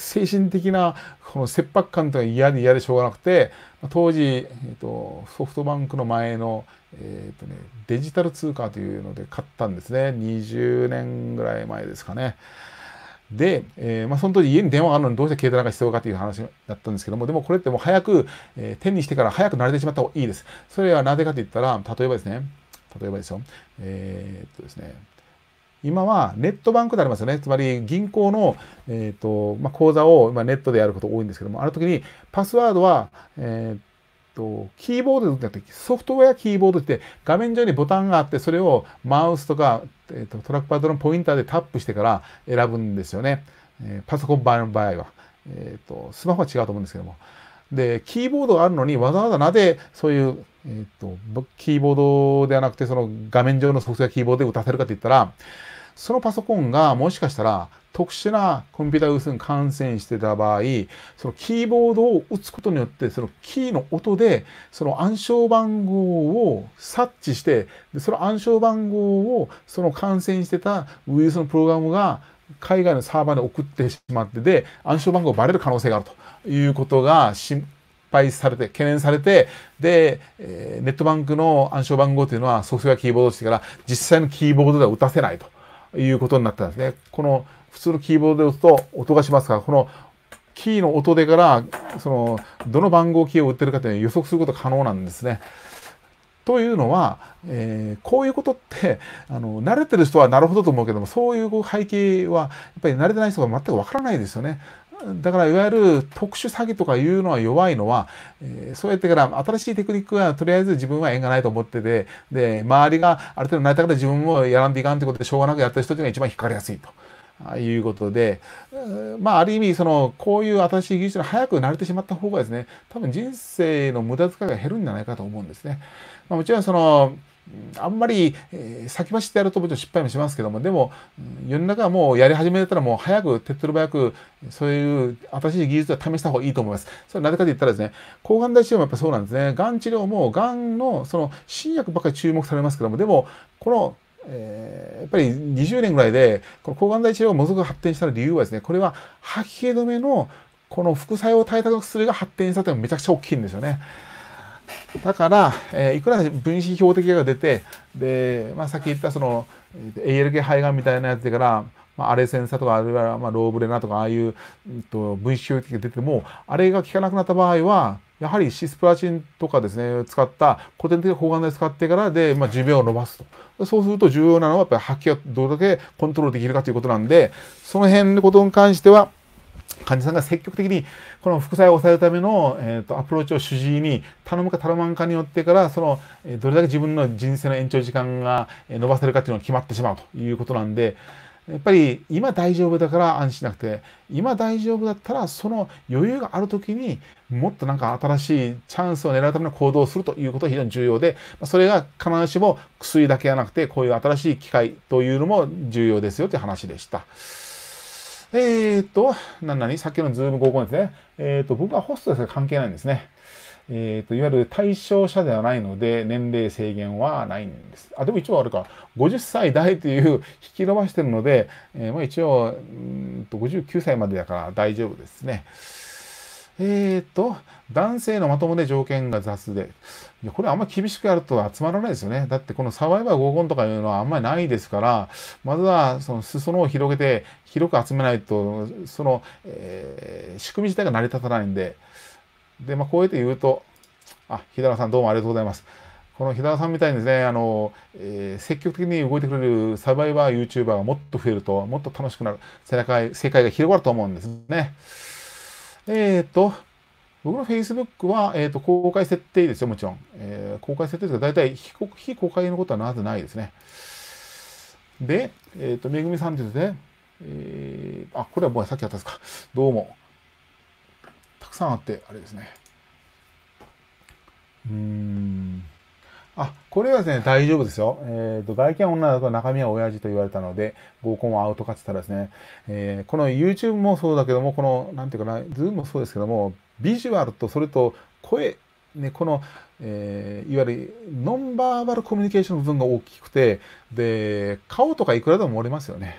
精神的なこの切迫感というのは嫌で嫌でしょうがなくて当時、えーと、とソフトバンクの前の、えーとね、デジタル通貨というので買ったんですね20年ぐらい前ですかね。で、えーまあ、その時家に電話があるのにどうして携帯なんか必要かという話だったんですけども、でもこれってもう早く、えー、手にしてから早く慣れてしまった方がいいです。それはなぜかと言ったら、例えばですね、例えばですよ、えー、っとですね、今はネットバンクでありますよね。つまり銀行の、えー、とまあ、口座を、まあ、ネットでやること多いんですけども、ある時にパスワードは、えー、と、キーボードでてソフトウェアキーボードって、画面上にボタンがあって、それをマウスとかえーと、トラックパッドのポインターでタップしてから選ぶんですよね。えー、パソコン版の場合は、えーと、スマホは違うと思うんですけども。で、キーボードがあるのにわざわざなぜそういう、えーと、キーボードではなくてその画面上のソフトウェアキーボードで打たせるかって言ったら、そのパソコンがもしかしたら特殊なコンピュータウイルスに感染してた場合、そのキーボードを打つことによって、そのキーの音で、その暗証番号を察知して、でその暗証番号をその感染してたウイルスのプログラムが海外のサーバーに送ってしまって、で、暗証番号がバレる可能性があるということが心配されて、懸念されて、で、えネットバンクの暗証番号というのはソフトウェアキーボードしてから実際のキーボードでは打たせないと。いうことになったんですね。この普通のキーボードで打つと音がしますから、このキーの音でから、その、どの番号キーを打ってるかというのを予測すること可能なんですね。というのは、えー、こういうことってあの慣れてる人はなるほどと思うけどもそういう背景はやっぱり慣れてない人が全くわからないですよね。だからいわゆる特殊詐欺とかいうのは弱いのは、えー、そうやってから新しいテクニックはとりあえず自分は縁がないと思ってて、で、周りがある程度慣れたから自分もやらんといかんということでしょうがなくやった人というのが一番引っかかりやすいと。いうことで、まあ、ある意味、その、こういう新しい技術に早く慣れてしまった方がですね、多分人生の無駄遣いが減るんじゃないかと思うんですね。まあ、もちろん、その、あんまり、え先走ってやるともち失敗もしますけども、でも、世の中はもうやり始めたらもう早く手っ取り早く、そういう新しい技術は試した方がいいと思います。それはなぜかと言ったらですね、抗がん剤治療もやっぱそうなんですね。がん治療も、がんのその新薬ばっかり注目されますけども、でも、このえー、やっぱり20年ぐらいで、この抗がん剤治療がものすごく発展した理由はですね、これは吐き気止めのこの副作用対策薬が発展したというのがめちゃくちゃ大きいんですよね。だから、えー、いくら分子標的が出てで、まあ、さっき言ったその ALK 肺がんみたいなやつからまあ、アレセンサとか、あるいはまあローブレナとか、ああいう、うんと、分子標的が出ても、あれが効かなくなった場合は、やはりシスプラチンとかですね、使った、古典的な抗がん剤使ってからで、まあ、寿命を伸ばすと。そうすると重要なのは、やっぱり発揮がどれだけコントロールできるかということなんで、その辺のことに関しては、患者さんが積極的にこの副作用を抑えるための、えーと、アプローチを主治医に頼むか頼まんかによってからそのどれだけ自分の人生の延長時間が延ばせるかっていうのが決まってしまうということなんで。やっぱり今大丈夫だから安心しなくて今大丈夫だったらその余裕がある時にもっとなんか新しいチャンスを狙うための行動をするということが非常に重要でそれが必ずしも薬だけじゃなくてこういう新しい機会というのも重要ですよという話でした。えっ、ー、と、な、なにさっきのズーム合コンですね。えっ、ー、と、僕はホストですが関係ないんですね。えっ、ー、と、いわゆる対象者ではないので、年齢制限はないんです。あ、でも一応あるか。50歳代という引き伸ばしてるので、えまあ一応、うんと、59歳までだから大丈夫ですね。えっ、と、男性のまともで条件が雑で、いや、これあんまり厳しくやると集まらないですよね。だってこのサバイバー合コンとかいうのはあんまりないですから、まずはその裾野を広げて、広く集めないと、その、えー、仕組み自体が成り立たないんで。で、まあ、こうやって言うと、あ、日高さんどうもありがとうございます。この日高さんみたいにですね、あの、えー、積極的に動いてくれるサバイバー YouTuber がもっと増えると、もっと楽しくなる、世界世界が広がると思うんですね。えっ、ー、と、僕の Facebook は、えーと、公開設定ですよ、もちろん。えー、公開設定ですが、大体非非公開のことはなぜないですね。で、えっ、ー、と、めぐみさんですね。えー、あ、これはもうさっきやったですか。どうも。たくさんあって、あれですね。うーん。あ、これはですね、大丈夫ですよ。えっ、ー、と、外見は女だと中身は親父と言われたので、合コンはアウトかって言ったらですね、えー、この YouTube もそうだけども、この、なんていうかな、Zoom もそうですけども、ビジュアルとそれと声、ね、この、えー、いわゆるノンバーバルコミュニケーションの部分が大きくて、で、顔とかいくらでも漏れますよね。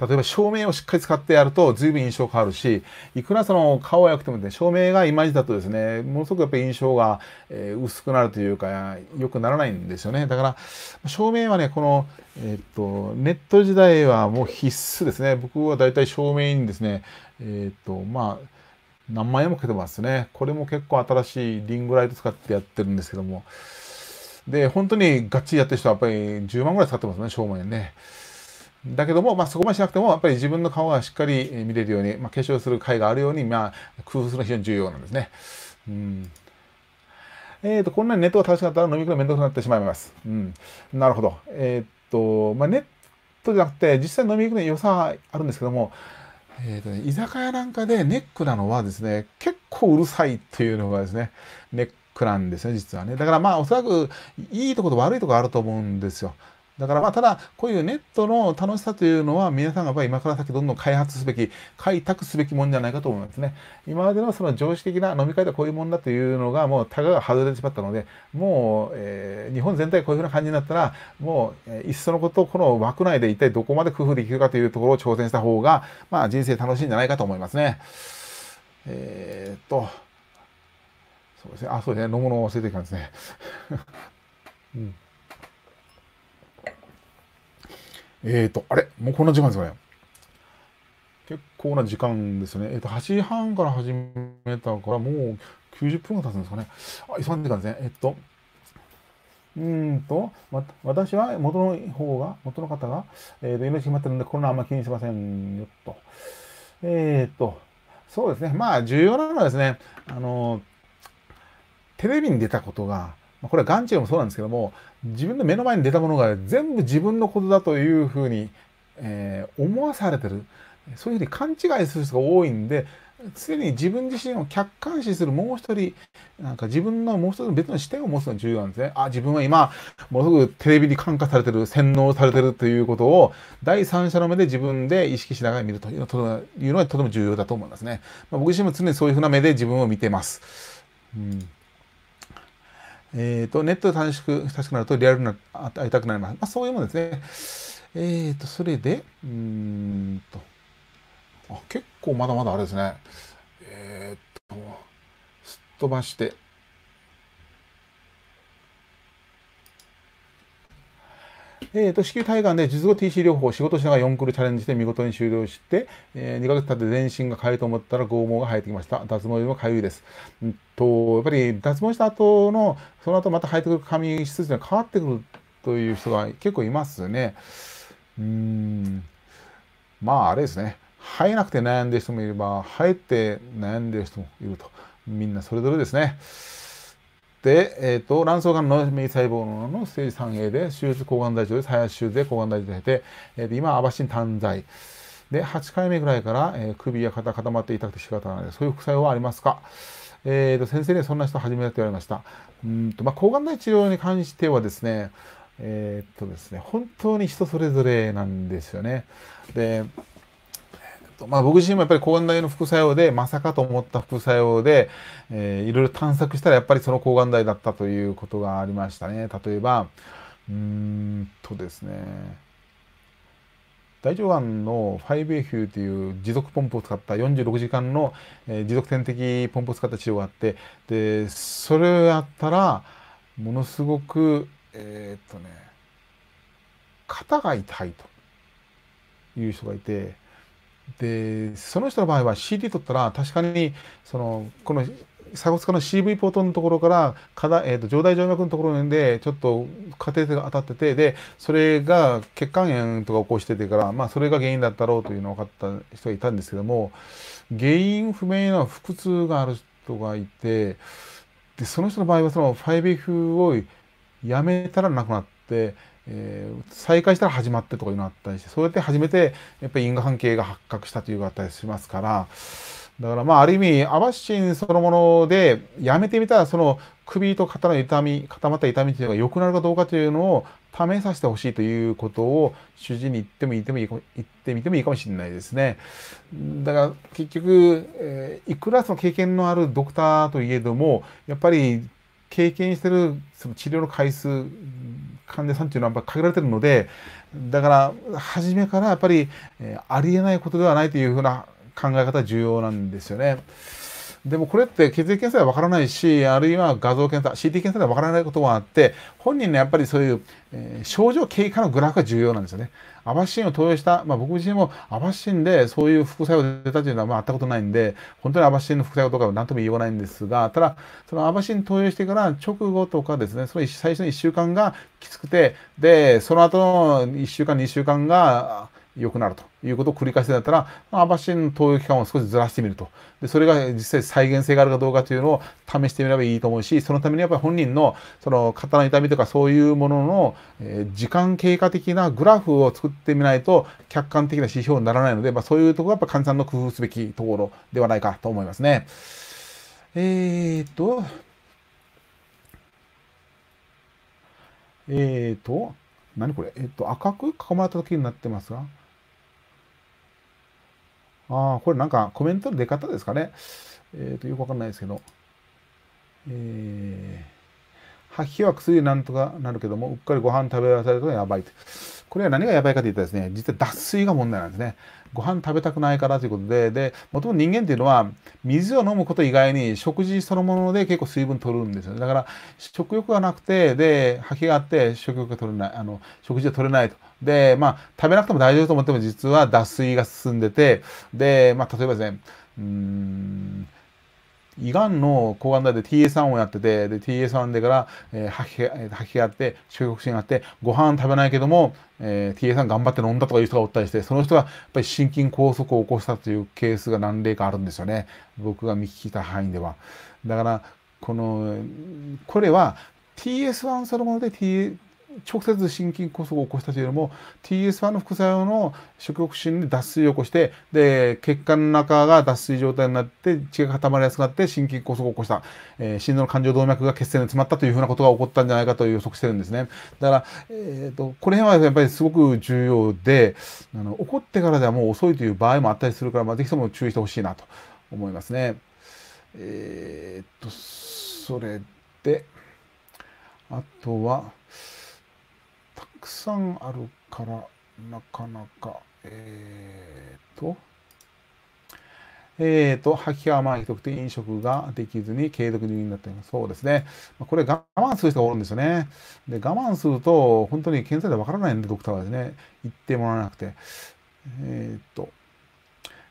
例えば照明をしっかり使ってやると随分印象変わるし、いくらその顔が良くてもね、照明がイマジだとですね、ものすごくやっぱり印象が、え薄くなるというか、良くならないんですよね。だから、照明はね、この、えっと、ネット時代はもう必須ですね。僕はだいたい照明にですね、えっと、まあ、何万円もかけてますね。これも結構新しいリングライト使ってやってるんですけども。で、本当にがっちりやってる人はやっぱり10万ぐらい使ってますね、正面ね。だけども、まあ、そこまでしなくても、やっぱり自分の顔がしっかり見れるように、まあ、化粧する回があるように、まあ、工夫するのは非常に重要なんですね。うん。えっ、ー、と、こんなにネットが正しかったら飲み比べめんどくなってしまいます。うん。なるほど。えっ、ー、と、まあ、ネットじゃなくて、実際飲み行くの良さあるんですけども、えーとね、居酒屋なんかでネックなのはですね、結構うるさいっていうのがですね、ネックなんですね、実はね。だからまあ、おそらくいいとこと悪いとこあると思うんですよ。だからまあただこういうネットの楽しさというのは皆さんが今から先どんどん開発すべき開拓すべきもんじゃないかと思いますね今までのその常識的な飲み会でこういうもんだというのがもうたかが外れてしまったのでもう、え日本全体こういうふうな感じになったらもう、えいっそのことこの枠内で一体どこまで工夫できるかというところを挑戦した方がまあ人生楽しいんじゃないかと思いますねえー、っとそうですねあそうですね飲むのを忘れていたんですねうんえっ、ー、と、あれもうこんな時間ですかね。結構な時間ですね。えっ、ー、と、8時半から始めたから、もう90分が経つんですかね。あ、急いでからですね。えっ、ー、と、うんと、ま、私は元の方が、元の方が、えっ、と、命決まってるんで、コロナあんま気にしませんよ、と。えっ、と、そうですね。まあ、重要なのはですね、あの、テレビに出たことが、まあ、これは眼中もそうなんですけども自分の目の前に出たものが全部自分のことだというふうに、えー、思わされてるそういうふうに勘違いする人が多いんで常に自分自身を客観視するもう一人なんか自分のもう一つの別の視点を持つのが重要なんですね。あ自分は今ものすごくテレビに感化されてる洗脳されてるということを第三者の目で自分で意識しながら見るというのがとても重要だと思いますね。まあ、僕自身も常にそういうふうな目で自分を見てます。うんえっ、ー、と、ネットで短縮したくなるとリアルな会いたくなります。まあ、そういうもんですね。えっ、ー、と、それで、うんと、あ、結構まだまだあれですね。えっ、ー、と、すっ飛ばして、えーと、子宮体がんで術後 TC 療法を仕事しながら4クルチャレンジして見事に終了して、えー、2ヶ月経って全身が痒いと思ったら剛毛が生えてきました。脱毛よりも痒いです。うんと、やっぱり脱毛した後の、その後また生えてくる髪質が変わってくるという人が結構いますね。うん。まあ、あれですね。生えなくて悩んでる人もいれば、生えて悩んでる人もいると。みんなそれぞれですね。、えーと、卵巣がんの免疫細胞のステージ 3A で手術抗がん剤治療で再発手術で抗がん剤治療で、えーと、今アバシン短剤で8回目ぐらいから、えー、首や肩固まって痛くて仕方ないそういう副作用はありますかえーと、先生にそんな人初めてと言われましたうんと、まあ、抗がん剤治療に関してはですねえっ、とですね本当に人それぞれなんですよねでまあ、僕自身もやっぱり抗がん剤の副作用でまさかと思った副作用で、えー、いろいろ探索したらやっぱりその抗がん剤だったということがありましたね例えばうんとですね大腸がんの5 a q という持続ポンプを使った46時間の、え持続点滴ポンプを使った治療があってでそれをやったらものすごくえー、っとね肩が痛いという人がいてでその人の場合は CD 取ったら確かにそのこの鎖骨科の CV ポートのところから下だ、えーと、上大静脈のところでちょっとカテーテが当たっててでそれが血管炎とか起こしててから、まあ、それが原因だったろうというのを分かった人がいたんですけども原因不明な腹痛がある人がいてでその人の場合はその 5F をやめたらなくなって。えー、再開したら始まってとかいうのあったりして、そうやって初めて、やっぱり因果関係が発覚したというのがあったりしますから、だからまあ、ある意味、アバシンそのもので、やめてみたら、その首と肩の痛み、固まった痛みというのが良くなるかどうかというのを試させてほしいということを、主治医に言っても言ってもいい、言ってみてもいいかもしれないですね。だから結局、えー、いくらその経験のあるドクターといえども、やっぱり経験してるその治療の回数患者さんっていうのはやっぱ限られてるのでだから初めからやっぱり、えー、ありえないことではないというふうな考え方重要なんですよね。でもこれって血液検査ではわからないし、あるいは画像検査、CT 検査ではわからないことがあって、本人のやっぱりそういう、えー、症状経過のグラフが重要なんですよね。アバシンを投与した、まあ、僕自身もアバシンでそういう副作用出たというのはまああったことないんで、本当にアバシンの副作用とかは何とも言わないんですが、ただ、そのアバシン投与してから直後とかですね、その最初の1週間がきつくて、で、その後の1週間、2週間が、良くなるということを繰り返してだったら、まあ、網走の投与期間を少しずらしてみると。で、それが実際再現性があるかどうかというのを試してみればいいと思うし、そのためにやっぱり本人の、その肩の痛みとかそういうものの、え時間経過的なグラフを作ってみないと、客観的な指標にならないので、まあ、そういうところがやっぱ患者さんの工夫すべきところではないかと思いますね。えー、っと、えー、っと、何これえっと、赤く囲まれた時になってますが、ああ、これなんかコメントの出方ですかね。えっ、ー、と、よくわかんないですけど。えー、吐き気は薬なんとかなるけども、うっかりご飯食べ忘れるらやばいと。これは何がやばいかというとですね、実は脱水が問題なんですね。ご飯食べたくないからということで、で、もともと人間っていうのは、水を飲むこと以外に食事そのもので結構水分取るんですよね。だから、食欲がなくて、で、吐きがあって食欲が取れない、あの、食事が取れないと。で、まあ、食べなくても大丈夫と思っても実は脱水が進んでて、で、まあ、例えばですね、うん、胃がんの抗がん剤で TA3 をやってて、で、TA3 でから、えー、吐き、吐きがあって、中国心があって、ご飯食べないけども、えー、TA3 頑張って飲んだとかいう人がおったりして、その人がやっぱり心筋梗塞を起こしたというケースが何例かあるんですよね。僕が見聞いた範囲では。だから、この、これは TS1 そのもので、T、直接心筋梗塞を起こしたというよりも TS1 の副作用の食欲心で脱水を起こしてで血管の中が脱水状態になって血が固まりやすくなって心筋梗塞を起こした、えー、心臓の冠状動脈が血栓で詰まったというふうなことが起こったんじゃないかと予測してるんですねだから、えーと、これ辺はやっぱりすごく重要であの起こってからではもう遅いという場合もあったりするから、まあ、ぜひとも注意してほしいなと思いますねえー、っとそれであとはくさんあるからなかなかえー、とえーと、吐き気まあひどくて飲食ができずに継続入院になっています。そうですね。これ我慢する人がおるんですよね。で、我慢すると、本当に検査でわからないんで、ドクターはですね、言ってもらわなくて。えー、と、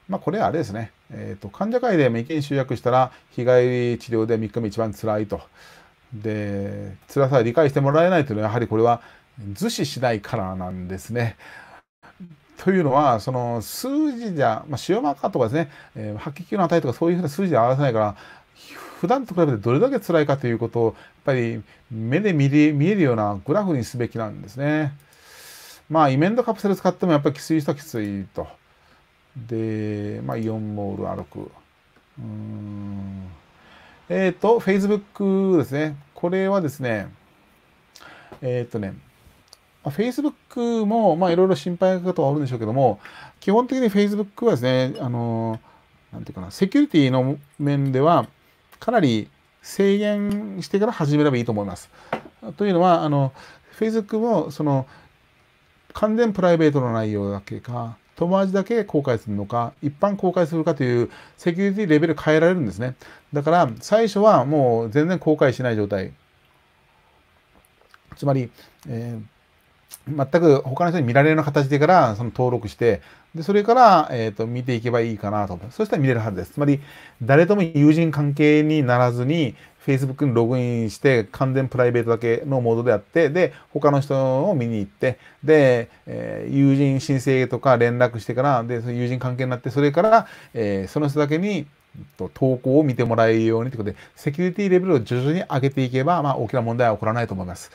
まあ、これはあれですね。えー、と、患者会で意見集約したら、日帰り治療で3日目一番つらいと。で、辛さを理解してもらえないというのは、やはりこれは、図示次第からなんですね。というのは、その数字じゃ、まあ、塩マーカーとかですね、えー、白血球の値とかそういうふうな数字で表せないから、普段と比べてどれだけ辛いかということを、やっぱり目で見えるようなグラフにすべきなんですね。まあ、イメンドカプセル使ってもやっぱりきつい人はきついと。で、まあ、4モール歩く。うん。えっ、ー、と、Facebook ですね。これはですね、えっ、ー、とね、まあ、Facebook も、まあ、いろいろ心配なことはあるんでしょうけども、基本的に Facebook はですね、あの、なんていうかな、セキュリティの面では、かなり制限してから始めればいいと思います。というのは、あの、Facebook も、その、完全プライベートの内容だけか、友達だけ公開するのか、一般公開するかというセキュリティレベル変えられるんですね。だから最初はもう全然公開しない状態。つまり、えー全く他の人に見られるような形でからその登録して、でそれから、えーと、見ていけばいいかなと。そしたら見れるはずです。つまり、誰とも友人関係にならずに、Facebook にログインして、完全プライベートだけのモードであって、で、他の人を見に行って、で、えー、友人申請とか連絡してから、で、その友人関係になって、それから、えー、その人だけに、と投稿を見てもらえるようにということで、セキュリティレベルを徐々に上げていけば、まあ、大きな問題は起こらないと思います。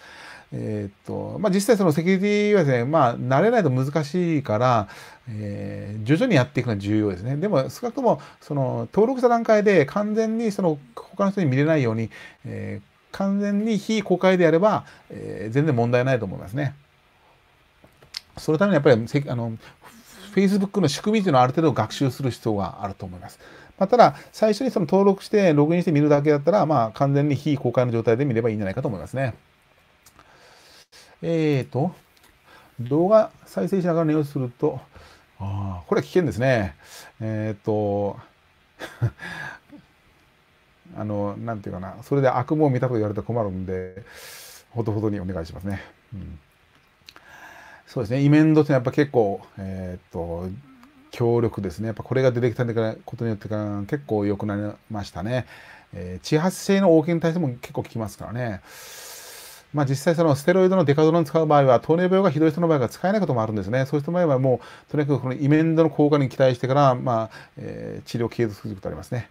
えっ、と、まあ、実際そのセキュリティはですね、まあ、慣れないと難しいから、えー、徐々にやっていくのは重要ですね。でも、少なくとも、その、登録した段階で完全にその、他の人に見れないように、えー、完全に非公開でやれば、えー、全然問題ないと思いますね。そのためにやっぱり、あの、Facebook の仕組みというのはある程度学習する必要があると思います。まあ、ただ、最初にその登録して、ログインして見るだけだったら、まあ、完全に非公開の状態で見ればいいんじゃないかと思いますね。えっ、ー、と、動画再生しながら寝をすると、ああ、これ危険ですね。えっ、ー、と、あの、なんていうかな、それで悪夢を見たこと言われたら困るんで、ほどほどにお願いしますね。うん、そうですね、イメンドってやっぱ結構、えっ、ー、と、強力ですね。やっぱこれが出てきたことによってから結構良くなりましたね。えー、地発性の応検に対しても結構効きますからね。まあ、実際そのステロイドのデカドロン使う場合は糖尿病がひどい人の場合が使えないこともあるんですねそうした場合はもうとにかくこのイメンドの効果に期待してから、まあえー、治療を継続することありますね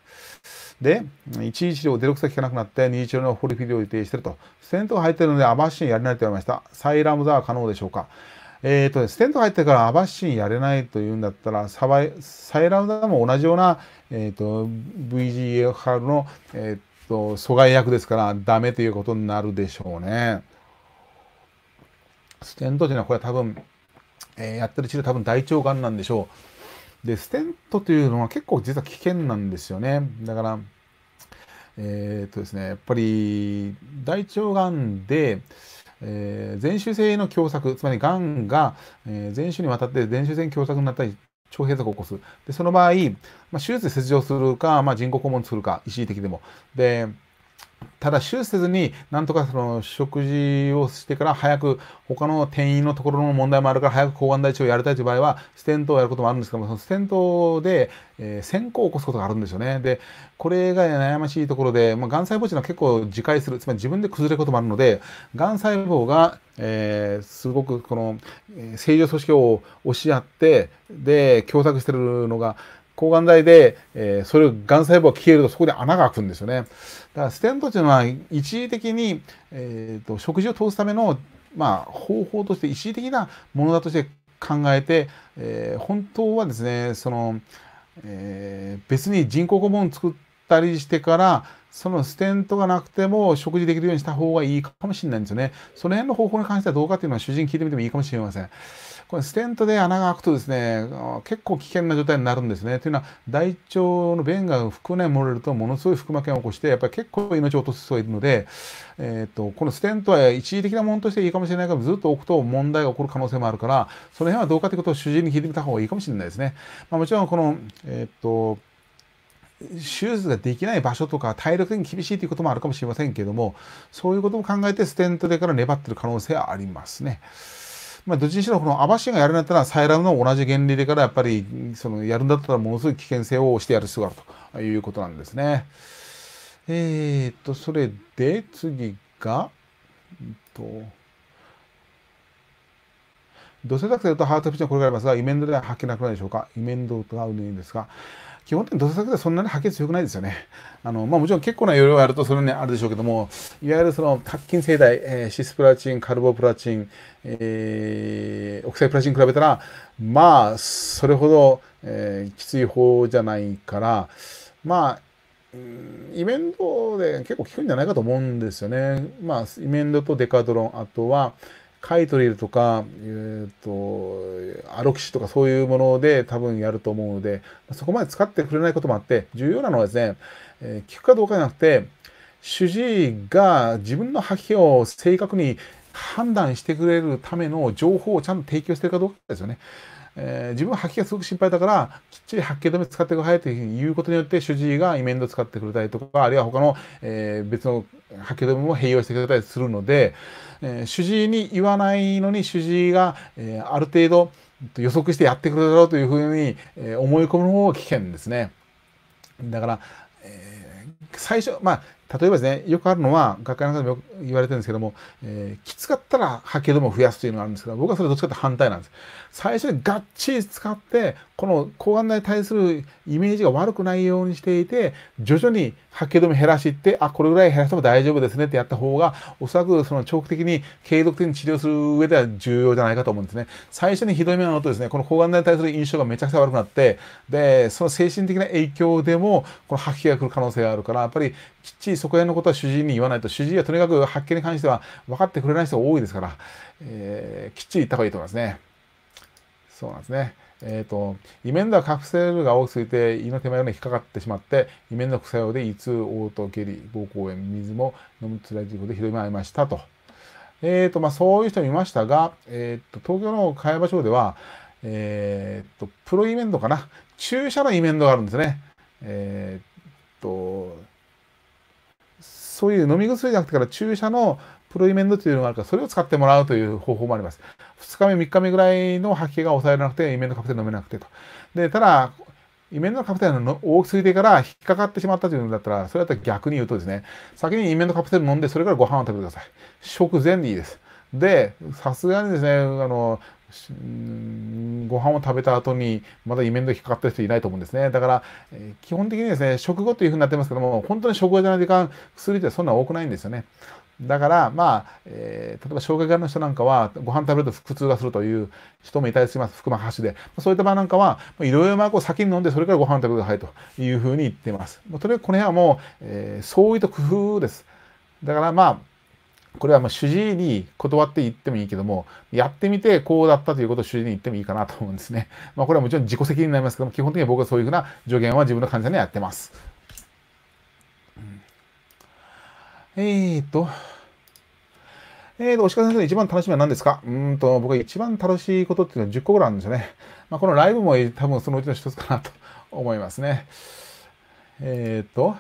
で1次治療デロクサ効かなくなって2次治療のホリフィリを予定してるとステントが入ってるのでアバッシンやれないと言われましたサイラムザは可能でしょうかえーとステントが入ってからアバッシンやれないというんだったらサバイサイラムザも同じような、えーと、v g ハルの、えーと阻害薬ですからダメということになるでしょうね。ステントというのはこれは多分、えー、やってる治療多分大腸がんなんでしょう。で、ステントというのは結構実は危険なんですよね。だから、えー、っとですね、やっぱり大腸がんで、えー、前周性の狭窄つまりがんが、えー、前周にわたって前周性狭窄になったり腸閉塞を起こす。で、その場合、まあ、手術で切除するか、まあ、人工肛門するか、一時的でも。で、ただ手術せずになんとかその食事をしてから早く他の店員のところの問題もあるから早く抗がん剤治療をやりたいという場合はステントをやることもあるんですけどもそのステントで、えー、先行を起こすことがあるんですよねでこれが悩ましいところで、まあ、がん細胞というのは結構自戒するつまり自分で崩れることもあるのでがん細胞が、えー、すごくこの正常組織を押し合ってで狭窄してるのが抗がん剤で、えー、それをがん細胞が消えるとそこで穴が開くんですよね。だからステントというのは一時的に、えーと、食事を通すための、まあ、方法として一時的なものだとして考えて、えー、本当はですねその、えー、別に人工肛門を作ったりしてからそのステントがなくても食事できるようにした方がいいかもしれないんですよね。その辺の方法に関してはどうかというのは主人聞いてみてもいいかもしれません。これステントで穴が開くとですね結構危険な状態になるんですねというのは大腸の便が腹内漏れるとものすごい腹膜炎を起こしてやっぱり結構命を落とす人がいるので、えーと、このステントは一時的なものとしていいかもしれないけどずっと置くと問題が起こる可能性もあるからその辺はどうかということを主治医に聞いてみた方がいいかもしれないですね。まあ、もちろんこの、えーと手術ができない場所とか体力的に厳しいということもあるかもしれませんけれどもそういうことも考えてステントでから粘ってる可能性はありますね。まあ、どっちにしろこの網走がやるんだったらサイラムの同じ原理でからやっぱりそのやるんだったらものすごい危険性を押してやる必要があるということなんですね。えー、っとそれで次が、えっと土星惑星だとハートピッチはこれがありますが、イメンドでは吐けなくなるでしょうかイメンドと合うのいいんですが、基本的に土砂作でそんなに波形強くないですよね。あのまあ、もちろん結構な容量があるとそれにあるでしょうけども、いわゆるその白金製剤、えー、シスプラチン、カルボプラチン、えー、オクサイプラチン比べたら、まあ、それほど、えー、きつい方じゃないから、まあ、イメンドで結構効くんじゃないかと思うんですよね。まあ、イメンドとデカドロン、あとは、カイトリルとか、えーと、とアロキシとかそういうもので多分やると思うのでそこまで使ってくれないこともあって重要なのはですね、えー、聞くかどうかじゃなくて主治医が自分の吐き気を正確に判断してくれるための情報をちゃんと提供してるかどうかですよね。えー、自分は吐きがすごく心配だからきっちり吐き気止め使ってくださいということによって主治医がイメンド使ってくれたりとかあるいは他の、えー、別の吐き気止めも併用してくれたりするので、えー、主治医に言わないのに主治医が、えある程度予測してやってくれるだろうというふうに、え思い込むのも危険ですね。だから、えー、最初まあ例えばですねよくあるのは学会の中でもよく言われてるんですけども、えー、きつかったら吐き気も増やすというのがあるんですけど僕はそれどっちかって反対なんです最初にがっちり使ってこの抗がん剤に対するイメージが悪くないようにしていて徐々に吐き気止め減らしていってあこれぐらい減らしても大丈夫ですねってやった方がおそらくその長期的に継続的に治療する上では重要じゃないかと思うんですね最初にひどい目をのとですねこの抗がん剤に対する印象がめちゃくちゃ悪くなってでその精神的な影響でもこの吐き気が来る可能性があるからやっぱりきっちりそこへのことは主治医に言わないと、主治医はとにかく発見に関しては分かってくれない人が多いですから、えー、きっちり言った方がいいと思いますね。そうなんですね。えっ、ー、と、イメンダカプセルが多すぎて胃の手前に引っかかってしまって、イメンダ副作用で胃痛、嘔吐、下痢、膀胱炎、水も飲むつらい事故でひどい目いましたと。えっ、ー、と、まあそういう人もいましたが、えっ、ー、と、東京の茅場町では、えっと、プロイメンドかな。注射のイメンドがあるんですね。えっと、そういう飲み薬じゃなくてから注射のプロイメントというのがあるから、それを使ってもらうという方法もあります。2日目、3日目ぐらいの吐き気が抑えられなくて、イメントカプセル飲めなくてと。で、ただ、イメントカプセルの大きすぎてから引っかかってしまったというんだったら、それだったら逆に言うとですね、先にイメントカプセル飲んで、それからご飯を食べてください。食前にいいです。で、さすがにですね、あの、ご飯を食べた後にまだ夢の時かかってる人いないと思うんですねだから、えー、基本的にですね食後というふうになってますけども本当に食後じゃない時間薬ってそんな多くないんですよねだからまあ、えー、例えば障害があるの人なんかはご飯食べると腹痛がするという人もいたりします腹膜端でそういった場合なんかはいろいろなこう先に飲んでそれからご飯食べてくださいというふうに言ってますとりあえず、この辺はもう、えー、相違と工夫ですだからまあこれはま主治医に断って言ってもいいけども、やってみてこうだったということを主治医に言ってもいいかなと思うんですね。まあ、これはもちろん自己責任になりますけども、基本的には僕はそういうふうな助言は自分の患者にはやってます。えー、っと。えーと、押川先生の一番楽しみは何ですかうんと、僕は一番楽しいことっていうのは10個ぐらいあるんですよね。まあ、このライブも多分そのうちの一つかなと思いますね。えー、っと、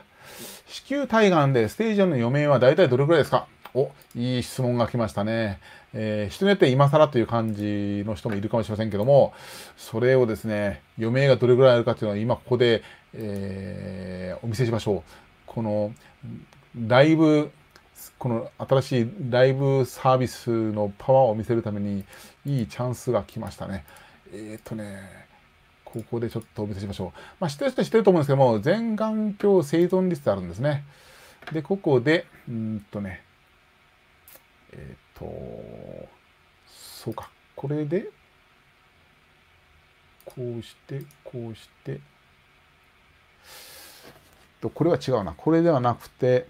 子宮体がんでステージ4の余命は大体どれくらいですかお、いい質問が来ましたね。えー、人によって今更という感じの人もいるかもしれませんけども、それをですね、余命がどれぐらいあるかっていうのは今ここで、えー、お見せしましょう。この、ライブ、この新しいライブサービスのパワーを見せるためにいいチャンスが来ましたね。えー、っとね、ここでちょっとお見せしましょう。まあ、知ってる人は知ってると思うんですけども、全眼鏡生存率ってあるんですね。で、ここで、うんとね、えっ、ー、と、そうか。これで、こうして、こうして、これは違うな。これではなくて、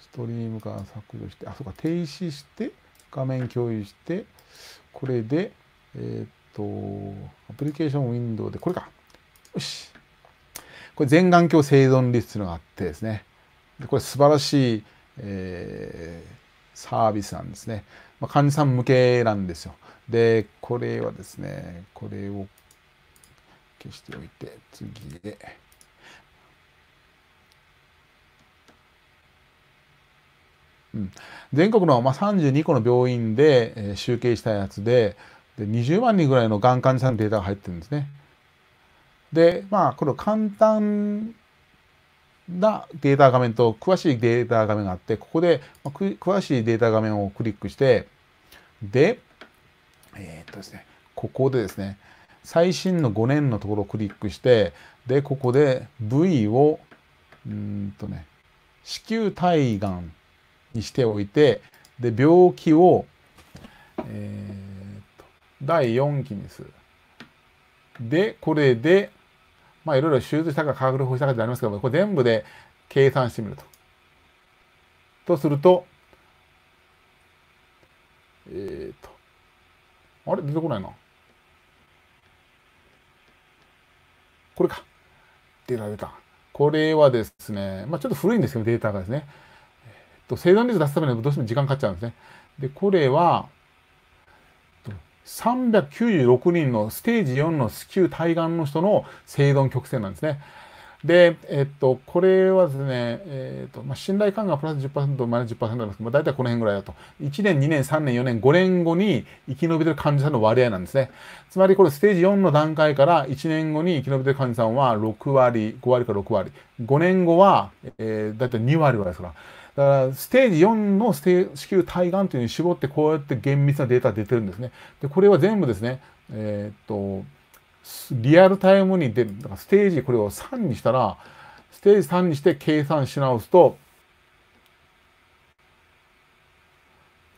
ストリームから削除して、あ、そうか、停止して、画面共有して、これで、えっ、ー、と、アプリケーションウィンドウで、これか。よし。これ全眼鏡生存率ていうのがあってですね。でこれ素晴らしい、えー、サービスなんですね。まあ、患者さん向けなんですよ。で、これはですね、これを消しておいて、次で。うん、全国の、まあ、32個の病院で、えー、集計したやつでで20万人ぐらいのがん患者さんのデータが入ってるんですね。でまあこれを簡単なデータ画面と詳しいデータ画面があってここで詳しいデータ画面をクリックしてでえー、っとですねここでですね最新の5年のところをクリックしてでここで V をうんとね子宮体がんにしておいてで病気を、えー、っと第4期にする。でこれでまあいろいろ手術したか化学療法したかってありますけども、これ全部で計算してみると。とすると、えっ、ー、と、あれ出てこないな。これか。出られ出た。これはですね、まあちょっと古いんですけど、データがですね。えっ、ー、と、生存率出すためにはどうしても時間かかっちゃうんですね。で、これは、396人のステージ4の子宮体がんの人の生存曲線なんですね。で、えっと、これはですね、えっと、まあ、信頼感がプラス10%、マイナス10%なんですけど、まあ、大体この辺ぐらいだと。1年、2年、3年、4年、5年後に生き延びてる患者さんの割合なんですね。つまりこれステージ4の段階から1年後に生き延びてる患者さんは6割、5割か6割。5年後は、えー、大体2割ぐらいですから。だからステージ4の子宮体がんというのに絞ってこうやって厳密なデータ出てるんですね。でこれは全部ですね、えー、っとリアルタイムに出るだからステージこれを3にしたらステージ3にして計算し直すと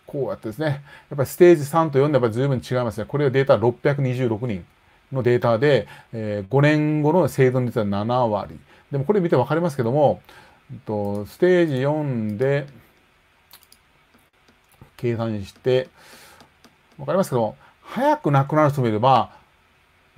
こうやってですねやっぱりステージ3と4でやっぱり十分違いますねこれはデータ626人のデータで、えー、5年後の生存率は7割でもこれ見て分かりますけどもとステージ4で計算してわかりますけど早く亡くなる人もいれば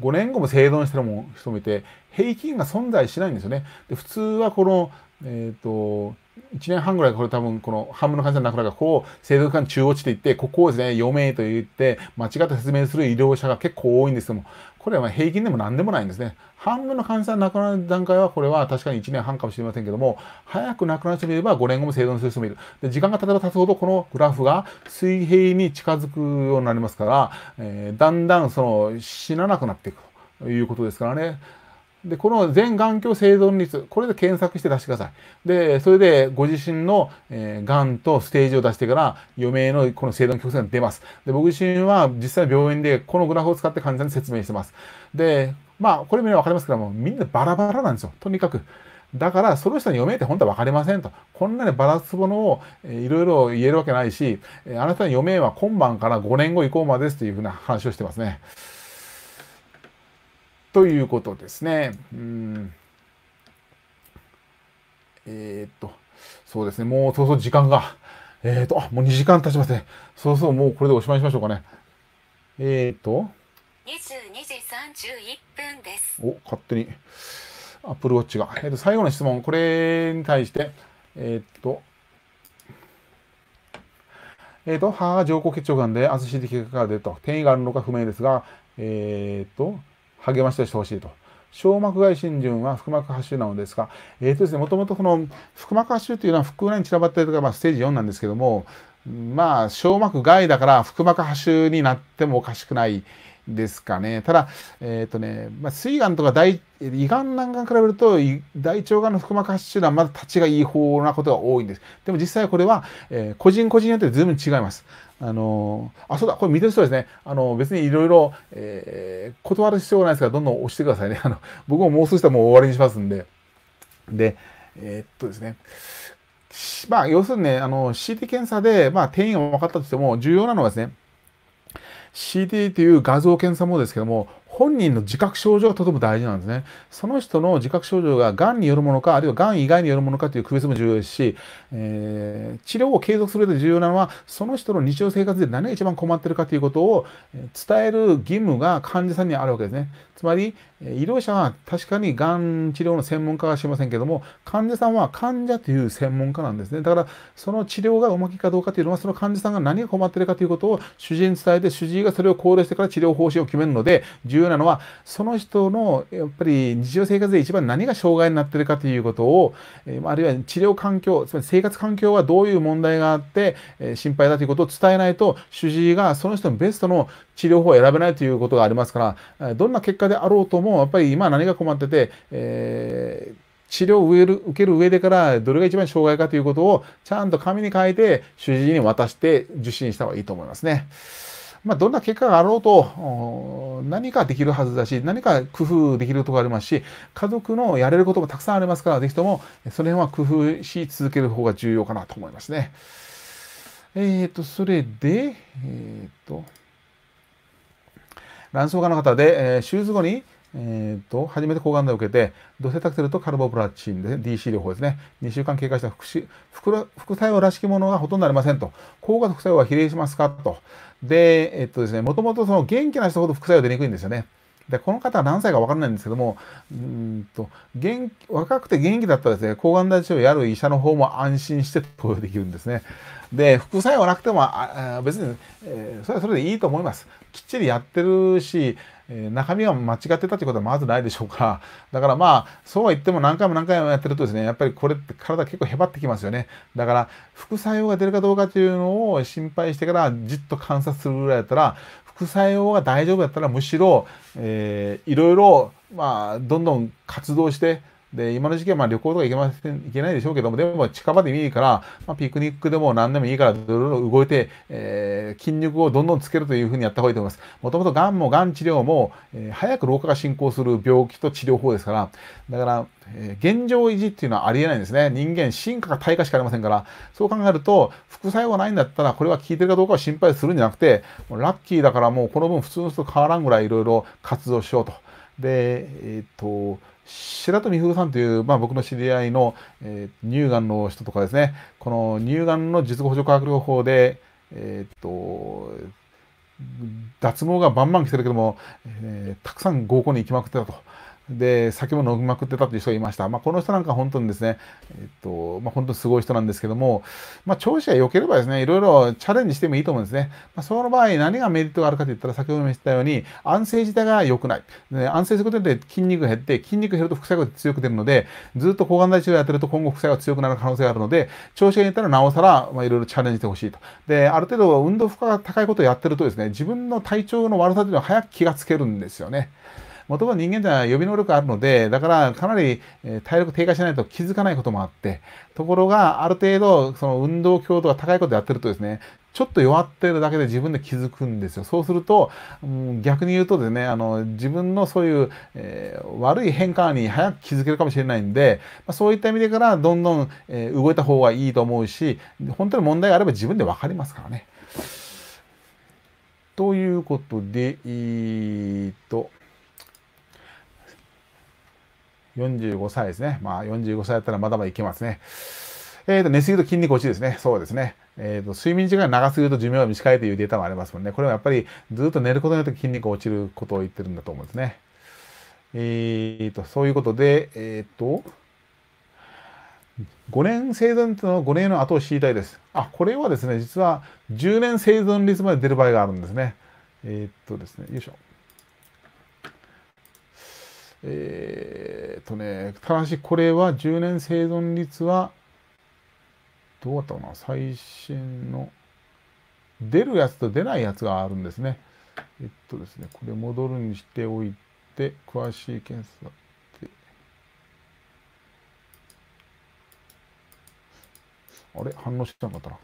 5年後も生存してるも人もいて平均が存在しないんですよね。で普通はこの、えーと、1年半ぐらいこれ多分この半分の患者の亡くなるこう生存期間中落ちていってここをですね余命と言って間違って説明する医療者が結構多いんですけどもこれは平均でも何でもないんですね。半分の患者さん亡くなる段階は、これは確かに1年半かもしれませんけども、早く亡くなる人もいれば5年後も生存する人もいる。で時間が経てば経つほど、このグラフが水平に近づくようになりますから、えー、だんだんその死ななくなっていくということですからね。で、この全眼鏡生存率、これで検索して出してください。で、それでご自身の、えー、癌とステージを出してから、余命のこの生存曲線が出ます。で、僕自身は実際の病院でこのグラフを使って患者に説明してます。で、まあ、これ見ればわかりますけども、みんなバラバラなんですよ。とにかく。だから、その人に余命って本当は分かりませんと。こんなにバラつものをいろいろ言えるわけないし、あなたの余命は今晩から5年後以降までですというふうな話をしてますね。ということですね。うんえー、っと、そうですね、もうそうそう時間が、えー、っと、あもう2時間経ちますね。そうそう、もうこれでおしまいしましょうかね。えー、っと、22時31分です。お、勝手に、アップルウォッチが。えっと、最後の質問、これに対して、えっと、えっ、と、母が上行結腸がんで、圧死的結果が出ると、転移があるのか不明ですが、えっと、励ましてほしいと。小膜外浸潤は腹膜発臭なのですが、えーとですね、もともとこの腹膜発臭というのは腹内に散らばったりとか、まあ、ステージ4なんですけども、まあ、小膜外だから腹膜発臭になってもおかしくないですかね。ただ、えっ、ー、とね、まあ、膵がんとか大、胃がんなんかに比べると、大腸がんの腹膜発臭はまだ立ちがいい方なことが多いんです。でも実際これは、えー、個人個人によってずいぶん違います。あのあ、そうだ、これ見てる人ですね、あの、別にいろいろ、えー、断る必要がないですから、どんどん押してくださいね。あの、僕ももう少しでもう終わりにしますんで。で、えー、っとですね、まあ、要するにね、あの、CT 検査で、まあ、転移が分かったとしても、重要なのはですね、CT という画像検査もですけども、本人の自覚症状がとても大事なんですね。その人の自覚症状が癌によるものか、あるいは癌以外によるものかという区別も重要ですし、えー、治療を継続するで重要なのはその人の日常生活で何が一番困ってるかということを伝える義務が患者さんにあるわけですね。つまり医療者は確かにがん治療の専門家はしませんけども患者さんは患者という専門家なんですねだからその治療がうまくいくかどうかというのはその患者さんが何が困ってるかということを主治医に伝えて主治医がそれを考慮してから治療方針を決めるので重要なのはその人のやっぱり日常生活で一番何が障害になってるかということをあるいは治療環境つまり生活活環境はどういう問題があって、え心配だということを伝えないと、主治医がその人のベストの治療法を選べないということがありますから、どんな結果であろうとも、やっぱり今何が困ってて、えー治療を受ける上でからどれが一番障害かということをちゃんと紙に書いて主治医に渡して受診した方がいいと思いますね。まあ、どんな結果があろうと何かできるはずだし何か工夫できるところありますし家族のやれることもたくさんありますから是非ともその辺は工夫し続ける方が重要かなと思いますね。えっ、ー、とそれでえっ、ー、と卵巣がんの方で、えー、手術後にえーと、初めて抗がん剤を受けて、ドセタクセルとカルボプラチンで、ね、DC 療法ですね、2週間経過した副副副作用らしきものがほとんどありませんと、効果と副作用は比例しますかと、で、えっとですね、もともとその元気な人ほど副作用出にくいんですよね。で、この方は何歳か分からないんですけども、うんと、元気、若くて元気だったらですね、抗がん剤治療をやる医者の方も安心して投与できるんですね。で、副作用なくても、あ別に、えー、それはそれでいいと思います。きっちりやってるし、えー、中身が間違ってたということはまずないでしょうからだからまあそうは言っても何回も何回もやってるとですねやっぱりこれって体結構へばってきますよねだから副作用が出るかどうかというのを心配してからじっと観察するぐらいだったら副作用が大丈夫だったらむしろ、えー、いろいろまあどんどん活動してで、今の時期はま旅行とか行けません、行けないでしょうけども、でも近場でいいから、まあ、ピクニックでも何でもいいから、いろいろ動いて、えー、筋肉をどんどんつけるというふうにやった方がいいと思います。もともとがんもがん治療も、えー、早く老化が進行する病気と治療法ですから、だから、えー、現状維持っていうのはありえないんですね。人間、進化か退化しかありませんから、そう考えると、副作用がないんだったら、これは効いてるかどうかは心配するんじゃなくて、もうラッキーだからもうこの分普通の人と変わらんぐらいいろいろ活動しようと。で、えっ、と、白富風さんという、まあ、僕の知り合いの、えー、乳がんの人とかですねこの乳がんの術後補助化学療法で、えー、っと脱毛がバンバン来てるけども、えー、たくさん合コンに行きまくってたと。で、酒も飲みまくってたという人がいました。まあ、この人なんか本当にですね、えっと、まあ、本当にすごい人なんですけども、まあ、調子が良ければですね、いろいろチャレンジしてもいいと思うんですね。まあ、その場合、何がメリットがあるかといったら、先ほども言ったように、安静自体が良くない。で安静することで筋肉減って、筋肉減ると副作用が強く出るので、ずっと抗がん剤治療やってると今後副作用が強くなる可能性があるので、調子がいったらなおさら、まあ、いろいろチャレンジしてほしいと。で、ある程度運動負荷が高いことをやってるとですね、自分の体調の悪さというのは早く気がつけるんですよね。もともと人間では予備能力あるので、だからかなり体力低下しないと気づかないこともあって、ところがある程度その運動強度が高いことやってるとですね、ちょっと弱ってるだけで自分で気づくんですよ。そうすると、うん、逆に言うとですね、あの自分のそういう、えー、悪い変化に早く気づけるかもしれないんで、まあ、そういった意味でからどんどん、えー、動いた方がいいと思うし、本当に問題があれば自分で分かりますからね。ということで、えー、っと。45歳ですね。まあ、45歳だったらまだまだいけますね。えっ、ー、と、寝すぎると筋肉落ちですね。そうですね。えっ、ー、と、睡眠時間が長すぎると寿命が短いというデータもありますもんね。これはやっぱりずっと寝ることによって筋肉が落ちることを言ってるんだと思うんですね。えっ、ー、と、そういうことで、えっ、と、5年生存率の5年の後を知りたいです。あ、これはですね、実は10年生存率まで出る場合があるんですね。えっとですね、よいしょ。えー、とね、ただしこれは10年生存率は、どうだったかな最新の、出るやつと出ないやつがあるんですね。えっとですね、これ戻るにしておいて、詳しい検査って。あれ反応してなかったな。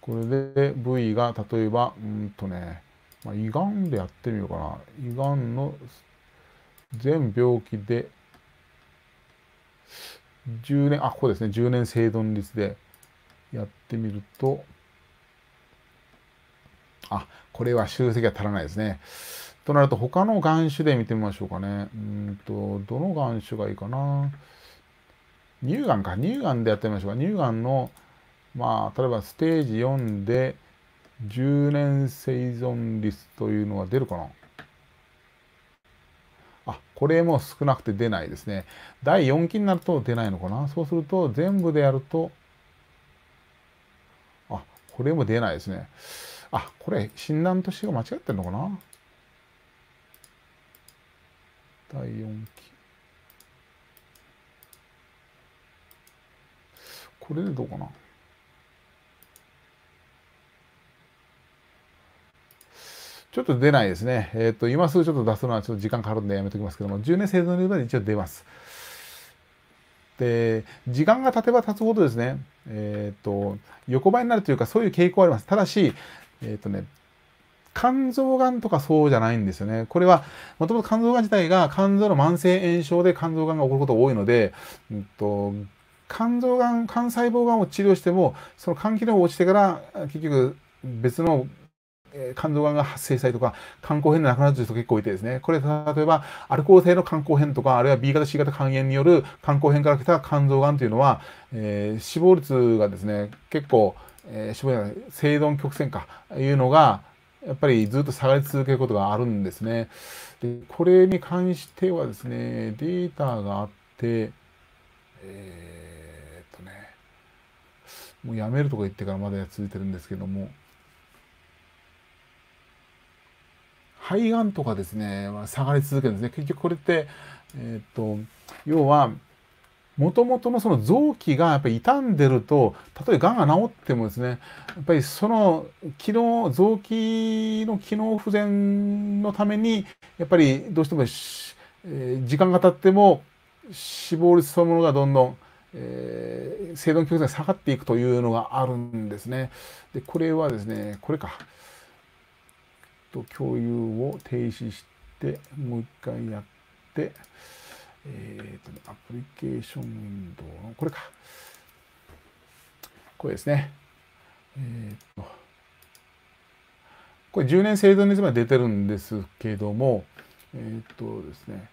これで V が例えば、うんとね、まあ、胃がんでやってみようかな。胃がんの全病気で、10年、あ、ここですね、10年生存率でやってみると、あ、これは集積が足らないですね。となると、他の眼種で見てみましょうかね。うんと、どの眼種がいいかな。乳がんか。乳がんでやってみましょうか。乳がんの、まあ、例えばステージ4で、10年生存率というのは出るかなあ、これも少なくて出ないですね。第4期になると出ないのかなそうすると全部でやると、あ、これも出ないですね。あ、これ診断としてが間違ってるのかな第4期。これでどうかなちょっと出ないですね。えっ、ー、と、今すぐちょっと出すのはちょっと時間かかるんでやめときますけども、10年生存率まで一応出ます。で、時間が経てば経つほどですね、えっ、ー、と、横ばいになるというか、そういう傾向はあります。ただし、えっ、ー、とね、肝臓がんとかそうじゃないんですよね。これは、もともと肝臓がん自体が肝臓の慢性炎症で肝臓がんが起こることが多いので、えっと、肝臓がん、肝細胞がんを治療しても、その肝機能が落ちてから、結局別の肝臓がんが発生したりとか、肝硬変で亡くなるい人結構いてですね、これ例えばアルコール性の肝硬変とか、あるいは B 型 C 型肝炎による肝硬変から来た肝臓がんというのは、えー、死亡率がですね、結構、えー、死亡じゃない、生存曲線か、いうのが、やっぱりずっと下がり続けることがあるんですね。で、これに関してはですね、データがあって、えー、っとね、もうやめるとか言ってからまだ続いてるんですけども、肺がんとかですね、下がり続けるんですね。結局これって、えっ、と、要は、もともとのその臓器がやっぱり傷んでると、たとえ癌が治ってもですね、やっぱりその機能、臓器の機能不全のために、やっぱりどうしても、えー、時間が経っても死亡率そのものがどんどん、えー、生存曲線が下がっていくというのがあるんですね。で、これはですね、これか。と共有を停止してもう一回やって、えっ、ー、とアプリケーションウィンドウのこれかこれですねえっ、ー、とこれ10年生存率まで出てるんですけどもえっ、ー、とですね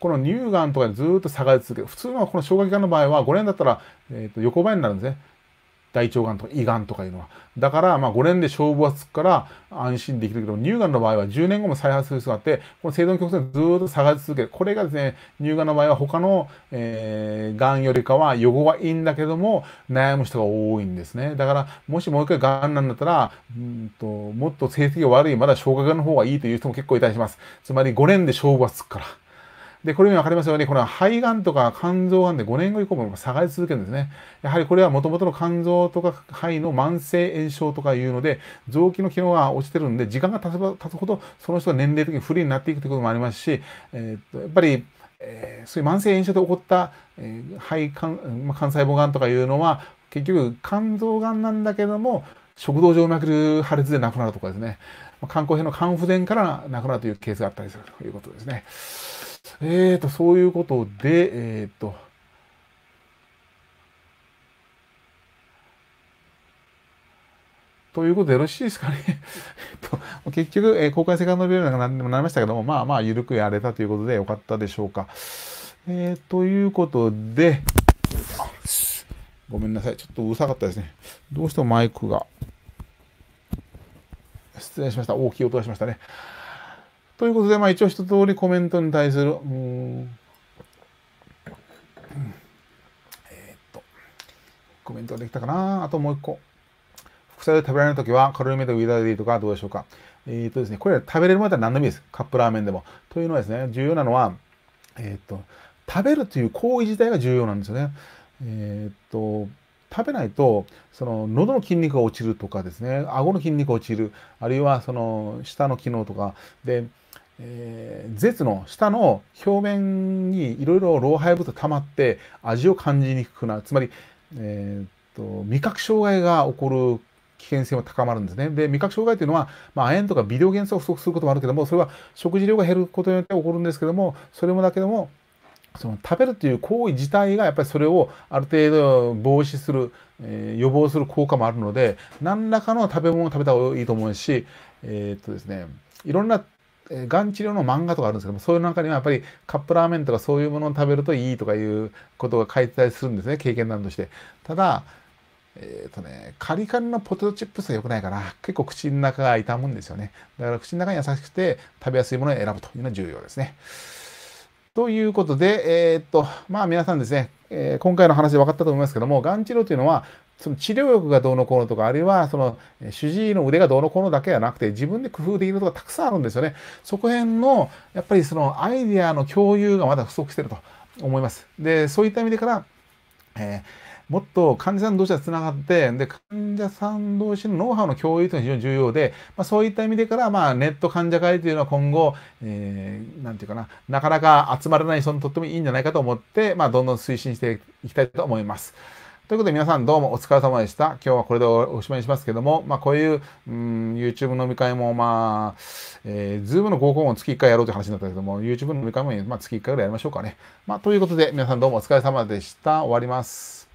この乳がんとかでずっと下がり続ける普通はこの消化器がんの場合は5年だったら、えー、と横ばいになるんですね大腸がんとか胃がんとかいうのは。だから、まあ5年で勝負はつくから安心できるけど、乳がんの場合は10年後も再発する人があって、この生存曲線ずっと下がり続ける。これがですね、乳がんの場合は他の、えー、がんよりかは予後はいいんだけども、悩む人が多いんですね。だから、もしもう一回がんなんだったら、うんと、もっと成績が悪い、まだ消化がの方がいいという人も結構いたりします。つまり5年で勝負はつくから。で、これに分かりますように、これは肺がんとか肝臓がんで5年後以降も下がり続けるんですね。やはりこれはもともとの肝臓とか肺の慢性炎症とかいうので、臓器の機能が落ちてるんで、時間が経つ経つほど、その人が年齢的に不利になっていくということもありますし、えー、っとやっぱり、えー、そういう慢性炎症で起こった、えー、肺肝、肝細胞がんとかいうのは、結局肝臓がんなんだけども、食道静脈瘤破裂で亡くなるとかですね、肝硬変の肝不全から亡くなるというケースがあったりするということですね。えーと、そういうことで、えーと、ということでよろしいですかね。結局、えー、公開セカンドビューなんか何でもなりましたけども、まあまあ、ゆるくやれたということでよかったでしょうか。えー、ということで、ごめんなさい。ちょっとうるさかったですね。どうしてもマイクが、失礼しました。大きい音がしましたね。ということで、まあ一応一通りコメントに対する、もん、えー、っと、コメントできたかなあともう一個。副菜で食べられるときは、軽い目でウィダーでいいとかどうでしょうか。えー、っとですね、これ食べれるまでは何でもいいです。カップラーメンでも。というのはですね、重要なのは、えー、っと、食べるという行為自体が重要なんですよね。えっと、食べないとその喉の筋肉が落ちるとかですね顎の筋肉が落ちるあるいはその舌の機能とかでえー、舌の下の表面にいろいろ老廃物が溜まって味を感じにくくなるつまり、えーと、味覚障害が起こる危険性も高まるんですね。で味覚障害というのは、まあ、亜鉛とか微量元素が不足することもあるけどもそれは食事量が減ることによって起こるんですけどもそれもだけどもその食べるという行為自体がやっぱりそれをある程度防止する、えー、予防する効果もあるので何らかの食べ物を食べた方がいいと思うしえー、っとですねいろんながん治療の漫画とかあるんですけどもそういう中にはやっぱりカップラーメンとかそういうものを食べるといいとかいうことが書いてたりするんですね経験談としてただえっ、ー、とねカリカリのポテトチップスが良くないから結構口の中が痛むんですよねだから口の中に優しくて食べやすいものを選ぶというのは重要ですねということで、えー、っと、まあ皆さんですね、えー、今回の話で分かったと思いますけども、がん治療というのは、その治療薬がどうのこうのとかあるいはその主治医の腕がどうのこうのだけじゃなくて自分で工夫できることがたくさんあるんですよね。そこ辺のやっぱりそのアイディアの共有がまだ不足してると思います。でそういった意味でから、えー、もっと患者さん同士がつながってで患者さん同士のノウハウの共有というのは非常に重要で、まあ、そういった意味でから、まあ、ネット患者会というのは今後ええー、ていうかななかなか集まらない人にとってもいいんじゃないかと思って、まあ、どんどん推進していきたいと思います。ということで皆さんどうもお疲れ様でした。今日はこれでおしまいにしますけども、まあこういう、うん、YouTube 飲み会もまあ、えー、Zoom の合コンを月1回やろうという話になったけども、YouTube の飲み会も、まあ、月1回ぐらいやりましょうかね。まあということで皆さんどうもお疲れ様でした。終わります。